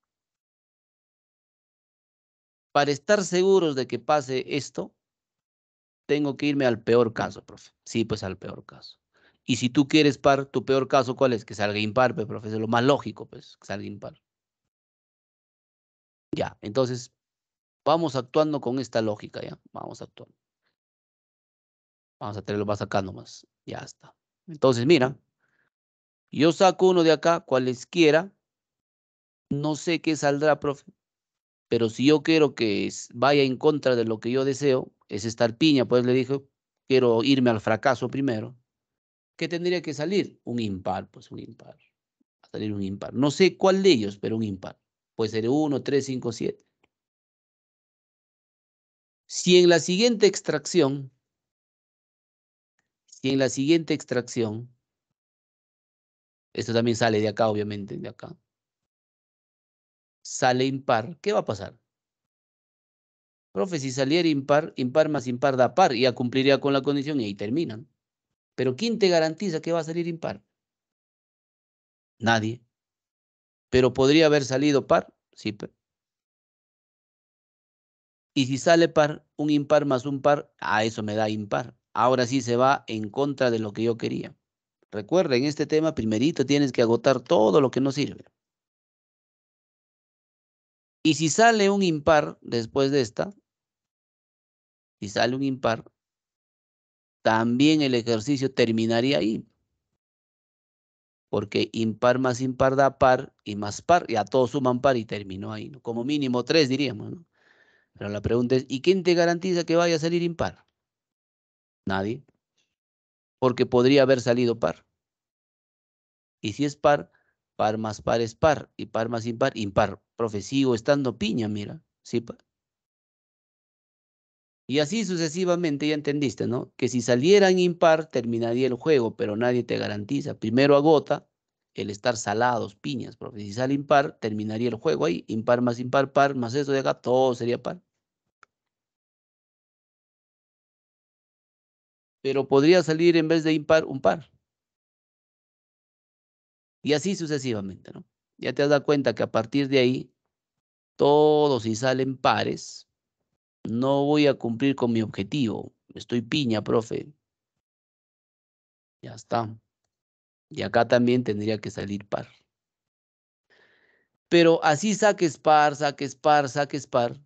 para estar seguros de que pase esto, tengo que irme al peor caso, profe. Sí, pues al peor caso. Y si tú quieres par, tu peor caso, ¿cuál es? Que salga impar, profe. es lo más lógico, pues, que salga impar. Ya, entonces, vamos actuando con esta lógica, ya. Vamos a actuar. Vamos a tenerlo más acá nomás. Ya está. Entonces, mira, yo saco uno de acá, cualesquiera. No sé qué saldrá, profe pero si yo quiero que vaya en contra de lo que yo deseo, es estar piña, pues le dije, quiero irme al fracaso primero, ¿qué tendría que salir? Un impar, pues un impar. A salir un impar. No sé cuál de ellos, pero un impar. Puede ser 1, 3, 5, 7. Si en la siguiente extracción, si en la siguiente extracción, esto también sale de acá, obviamente, de acá sale impar, ¿qué va a pasar? Profe, si saliera impar, impar más impar da par, ya cumpliría con la condición y ahí terminan. Pero ¿quién te garantiza que va a salir impar? Nadie. Pero podría haber salido par, sí. Y si sale par, un impar más un par, a eso me da impar. Ahora sí se va en contra de lo que yo quería. Recuerda, en este tema primerito tienes que agotar todo lo que no sirve. Y si sale un impar después de esta, si sale un impar, también el ejercicio terminaría ahí. Porque impar más impar da par y más par, Y a todos suman par y terminó ahí. Como mínimo tres diríamos. Pero la pregunta es, ¿y quién te garantiza que vaya a salir impar? Nadie. Porque podría haber salido par. Y si es par, par más par es par, y par más impar, impar. Profe, estando piña, mira. ¿Sí? Y así sucesivamente, ya entendiste, ¿no? Que si salieran impar, terminaría el juego, pero nadie te garantiza. Primero agota el estar salados, piñas, profe. Si sale impar, terminaría el juego ahí. Impar más impar, par más eso de acá, todo sería par. Pero podría salir en vez de impar, un par. Y así sucesivamente, ¿no? Ya te has dado cuenta que a partir de ahí, todos si salen pares, no voy a cumplir con mi objetivo. Estoy piña, profe. Ya está. Y acá también tendría que salir par. Pero así saques par, saques par, saques par,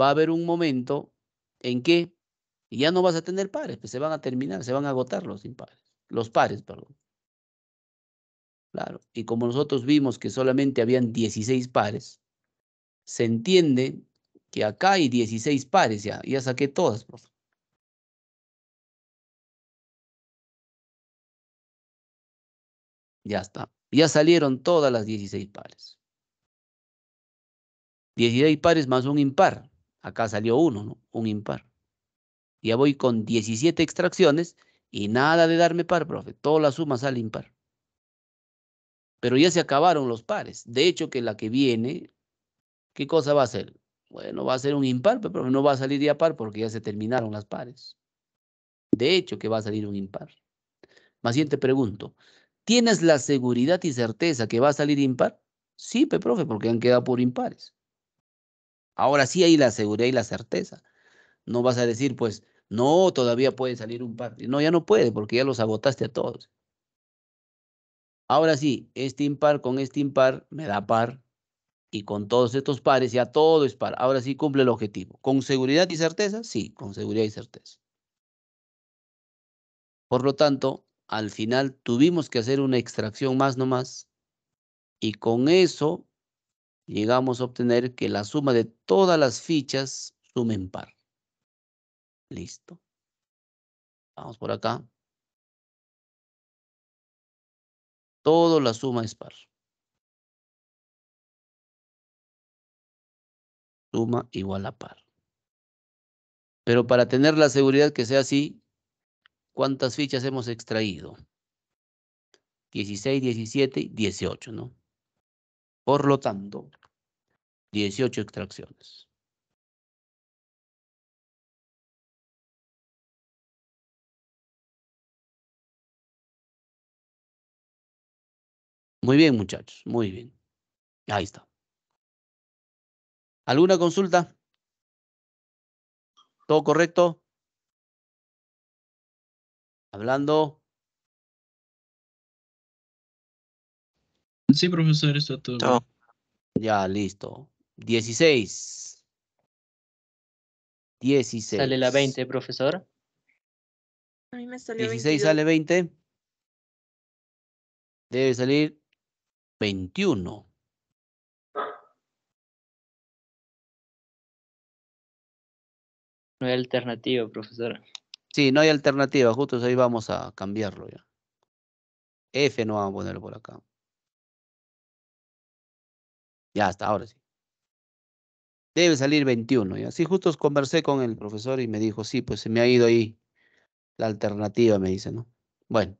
va a haber un momento en que ya no vas a tener pares, pues se van a terminar, se van a agotar los impares, los pares, perdón. Claro. Y como nosotros vimos que solamente habían 16 pares, se entiende que acá hay 16 pares ya. Ya saqué todas, profe. Ya está. Ya salieron todas las 16 pares. 16 pares más un impar. Acá salió uno, ¿no? Un impar. Ya voy con 17 extracciones y nada de darme par, profe. Toda la suma sale impar. Pero ya se acabaron los pares. De hecho, que la que viene, ¿qué cosa va a ser? Bueno, va a ser un impar, pero no va a salir ya par porque ya se terminaron las pares. De hecho, que va a salir un impar. Más bien te pregunto, ¿tienes la seguridad y certeza que va a salir impar? Sí, pe, profe, porque han quedado por impares. Ahora sí hay la seguridad y la certeza. No vas a decir, pues, no, todavía puede salir un par. No, ya no puede, porque ya los agotaste a todos. Ahora sí, este impar con este impar me da par y con todos estos pares ya todo es par. Ahora sí cumple el objetivo. ¿Con seguridad y certeza? Sí, con seguridad y certeza. Por lo tanto, al final tuvimos que hacer una extracción más nomás y con eso llegamos a obtener que la suma de todas las fichas sumen par. Listo. Vamos por acá. Todo la suma es par. Suma igual a par. Pero para tener la seguridad que sea así, ¿cuántas fichas hemos extraído? 16, 17 18, ¿no? Por lo tanto, 18 extracciones. Muy bien, muchachos, muy bien. Ahí está. ¿Alguna consulta? ¿Todo correcto? Hablando. Sí, profesor, está todo. Ya, listo. Dieciséis. Dieciséis. Sale la veinte, profesor. Dieciséis sale veinte. Debe salir 21. No hay alternativa, profesor. Sí, no hay alternativa, justo ahí vamos a cambiarlo ya. F no vamos a poner por acá. Ya, hasta ahora sí. Debe salir 21. Y Sí, justo conversé con el profesor y me dijo, sí, pues se me ha ido ahí la alternativa, me dice, ¿no? Bueno.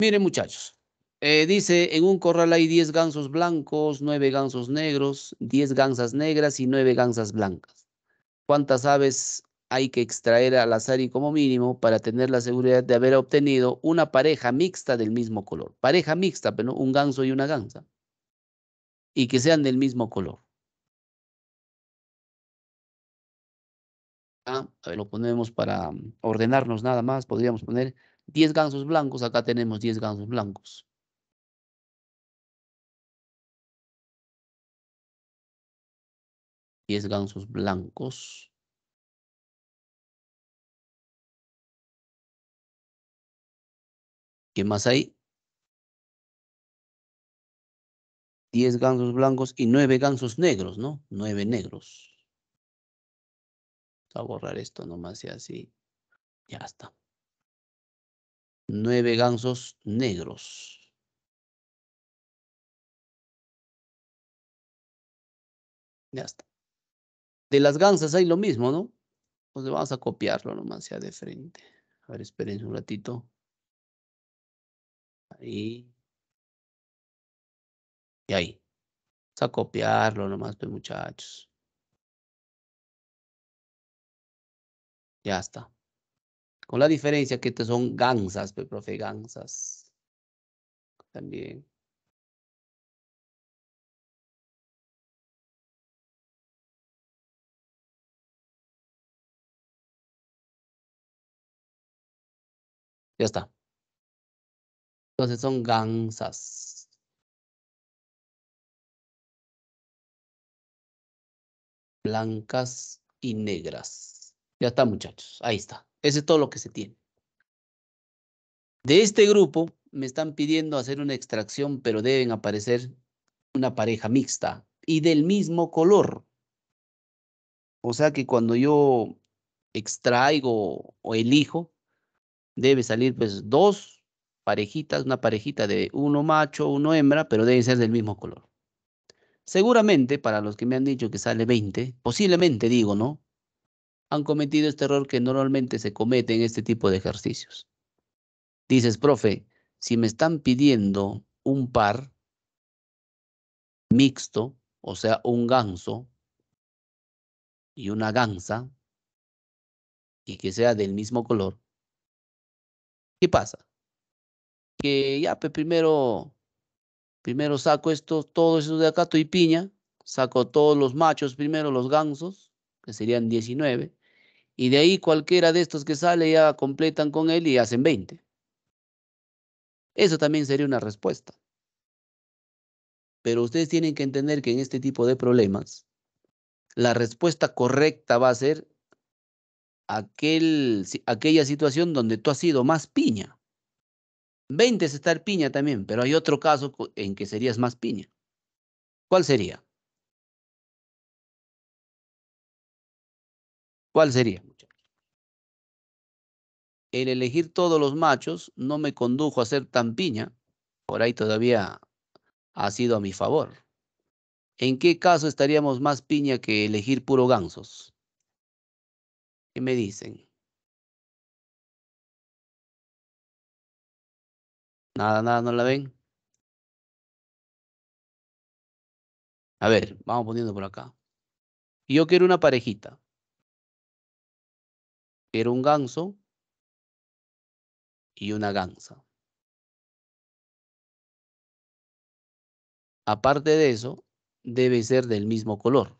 Miren, muchachos. Eh, dice, en un corral hay 10 gansos blancos, 9 gansos negros, 10 gansas negras y 9 gansas blancas. ¿Cuántas aves hay que extraer al azar y como mínimo para tener la seguridad de haber obtenido una pareja mixta del mismo color? Pareja mixta, pero pues, un ganso y una gansa. Y que sean del mismo color. Ah, lo ponemos para mm, ordenarnos nada más. Podríamos poner 10 gansos blancos. Acá tenemos 10 gansos blancos. Diez gansos blancos. ¿Qué más hay? Diez gansos blancos y nueve gansos negros, ¿no? Nueve negros. Voy a borrar esto nomás y así. Ya está. Nueve gansos negros. Ya está. De las gansas hay lo mismo, ¿no? Pues vamos a copiarlo nomás ya de frente. A ver, esperen un ratito. Ahí. Y ahí. Vamos a copiarlo nomás, pues muchachos. Ya está. Con la diferencia que estos son gansas, pues profe, gansas. También. Ya está. Entonces son gansas. Blancas y negras. Ya está, muchachos. Ahí está. Ese es todo lo que se tiene. De este grupo me están pidiendo hacer una extracción, pero deben aparecer una pareja mixta y del mismo color. O sea que cuando yo extraigo o elijo, debe salir pues dos parejitas, una parejita de uno macho, uno hembra, pero deben ser del mismo color. Seguramente, para los que me han dicho que sale 20, posiblemente digo, ¿no? Han cometido este error que normalmente se comete en este tipo de ejercicios. Dices, profe, si me están pidiendo un par mixto, o sea, un ganso y una gansa, y que sea del mismo color, ¿Qué pasa? Que ya, pues primero, primero saco esto, todo eso de acá, y piña, saco todos los machos primero, los gansos, que serían 19, y de ahí cualquiera de estos que sale ya completan con él y hacen 20. Eso también sería una respuesta. Pero ustedes tienen que entender que en este tipo de problemas, la respuesta correcta va a ser aquella situación donde tú has sido más piña. 20 es estar piña también, pero hay otro caso en que serías más piña. ¿Cuál sería? ¿Cuál sería, El elegir todos los machos no me condujo a ser tan piña, por ahí todavía ha sido a mi favor. ¿En qué caso estaríamos más piña que elegir puro gansos? ¿Qué me dicen? Nada, nada, no la ven. A ver, vamos poniendo por acá. yo quiero una parejita. Quiero un ganso y una ganza. Aparte de eso, debe ser del mismo color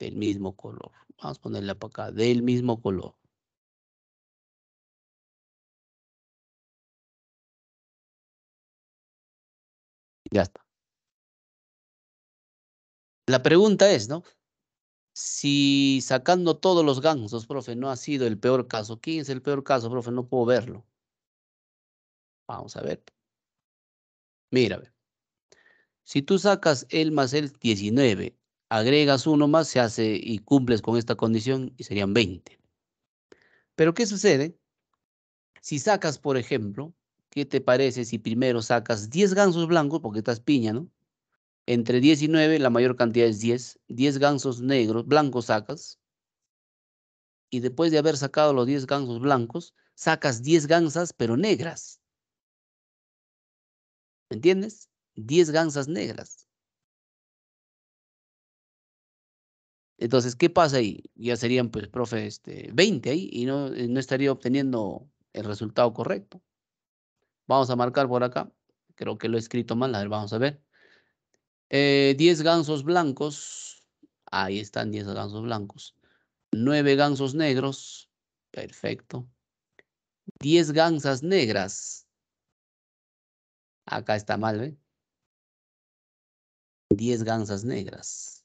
del mismo color. Vamos a ponerla para acá, del mismo color. Ya está. La pregunta es, ¿no? Si sacando todos los gansos, profe, no ha sido el peor caso. ¿Quién es el peor caso, profe? No puedo verlo. Vamos a ver. Mira, si tú sacas el más el 19 agregas uno más, se hace y cumples con esta condición y serían 20. Pero ¿qué sucede? Si sacas, por ejemplo, ¿qué te parece si primero sacas 10 gansos blancos, porque estás piña, ¿no? Entre 10 y 9, la mayor cantidad es 10. 10 gansos negros, blancos sacas. Y después de haber sacado los 10 gansos blancos, sacas 10 gansas, pero negras. ¿Me entiendes? 10 gansas negras. Entonces, ¿qué pasa ahí? Ya serían, pues, profe, este, 20 ahí y no, eh, no estaría obteniendo el resultado correcto. Vamos a marcar por acá. Creo que lo he escrito mal. A ver, vamos a ver. 10 eh, gansos blancos. Ahí están 10 gansos blancos. 9 gansos negros. Perfecto. 10 gansas negras. Acá está mal, ¿ve? 10 gansas negras.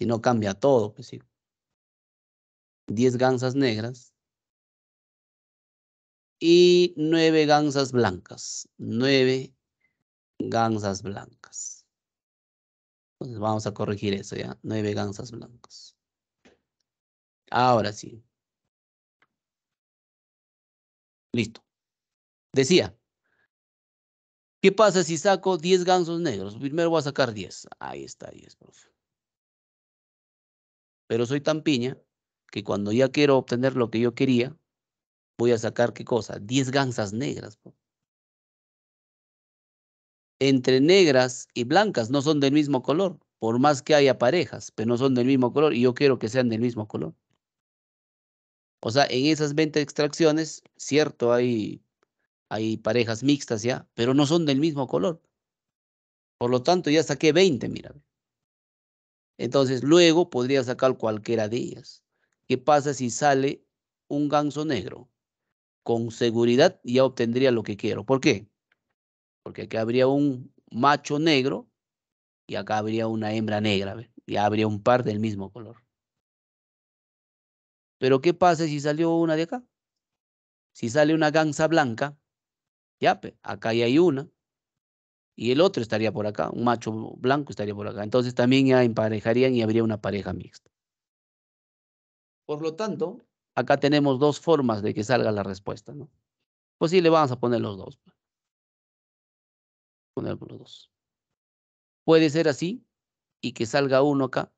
Si no cambia todo, pues sí. Diez gansas negras y nueve gansas blancas. Nueve gansas blancas. Entonces vamos a corregir eso ya. Nueve gansas blancas. Ahora sí. Listo. Decía, ¿qué pasa si saco diez gansos negros? Primero voy a sacar diez. Ahí está 10, profe. Pero soy tan piña que cuando ya quiero obtener lo que yo quería, voy a sacar qué cosa? 10 gansas negras. Entre negras y blancas no son del mismo color, por más que haya parejas, pero no son del mismo color y yo quiero que sean del mismo color. O sea, en esas 20 extracciones, cierto, hay, hay parejas mixtas ya, pero no son del mismo color. Por lo tanto, ya saqué 20, mira. Entonces luego podría sacar cualquiera de ellas. ¿Qué pasa si sale un ganso negro? Con seguridad ya obtendría lo que quiero. ¿Por qué? Porque aquí habría un macho negro y acá habría una hembra negra. Ya habría un par del mismo color. Pero ¿qué pasa si salió una de acá? Si sale una gansa blanca, ya, acá ya hay una y el otro estaría por acá, un macho blanco estaría por acá. Entonces también ya emparejarían y habría una pareja mixta. Por lo tanto, acá tenemos dos formas de que salga la respuesta, ¿no? Pues sí, le vamos a poner los dos. Pues. Poner los dos. Puede ser así y que salga uno acá.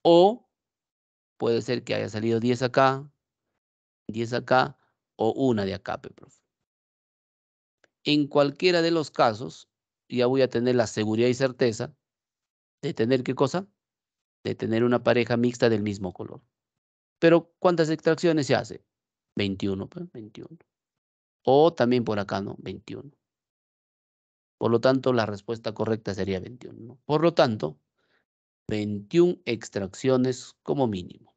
O puede ser que haya salido 10 acá, 10 acá o una de acá, profe. En cualquiera de los casos, ya voy a tener la seguridad y certeza de tener qué cosa? De tener una pareja mixta del mismo color. Pero ¿cuántas extracciones se hace? 21, 21. Pues, o también por acá, ¿no? 21. Por lo tanto, la respuesta correcta sería 21. Por lo tanto, 21 extracciones como mínimo.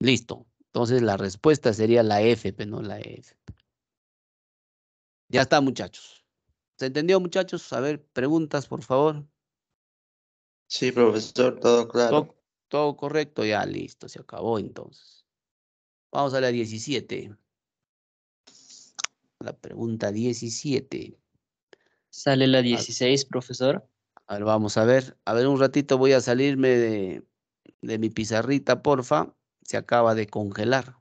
Listo. Entonces la respuesta sería la F, no la F. Ya está, muchachos. ¿Se entendió, muchachos? A ver, preguntas, por favor. Sí, profesor, todo claro. Todo, correcto, ya listo, se acabó entonces. Vamos a la 17. La pregunta 17. Sale la 16, profesor. A ver, vamos a ver. A ver, un ratito voy a salirme de mi pizarrita, porfa se acaba de congelar.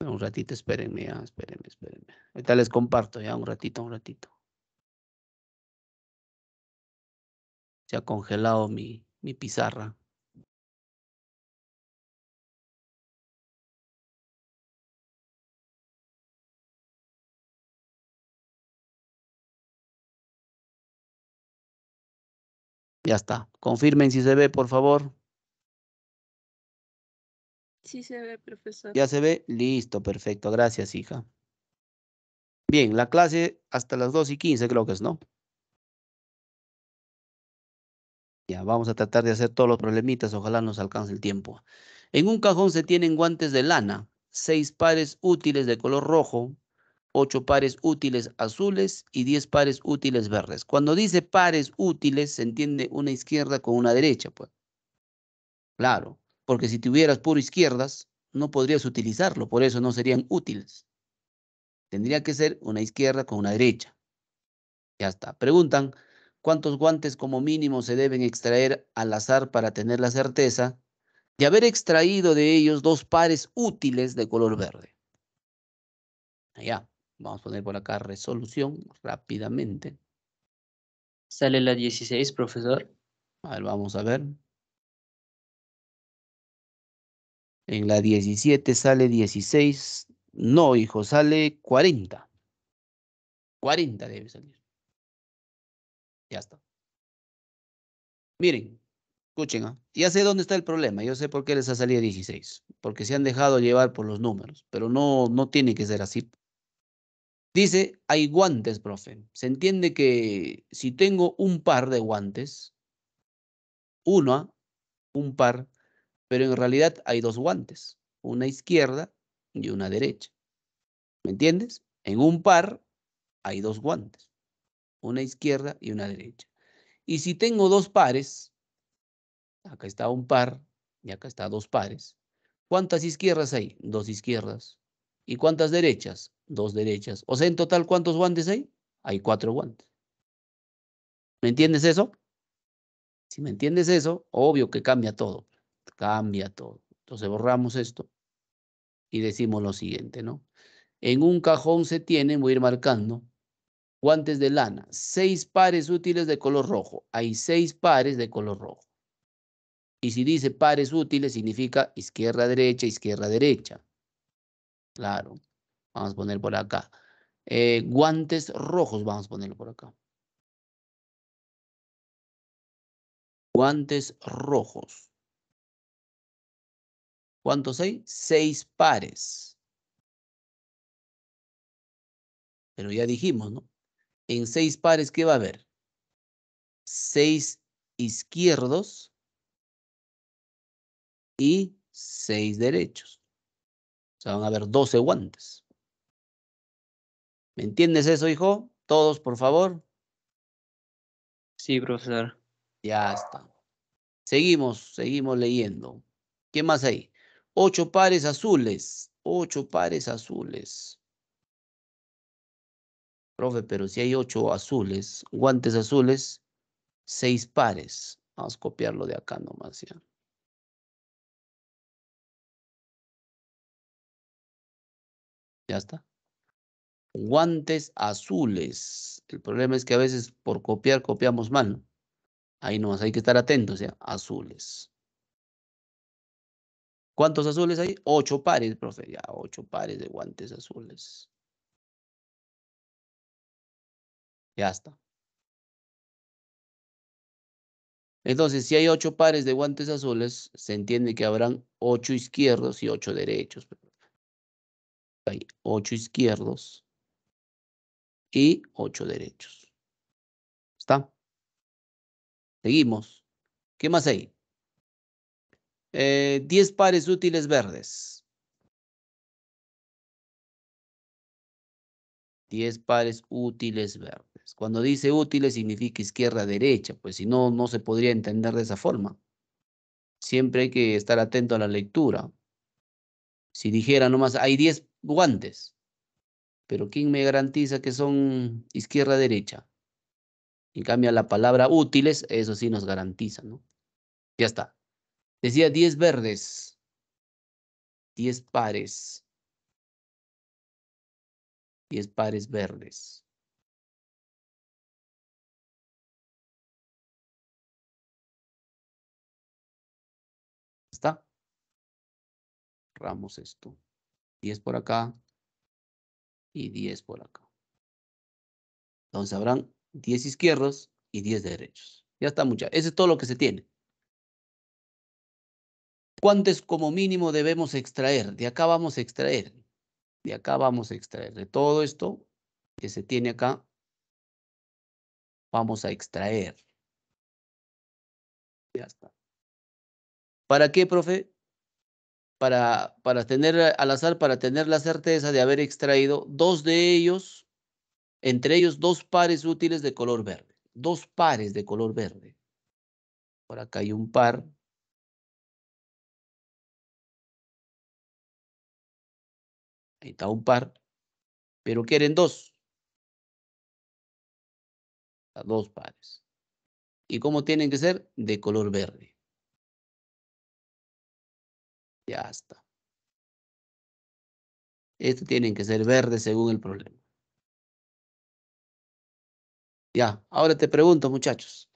Un ratito, espérenme, ya, ah, espérenme, espérenme. Ahorita les comparto ya un ratito, un ratito. Se ha congelado mi, mi pizarra. Ya está. Confirmen si se ve, por favor. Sí se ve, profesor. ¿Ya se ve? Listo, perfecto. Gracias, hija. Bien, la clase hasta las 2 y 15 creo que es, ¿no? Ya, vamos a tratar de hacer todos los problemitas, ojalá nos alcance el tiempo. En un cajón se tienen guantes de lana, seis pares útiles de color rojo, ocho pares útiles azules y diez pares útiles verdes. Cuando dice pares útiles, se entiende una izquierda con una derecha, pues. Claro porque si tuvieras puro izquierdas, no podrías utilizarlo, por eso no serían útiles. Tendría que ser una izquierda con una derecha. Ya está. Preguntan, ¿cuántos guantes como mínimo se deben extraer al azar para tener la certeza de haber extraído de ellos dos pares útiles de color verde? Allá. Vamos a poner por acá resolución rápidamente. Sale la 16, profesor. A ver, vamos a ver. En la 17 sale 16. No, hijo, sale 40. 40 debe salir. Ya está. Miren, escuchen, ¿ah? ya sé dónde está el problema. Yo sé por qué les ha salido 16. Porque se han dejado llevar por los números. Pero no, no tiene que ser así. Dice, hay guantes, profe. Se entiende que si tengo un par de guantes, uno, ¿ah? un par, pero en realidad hay dos guantes, una izquierda y una derecha. ¿Me entiendes? En un par hay dos guantes, una izquierda y una derecha. Y si tengo dos pares, acá está un par y acá está dos pares, ¿cuántas izquierdas hay? Dos izquierdas. ¿Y cuántas derechas? Dos derechas. O sea, en total, ¿cuántos guantes hay? Hay cuatro guantes. ¿Me entiendes eso? Si me entiendes eso, obvio que cambia todo. Cambia todo. Entonces borramos esto y decimos lo siguiente, ¿no? En un cajón se tienen, voy a ir marcando, guantes de lana, seis pares útiles de color rojo. Hay seis pares de color rojo. Y si dice pares útiles, significa izquierda, derecha, izquierda, derecha. Claro. Vamos a poner por acá. Eh, guantes rojos, vamos a ponerlo por acá. Guantes rojos. ¿Cuántos hay? Seis pares. Pero ya dijimos, ¿no? En seis pares, ¿qué va a haber? Seis izquierdos y seis derechos. O sea, van a haber doce guantes. ¿Me entiendes eso, hijo? Todos, por favor. Sí, profesor. Ya está. Seguimos, seguimos leyendo. ¿Qué más hay? ocho pares azules, ocho pares azules. Profe, pero si hay ocho azules, guantes azules, seis pares. Vamos a copiarlo de acá nomás ya. Ya está. Guantes azules. El problema es que a veces por copiar copiamos mal. Ahí nomás hay que estar atentos, ya. Azules. ¿Cuántos azules hay? Ocho pares, profe. Ya, ocho pares de guantes azules. Ya está. Entonces, si hay ocho pares de guantes azules, se entiende que habrán ocho izquierdos y ocho derechos. Hay ocho izquierdos y ocho derechos. ¿Está? Seguimos. ¿Qué más hay? 10 eh, pares útiles verdes. 10 pares útiles verdes. Cuando dice útiles significa izquierda, derecha, pues si no, no se podría entender de esa forma. Siempre hay que estar atento a la lectura. Si dijera nomás, hay 10 guantes, pero ¿quién me garantiza que son izquierda, derecha? En cambio, la palabra útiles, eso sí nos garantiza, ¿no? Ya está. Decía 10 verdes, 10 pares, 10 pares verdes. ¿Está? Cerramos esto. 10 por acá y 10 por acá. Entonces habrán 10 izquierdos y 10 derechos. Ya está, mucha. Eso es todo lo que se tiene. ¿Cuántos como mínimo debemos extraer? De acá vamos a extraer. De acá vamos a extraer. De todo esto que se tiene acá, vamos a extraer. Ya está. ¿Para qué, profe? Para, para tener al azar, para tener la certeza de haber extraído dos de ellos, entre ellos dos pares útiles de color verde. Dos pares de color verde. Por acá hay un par, Ahí está un par. Pero quieren dos. dos pares. ¿Y cómo tienen que ser? De color verde. Ya está. Estos tienen que ser verdes según el problema. Ya, ahora te pregunto, muchachos.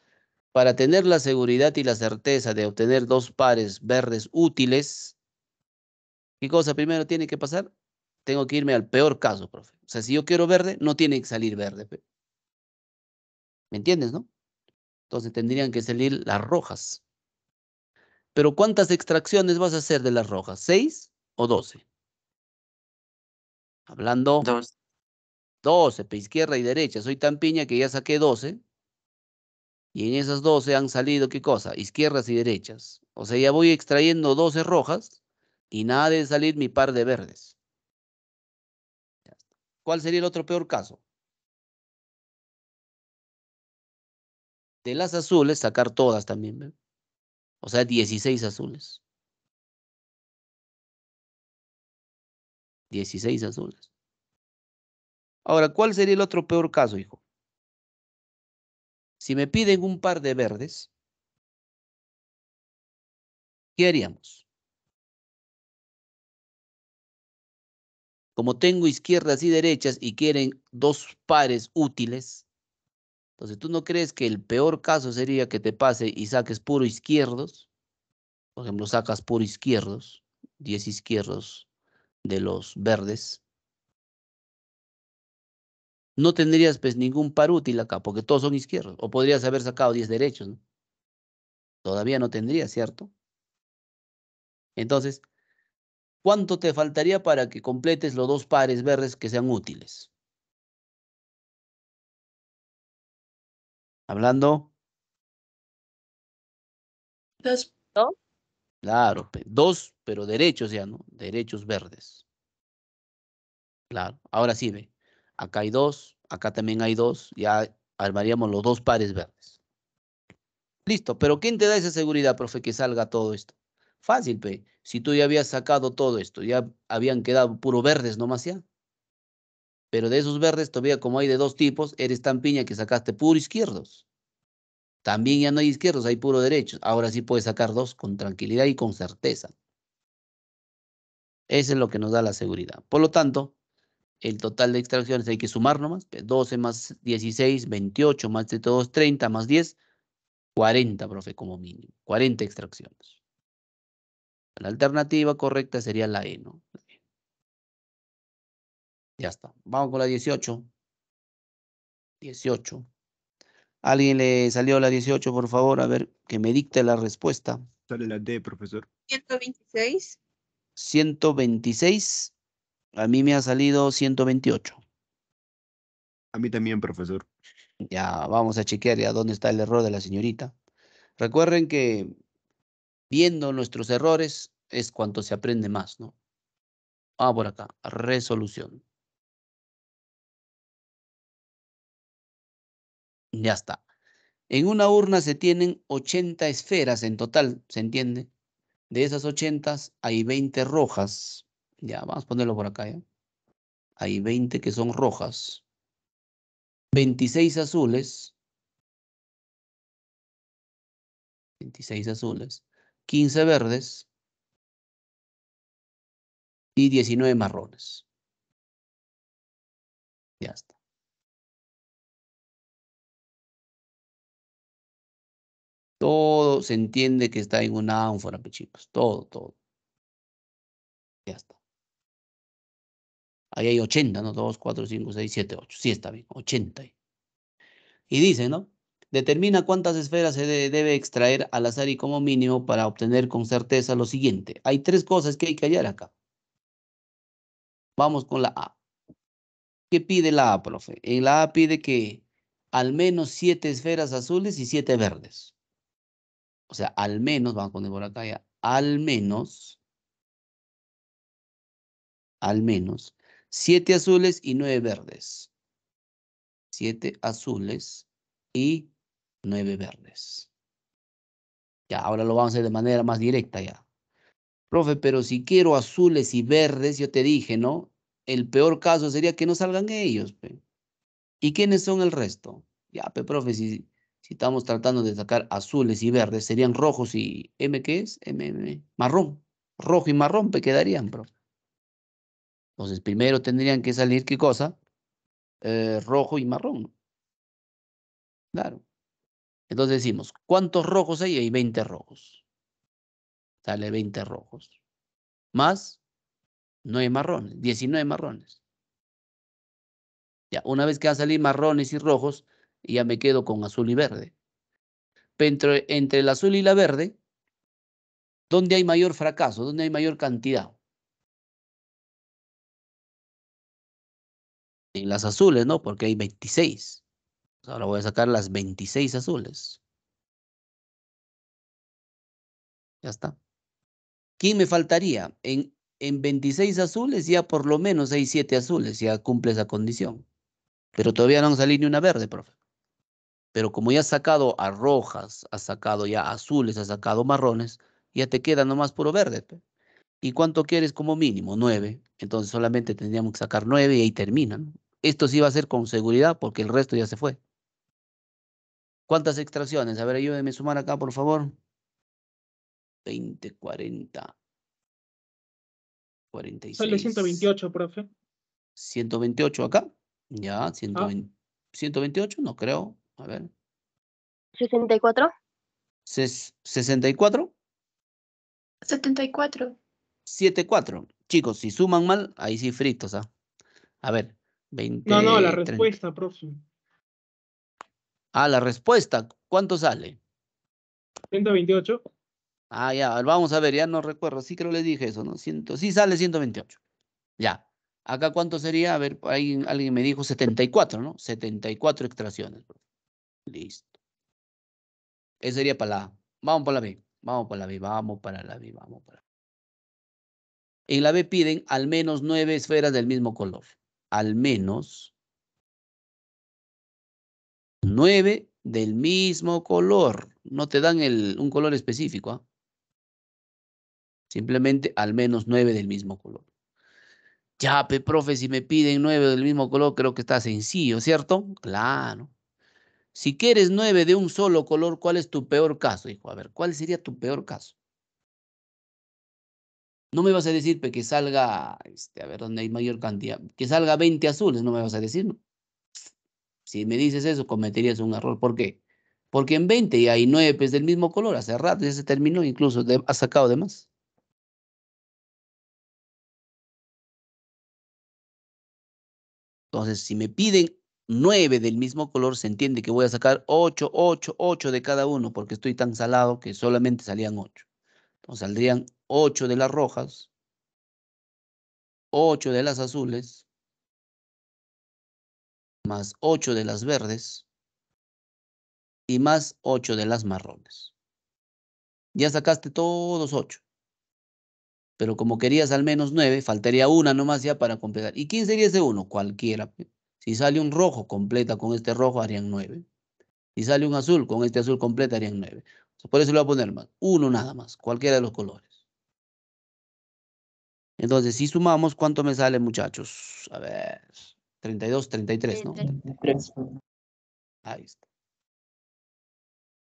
Para tener la seguridad y la certeza de obtener dos pares verdes útiles, ¿qué cosa primero tiene que pasar? tengo que irme al peor caso, profe. O sea, si yo quiero verde, no tiene que salir verde. ¿Me entiendes, no? Entonces tendrían que salir las rojas. Pero ¿cuántas extracciones vas a hacer de las rojas? ¿Seis o doce? Hablando... Dos. 12, izquierda y derecha. Soy tan piña que ya saqué doce. Y en esas doce han salido, ¿qué cosa? Izquierdas y derechas. O sea, ya voy extrayendo doce rojas y nada de salir mi par de verdes. ¿Cuál sería el otro peor caso? De las azules, sacar todas también. ¿ve? O sea, 16 azules. 16 azules. Ahora, ¿cuál sería el otro peor caso, hijo? Si me piden un par de verdes, ¿qué haríamos? Como tengo izquierdas y derechas y quieren dos pares útiles, entonces tú no crees que el peor caso sería que te pase y saques puro izquierdos. Por ejemplo, sacas puro izquierdos, 10 izquierdos de los verdes. No tendrías pues ningún par útil acá, porque todos son izquierdos. O podrías haber sacado 10 derechos, Todavía no tendrías, ¿cierto? Entonces, ¿cuánto te faltaría para que completes los dos pares verdes que sean útiles? Hablando. Dos. Claro, dos, pero derechos ya, ¿no? Derechos verdes. Claro, ahora sí ve. Acá hay dos, acá también hay dos, ya armaríamos los dos pares verdes. Listo, pero ¿quién te da esa seguridad, profe, que salga todo esto? Fácil, p Si tú ya habías sacado todo esto, ya habían quedado puro verdes nomás ya. Pero de esos verdes, todavía como hay de dos tipos, eres tan piña que sacaste puro izquierdos. También ya no hay izquierdos, hay puro derechos. Ahora sí puedes sacar dos con tranquilidad y con certeza. Eso es lo que nos da la seguridad. Por lo tanto, el total de extracciones hay que sumar nomás. 12 más 16, 28, más de todos, 30, más 10, 40, profe, como mínimo. 40 extracciones. La alternativa correcta sería la E, ¿no? E. Ya está. Vamos con la 18. 18. ¿Alguien le salió la 18, por favor? A ver, que me dicte la respuesta. Sale la D, profesor. 126. 126. A mí me ha salido 128. A mí también, profesor. Ya, vamos a chequear ya dónde está el error de la señorita. Recuerden que viendo nuestros errores es cuanto se aprende más, ¿no? Ah, por acá, resolución. Ya está. En una urna se tienen 80 esferas en total, ¿se entiende? De esas 80 hay 20 rojas. Ya, vamos a ponerlo por acá, ¿eh? Hay 20 que son rojas. 26 azules. 26 azules. 15 verdes y 19 marrones. Ya está. Todo se entiende que está en una ánfora, chicos. Todo, todo. Ya está. Ahí hay 80, ¿no? 2, 4, 5, 6, 7, 8. Sí, está bien. 80. Y dice, ¿no? Determina cuántas esferas se debe extraer al azar y como mínimo para obtener con certeza lo siguiente. Hay tres cosas que hay que hallar acá. Vamos con la A. ¿Qué pide la A, profe? Eh, la A pide que al menos siete esferas azules y siete verdes. O sea, al menos, vamos con poner por acá ya, al menos, al menos, siete azules y nueve verdes. Siete azules y nueve verdes. Ya, ahora lo vamos a hacer de manera más directa ya. Profe, pero si quiero azules y verdes, yo te dije, ¿no? El peor caso sería que no salgan ellos. ¿Y quiénes son el resto? Ya, pero profe, si, si estamos tratando de sacar azules y verdes, serían rojos y M, ¿qué es? M, marrón. Rojo y marrón, pe, quedarían, profe. Entonces, primero tendrían que salir, ¿qué cosa? Eh, rojo y marrón. Claro. Entonces decimos, ¿cuántos rojos hay? Hay 20 rojos. Sale 20 rojos. Más 9 marrones, 19 marrones. Ya, una vez que han salido marrones y rojos, ya me quedo con azul y verde. Pero entre el azul y la verde, ¿dónde hay mayor fracaso? ¿Dónde hay mayor cantidad? En las azules, ¿no? Porque hay 26. Ahora voy a sacar las 26 azules. Ya está. ¿Qué me faltaría? En, en 26 azules ya por lo menos hay 7 azules, ya cumple esa condición. Pero todavía no han salido ni una verde, profe. Pero como ya has sacado a rojas, has sacado ya azules, has sacado marrones, ya te queda nomás puro verde. ¿Y cuánto quieres como mínimo? 9. Entonces solamente tendríamos que sacar 9 y ahí terminan. Esto sí va a ser con seguridad porque el resto ya se fue. ¿Cuántas extracciones? A ver, ayúdenme a sumar acá, por favor. 20, 40, 46. Sale 128, profe. 128 acá. Ya, 128, ah. no creo. A ver. 64. 64. 74. 74. Chicos, si suman mal, ahí sí fritos, ¿ah? A ver, 20. No, no, la respuesta, profe. Ah, la respuesta, ¿cuánto sale? 128. Ah, ya, vamos a ver, ya no recuerdo, sí creo que le dije eso, ¿no? sí sale 128. Ya. Acá cuánto sería, a ver, alguien, alguien me dijo 74, ¿no? 74 extracciones. Listo. Eso sería para la Vamos para la B, vamos para la B, vamos para la B, vamos para la B. En la B piden al menos nueve esferas del mismo color. Al menos Nueve del mismo color. No te dan el, un color específico. ¿ah? Simplemente al menos nueve del mismo color. Ya, pe, profe, si me piden nueve del mismo color, creo que está sencillo, ¿cierto? Claro. Si quieres nueve de un solo color, ¿cuál es tu peor caso, hijo? A ver, ¿cuál sería tu peor caso? No me vas a decir que salga, este, a ver, donde hay mayor cantidad, que salga 20 azules, no me vas a decir, ¿no? Si me dices eso, cometerías un error. ¿Por qué? Porque en 20 hay 9 pues, del mismo color. Hace rato ya se terminó, incluso de, ha sacado de más. Entonces, si me piden 9 del mismo color, se entiende que voy a sacar 8, 8, 8 de cada uno, porque estoy tan salado que solamente salían 8. Entonces saldrían 8 de las rojas, 8 de las azules, más 8 de las verdes y más 8 de las marrones. Ya sacaste todos 8. Pero como querías al menos 9, faltaría una nomás ya para completar. ¿Y quién sería ese uno? Cualquiera. Pues. Si sale un rojo, completa con este rojo, harían 9. Si sale un azul, con este azul completa, harían 9. Por eso le voy a poner más. Uno nada más, cualquiera de los colores. Entonces, si sumamos, ¿cuánto me sale, muchachos? A ver. 32, 33, ¿no? 33. Ahí está.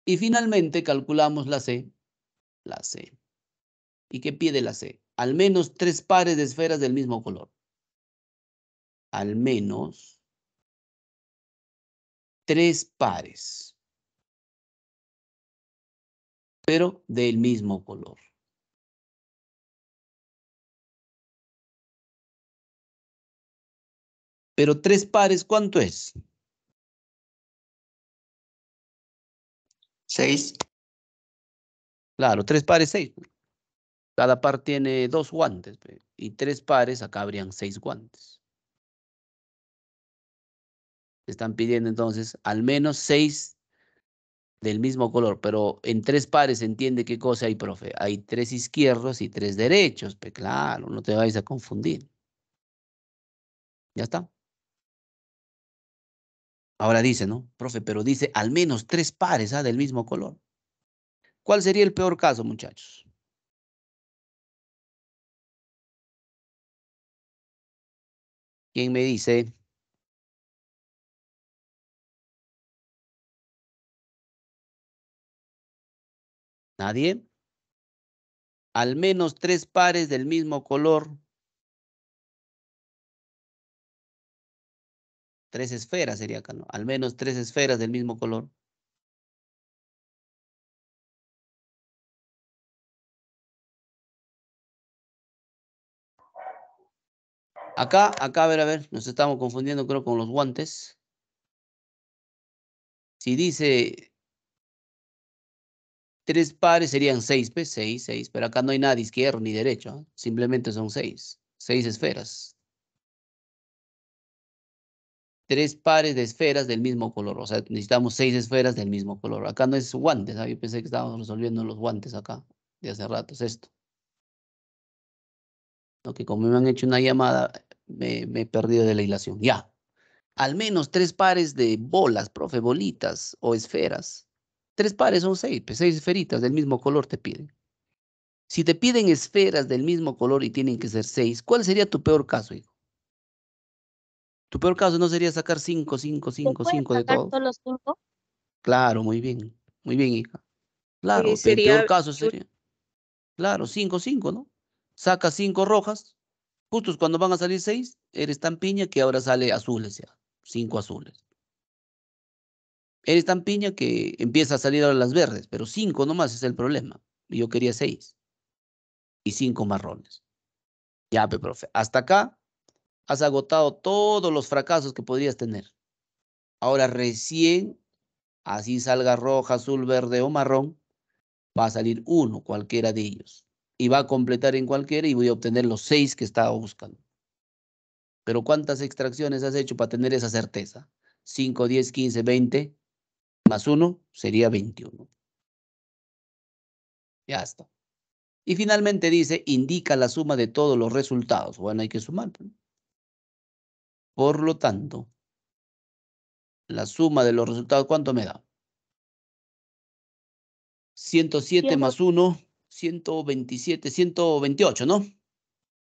Y finalmente calculamos la C, la C. ¿Y qué pide la C? Al menos tres pares de esferas del mismo color. Al menos tres pares. Pero del mismo color. Pero tres pares, ¿cuánto es? Seis. Claro, tres pares, seis. Cada par tiene dos guantes y tres pares, acá habrían seis guantes. Están pidiendo entonces al menos seis del mismo color, pero en tres pares entiende qué cosa hay, profe. Hay tres izquierdos y tres derechos, Pero claro, no te vayas a confundir. Ya está. Ahora dice, ¿no? Profe, pero dice al menos tres pares ¿ah? del mismo color. ¿Cuál sería el peor caso, muchachos? ¿Quién me dice? ¿Nadie? Al menos tres pares del mismo color Tres esferas sería acá, ¿no? Al menos tres esferas del mismo color. Acá, acá, a ver, a ver, nos estamos confundiendo creo con los guantes. Si dice tres pares serían seis, pues, seis, seis, pero acá no hay nada izquierdo ni derecho, ¿eh? simplemente son seis, seis esferas tres pares de esferas del mismo color. O sea, necesitamos seis esferas del mismo color. Acá no es guantes. ahí Yo pensé que estábamos resolviendo los guantes acá de hace rato. Es esto. que como me han hecho una llamada, me, he perdido de la hilación. Ya. Al menos tres pares de bolas, profe, bolitas o esferas. Tres pares son seis, pues, seis esferitas del mismo color te piden. Si te piden esferas del mismo color y tienen que ser seis, ¿cuál sería tu peor caso, hijo? Tu peor caso no sería sacar 5, 5, 5, 5 de todo. todos los cinco? Claro, muy bien. Muy bien, hija. Claro, el peor caso sería. Claro, 5, 5, ¿no? Saca 5 rojas. justo cuando van a salir 6, eres tan piña que ahora sale azules ya. 5 azules. Eres tan piña que empieza a salir ahora las verdes, pero 5 nomás es el problema. Yo quería 6. Y 5 marrones. Ya, profe. Hasta acá has agotado todos los fracasos que podrías tener. Ahora recién, así salga roja, azul, verde o marrón, va a salir uno, cualquiera de ellos. Y va a completar en cualquiera y voy a obtener los seis que estaba buscando. Pero ¿cuántas extracciones has hecho para tener esa certeza? 5, 10, 15, 20, más uno, sería 21. Ya está. Y finalmente dice, indica la suma de todos los resultados. Bueno, hay que sumar. Pues, por lo tanto, la suma de los resultados, ¿cuánto me da? 107 más 1, 127, 128, ¿no?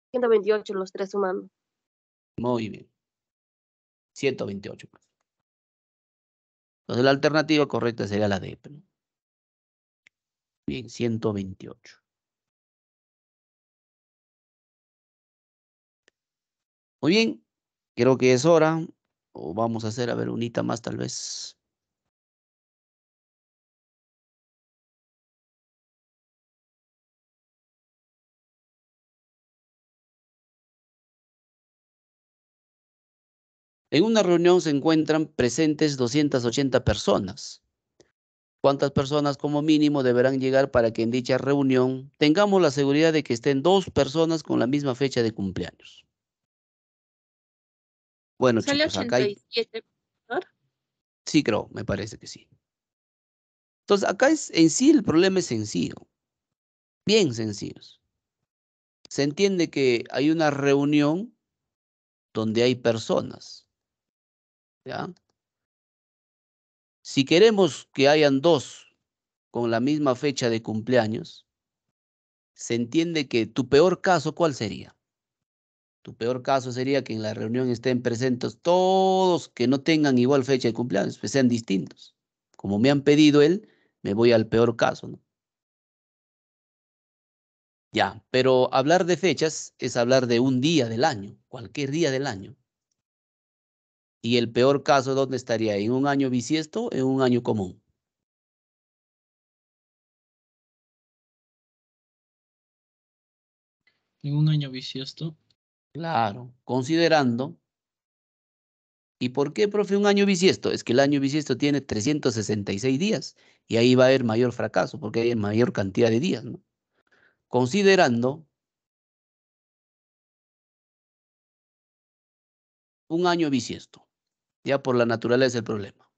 128 los tres sumando. Muy bien. 128. Entonces la alternativa correcta sería la D. Bien, 128. Muy bien, Creo que es hora, o vamos a hacer, a ver, unita más tal vez. En una reunión se encuentran presentes 280 personas. ¿Cuántas personas como mínimo deberán llegar para que en dicha reunión tengamos la seguridad de que estén dos personas con la misma fecha de cumpleaños? Bueno, chicos, 87, Sí, creo, me parece que sí. Entonces, acá es, en sí el problema es sencillo. Bien sencillos. Se entiende que hay una reunión donde hay personas. ¿Ya? Si queremos que hayan dos con la misma fecha de cumpleaños, se entiende que tu peor caso, ¿cuál sería? Tu peor caso sería que en la reunión estén presentes todos que no tengan igual fecha de cumpleaños, pues sean distintos. Como me han pedido él, me voy al peor caso, ¿no? Ya, pero hablar de fechas es hablar de un día del año, cualquier día del año. Y el peor caso, ¿dónde estaría? ¿En un año bisiesto en un año común? En un año bisiesto. Claro, considerando. ¿Y por qué, profe, un año bisiesto? Es que el año bisiesto tiene 366 días y ahí va a haber mayor fracaso porque hay mayor cantidad de días, ¿no? Considerando un año bisiesto, ya por la naturaleza del problema.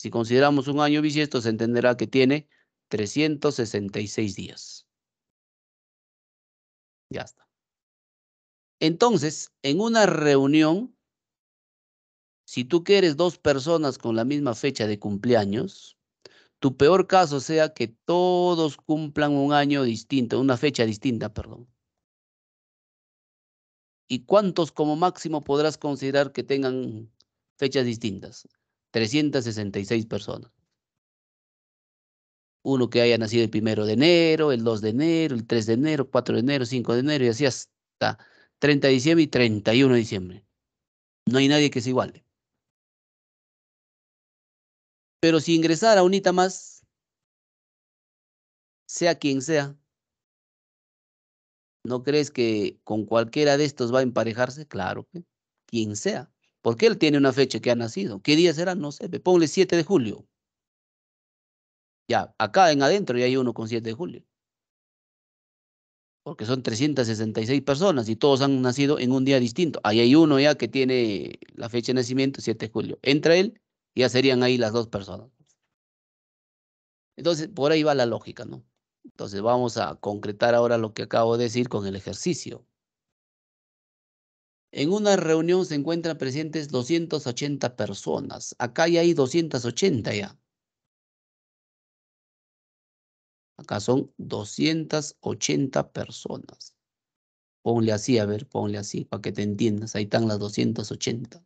Si consideramos un año bisiesto, se entenderá que tiene 366 días. Ya está. Entonces, en una reunión, si tú quieres dos personas con la misma fecha de cumpleaños, tu peor caso sea que todos cumplan un año distinto, una fecha distinta, perdón. ¿Y cuántos como máximo podrás considerar que tengan fechas distintas? 366 personas uno que haya nacido el primero de enero, el 2 de enero, el 3 de enero, 4 de enero, 5 de enero y así hasta 30 de diciembre y 31 de diciembre. No hay nadie que se iguale. Pero si ingresara unita más, sea quien sea, ¿no crees que con cualquiera de estos va a emparejarse? Claro que quien sea. Porque él tiene una fecha que ha nacido. ¿Qué día será? No sé. Ponle 7 de julio. Ya, acá en adentro ya hay uno con 7 de julio. Porque son 366 personas y todos han nacido en un día distinto. Ahí hay uno ya que tiene la fecha de nacimiento, 7 de julio. Entra él, ya serían ahí las dos personas. Entonces, por ahí va la lógica, ¿no? Entonces, vamos a concretar ahora lo que acabo de decir con el ejercicio. En una reunión se encuentran presentes 280 personas. Acá ya hay 280 ya. Acá son 280 personas. Ponle así, a ver, ponle así, para que te entiendas. Ahí están las 280.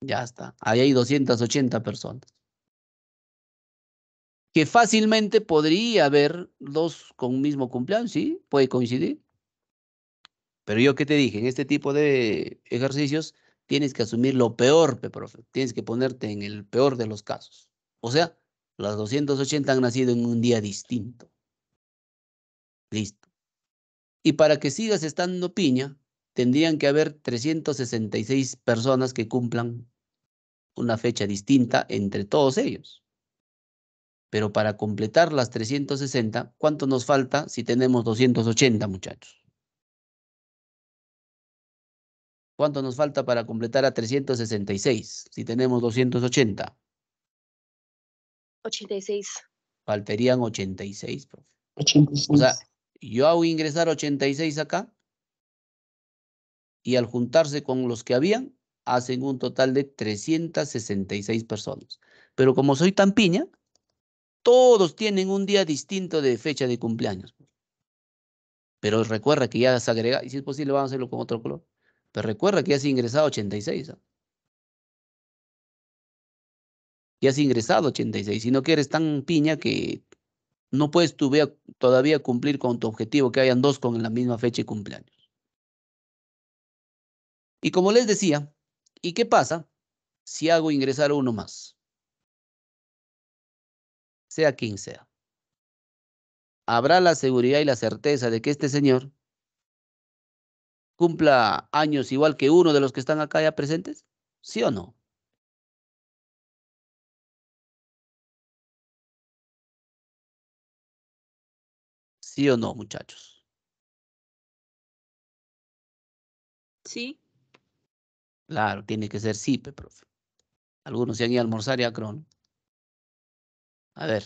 Ya está. Ahí hay 280 personas. Que fácilmente podría haber dos con mismo cumpleaños, sí, puede coincidir. Pero yo que te dije, en este tipo de ejercicios tienes que asumir lo peor, profe. Tienes que ponerte en el peor de los casos. O sea, las 280 han nacido en un día distinto. Listo. Y para que sigas estando piña, tendrían que haber 366 personas que cumplan una fecha distinta entre todos ellos. Pero para completar las 360, ¿cuánto nos falta si tenemos 280 muchachos? ¿Cuánto nos falta para completar a 366 si tenemos 280? 86. Falterían 86, profe. 86. O sea, yo hago ingresar 86 acá y al juntarse con los que habían, hacen un total de 366 personas. Pero como soy tan piña, todos tienen un día distinto de fecha de cumpleaños. Pero recuerda que ya se agrega, y si es posible, vamos a hacerlo con otro color. Pero recuerda que ya se ingresado 86. y has ingresado 86, sino que eres tan piña que no puedes todavía cumplir con tu objetivo, que hayan dos con la misma fecha y cumpleaños. Y como les decía, ¿y qué pasa si hago ingresar uno más? Sea quien sea. Habrá la seguridad y la certeza de que este señor cumpla años igual que uno de los que están acá ya presentes? ¿Sí o no? ¿Sí o no, muchachos? Sí. Claro, tiene que ser sí, profe. Algunos se han ido a almorzar ya, Cron. A ver,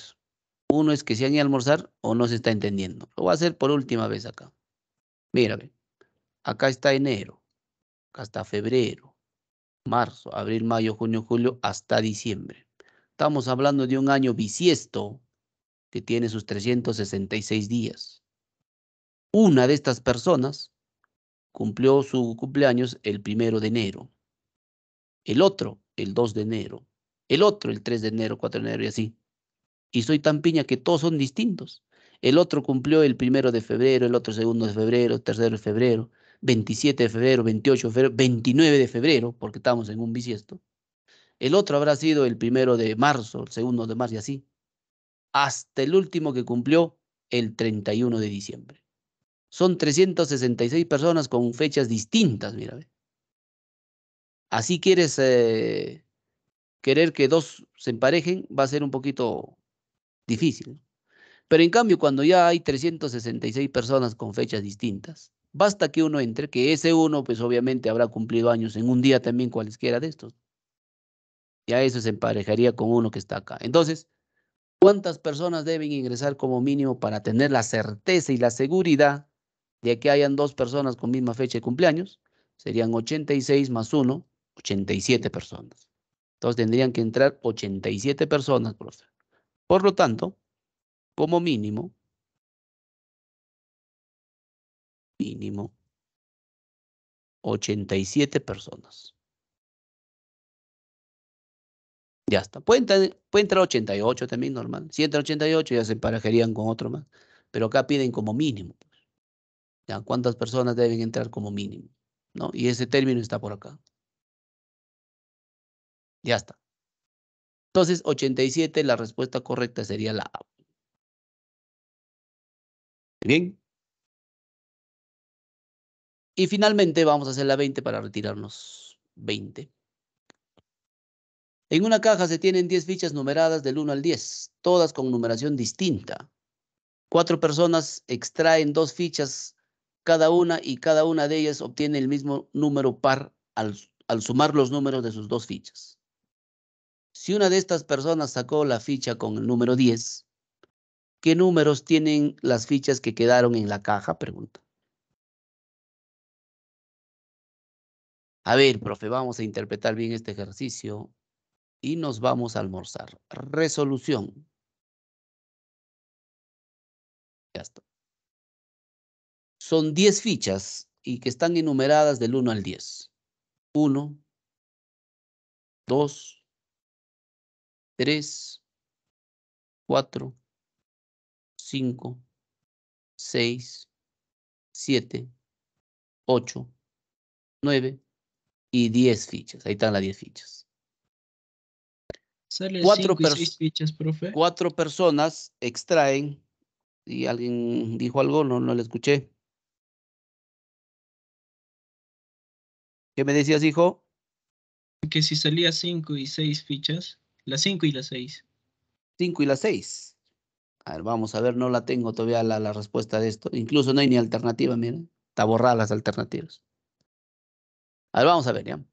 uno es que se han ido a almorzar o no se está entendiendo. Lo voy a hacer por última vez acá. Mira, acá está enero, acá está febrero, marzo, abril, mayo, junio, julio, hasta diciembre. Estamos hablando de un año bisiesto que tiene sus 366 días. Una de estas personas cumplió su cumpleaños el primero de enero, el otro el 2 de enero, el otro el 3 de enero, 4 de enero y así. Y soy tan piña que todos son distintos. El otro cumplió el primero de febrero, el otro segundo de febrero, tercero de febrero, 27 de febrero, 28 de febrero, 29 de febrero, porque estamos en un bisiesto. El otro habrá sido el primero de marzo, el segundo de marzo y así hasta el último que cumplió el 31 de diciembre. Son 366 personas con fechas distintas, mira. Así quieres eh, querer que dos se emparejen, va a ser un poquito difícil. Pero en cambio, cuando ya hay 366 personas con fechas distintas, basta que uno entre, que ese uno, pues obviamente habrá cumplido años en un día también cualquiera de estos. Ya eso se emparejaría con uno que está acá. Entonces, ¿Cuántas personas deben ingresar como mínimo para tener la certeza y la seguridad de que hayan dos personas con misma fecha de cumpleaños? Serían 86 más 1, 87 personas. Entonces tendrían que entrar 87 personas, Por lo tanto, como mínimo, mínimo, 87 personas. Ya está. Puede entrar, 88 también, normal. Si entra 88 ya se emparejarían con otro más. Pero acá piden como mínimo. Pues. Ya, ¿Cuántas personas deben entrar como mínimo? ¿No? Y ese término está por acá. Ya está. Entonces, 87, la respuesta correcta sería la A. Bien. Y finalmente vamos a hacer la 20 para retirarnos. 20. En una caja se tienen 10 fichas numeradas del 1 al 10, todas con numeración distinta. Cuatro personas extraen dos fichas cada una y cada una de ellas obtiene el mismo número par al, al sumar los números de sus dos fichas. Si una de estas personas sacó la ficha con el número 10, ¿qué números tienen las fichas que quedaron en la caja? Pregunta. A ver, profe, vamos a interpretar bien este ejercicio y nos vamos a almorzar. Resolución. Ya está. Son 10 fichas y que están enumeradas del 1 al 10. 1, 2, 3, 4, 5, 6, 7, 8, 9 y 10 fichas. Ahí están las 10 fichas cuatro, y fichas, profe. cuatro personas extraen, y alguien dijo algo, no, no le escuché. ¿Qué me decías, hijo? Que si salía cinco y seis fichas, las cinco y las seis. Cinco y las seis. A ver, vamos a ver, no la tengo todavía la, la respuesta de esto. Incluso no hay ni alternativa, miren. Está borrada las alternativas. A ver, vamos a ver, ya.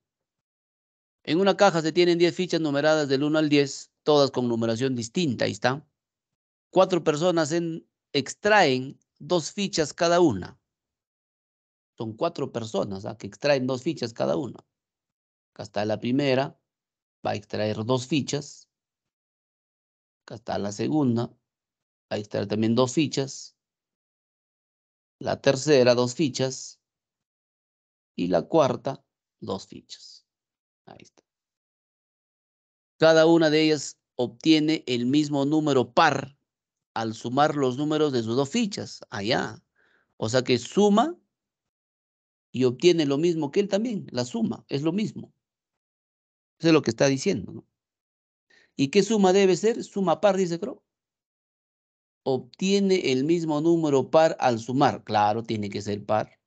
En una caja se tienen 10 fichas numeradas del 1 al 10, todas con numeración distinta, ahí está. Cuatro personas extraen dos fichas cada una. Son cuatro personas ¿ah? que extraen dos fichas cada una. Acá está la primera, va a extraer dos fichas. Acá está la segunda, va a extraer también dos fichas. La tercera, dos fichas. Y la cuarta, dos fichas. Ahí está. Cada una de ellas obtiene el mismo número par al sumar los números de sus dos fichas, allá. O sea que suma y obtiene lo mismo que él también, la suma, es lo mismo. Eso es lo que está diciendo. ¿Y qué suma debe ser? Suma par, dice Crow. Obtiene el mismo número par al sumar. Claro, tiene que ser par.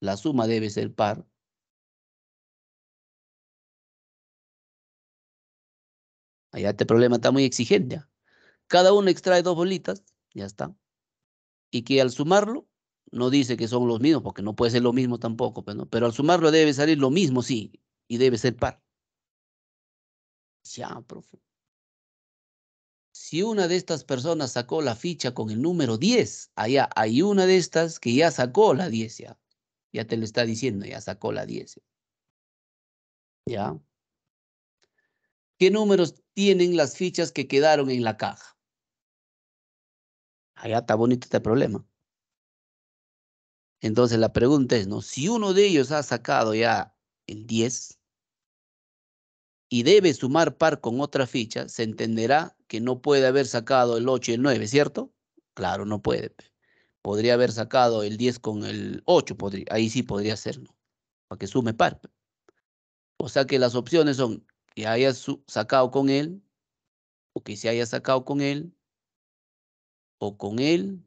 La suma debe ser par. Allá este problema está muy exigente. ¿ah? Cada uno extrae dos bolitas, ya está. Y que al sumarlo, no dice que son los mismos, porque no puede ser lo mismo tampoco, pero, pues, pero al sumarlo debe salir lo mismo, sí, y debe ser par. Ya, profe. Si una de estas personas sacó la ficha con el número 10, allá hay una de estas que ya sacó la 10, ya. Ya te lo está diciendo, ya sacó la 10. ¿Ya? ¿Qué números tienen las fichas que quedaron en la caja? Allá ah, está bonito este problema. Entonces la pregunta es, ¿no? Si uno de ellos ha sacado ya el 10 y debe sumar par con otra ficha, se entenderá que no puede haber sacado el 8 y el 9, ¿cierto? Claro, no puede. Podría haber sacado el 10 con el 8, ahí sí podría ser, ¿no? Para que sume par. O sea que las opciones son que haya sacado con él, o que se haya sacado con él, o con él,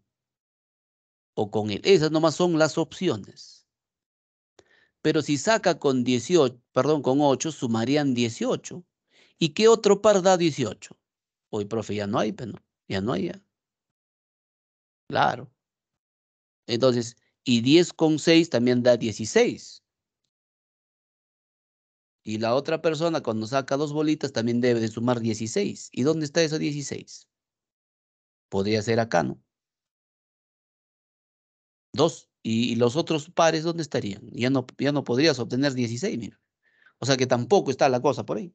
o con él. Esas nomás son las opciones. Pero si saca con 18, perdón, con 8, sumarían 18. ¿Y qué otro par da 18? Hoy, profe, ya no hay, pero ya no hay. Claro. Entonces, y 10 con 6 también da 16. Y la otra persona cuando saca dos bolitas también debe de sumar 16. ¿Y dónde está esa 16? Podría ser acá, ¿no? Dos. ¿Y, los otros pares dónde estarían? Ya no, ya no podrías obtener 16, mira. O sea que tampoco está la cosa por ahí.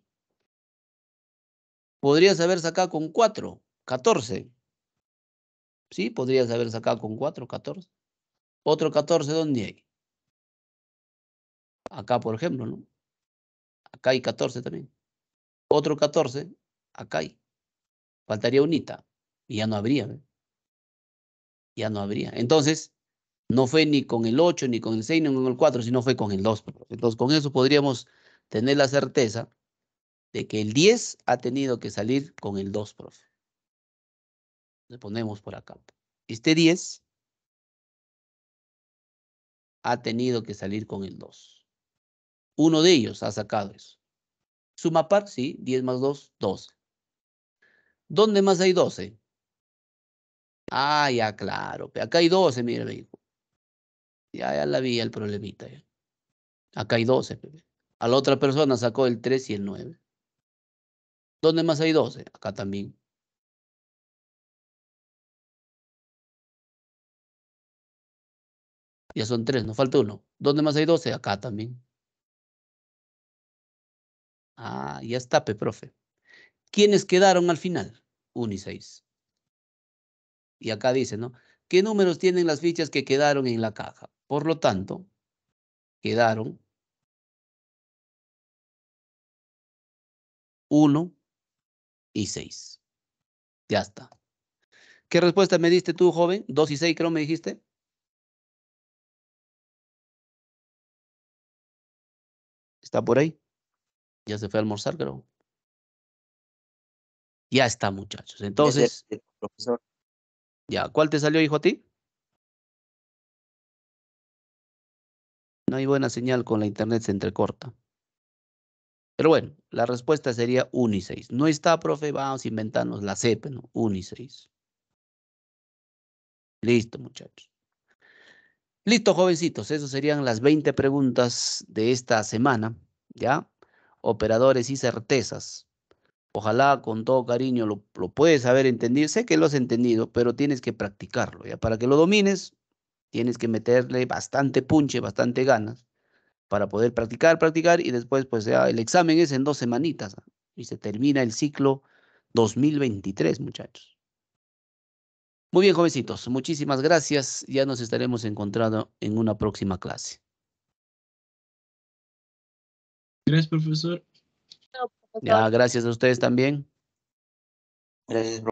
Podrías haber sacado con 4, 14. Sí, podrías haber sacado con 4, 14. Otro 14, ¿dónde hay? Acá, por ejemplo, ¿no? Acá hay 14 también. Otro 14, acá hay. Faltaría unita Y ya no habría. Ya no habría. Entonces, no fue ni con el 8, ni con el 6, ni con el 4, sino fue con el 2. Pues. Entonces, con eso podríamos tener la certeza de que el 10 ha tenido que salir con el 2, profe. Le ponemos por acá. Este 10 ha tenido que salir con el 2. Uno de ellos ha sacado eso. Suma par, sí, 10 más 2, 12. ¿Dónde más hay 12? Ah, ya, claro. Acá hay 12, mire, me dijo. Ya, ya la vi el problemita. Acá hay 12. A la otra persona sacó el 3 y el 9. ¿Dónde más hay 12? Acá también. Ya son 3, nos falta uno. ¿Dónde más hay 12? Acá también. Ah, ya está, profe. ¿Quiénes quedaron al final? 1 y 6. Y acá dice, ¿no? ¿Qué números tienen las fichas que quedaron en la caja? Por lo tanto, quedaron 1 y 6. Ya está. ¿Qué respuesta me diste tú, joven? 2 y 6 creo me dijiste. ¿Está por ahí? Ya se fue a almorzar, creo. Ya está, muchachos. Entonces. profesor. Ya, ¿cuál te salió, hijo, a ti? No hay buena señal con la internet, se entrecorta. Pero bueno, la respuesta sería uniseis. No está, profe, vamos a inventarnos la CEP, ¿no? Uniseis. Listo, muchachos. Listo, jovencitos. Esas serían las 20 preguntas de esta semana, ¿ya? operadores y certezas. Ojalá con todo cariño lo, lo, puedes haber entendido. Sé que lo has entendido, pero tienes que practicarlo. Ya para que lo domines, tienes que meterle bastante punche, bastante ganas para poder practicar, practicar y después, pues ya el examen es en dos semanitas ¿ah? y se termina el ciclo 2023, muchachos. Muy bien, jovencitos, muchísimas gracias. Ya nos estaremos encontrando en una próxima clase. Gracias, profesor. Ya, ah, gracias a ustedes también. Gracias,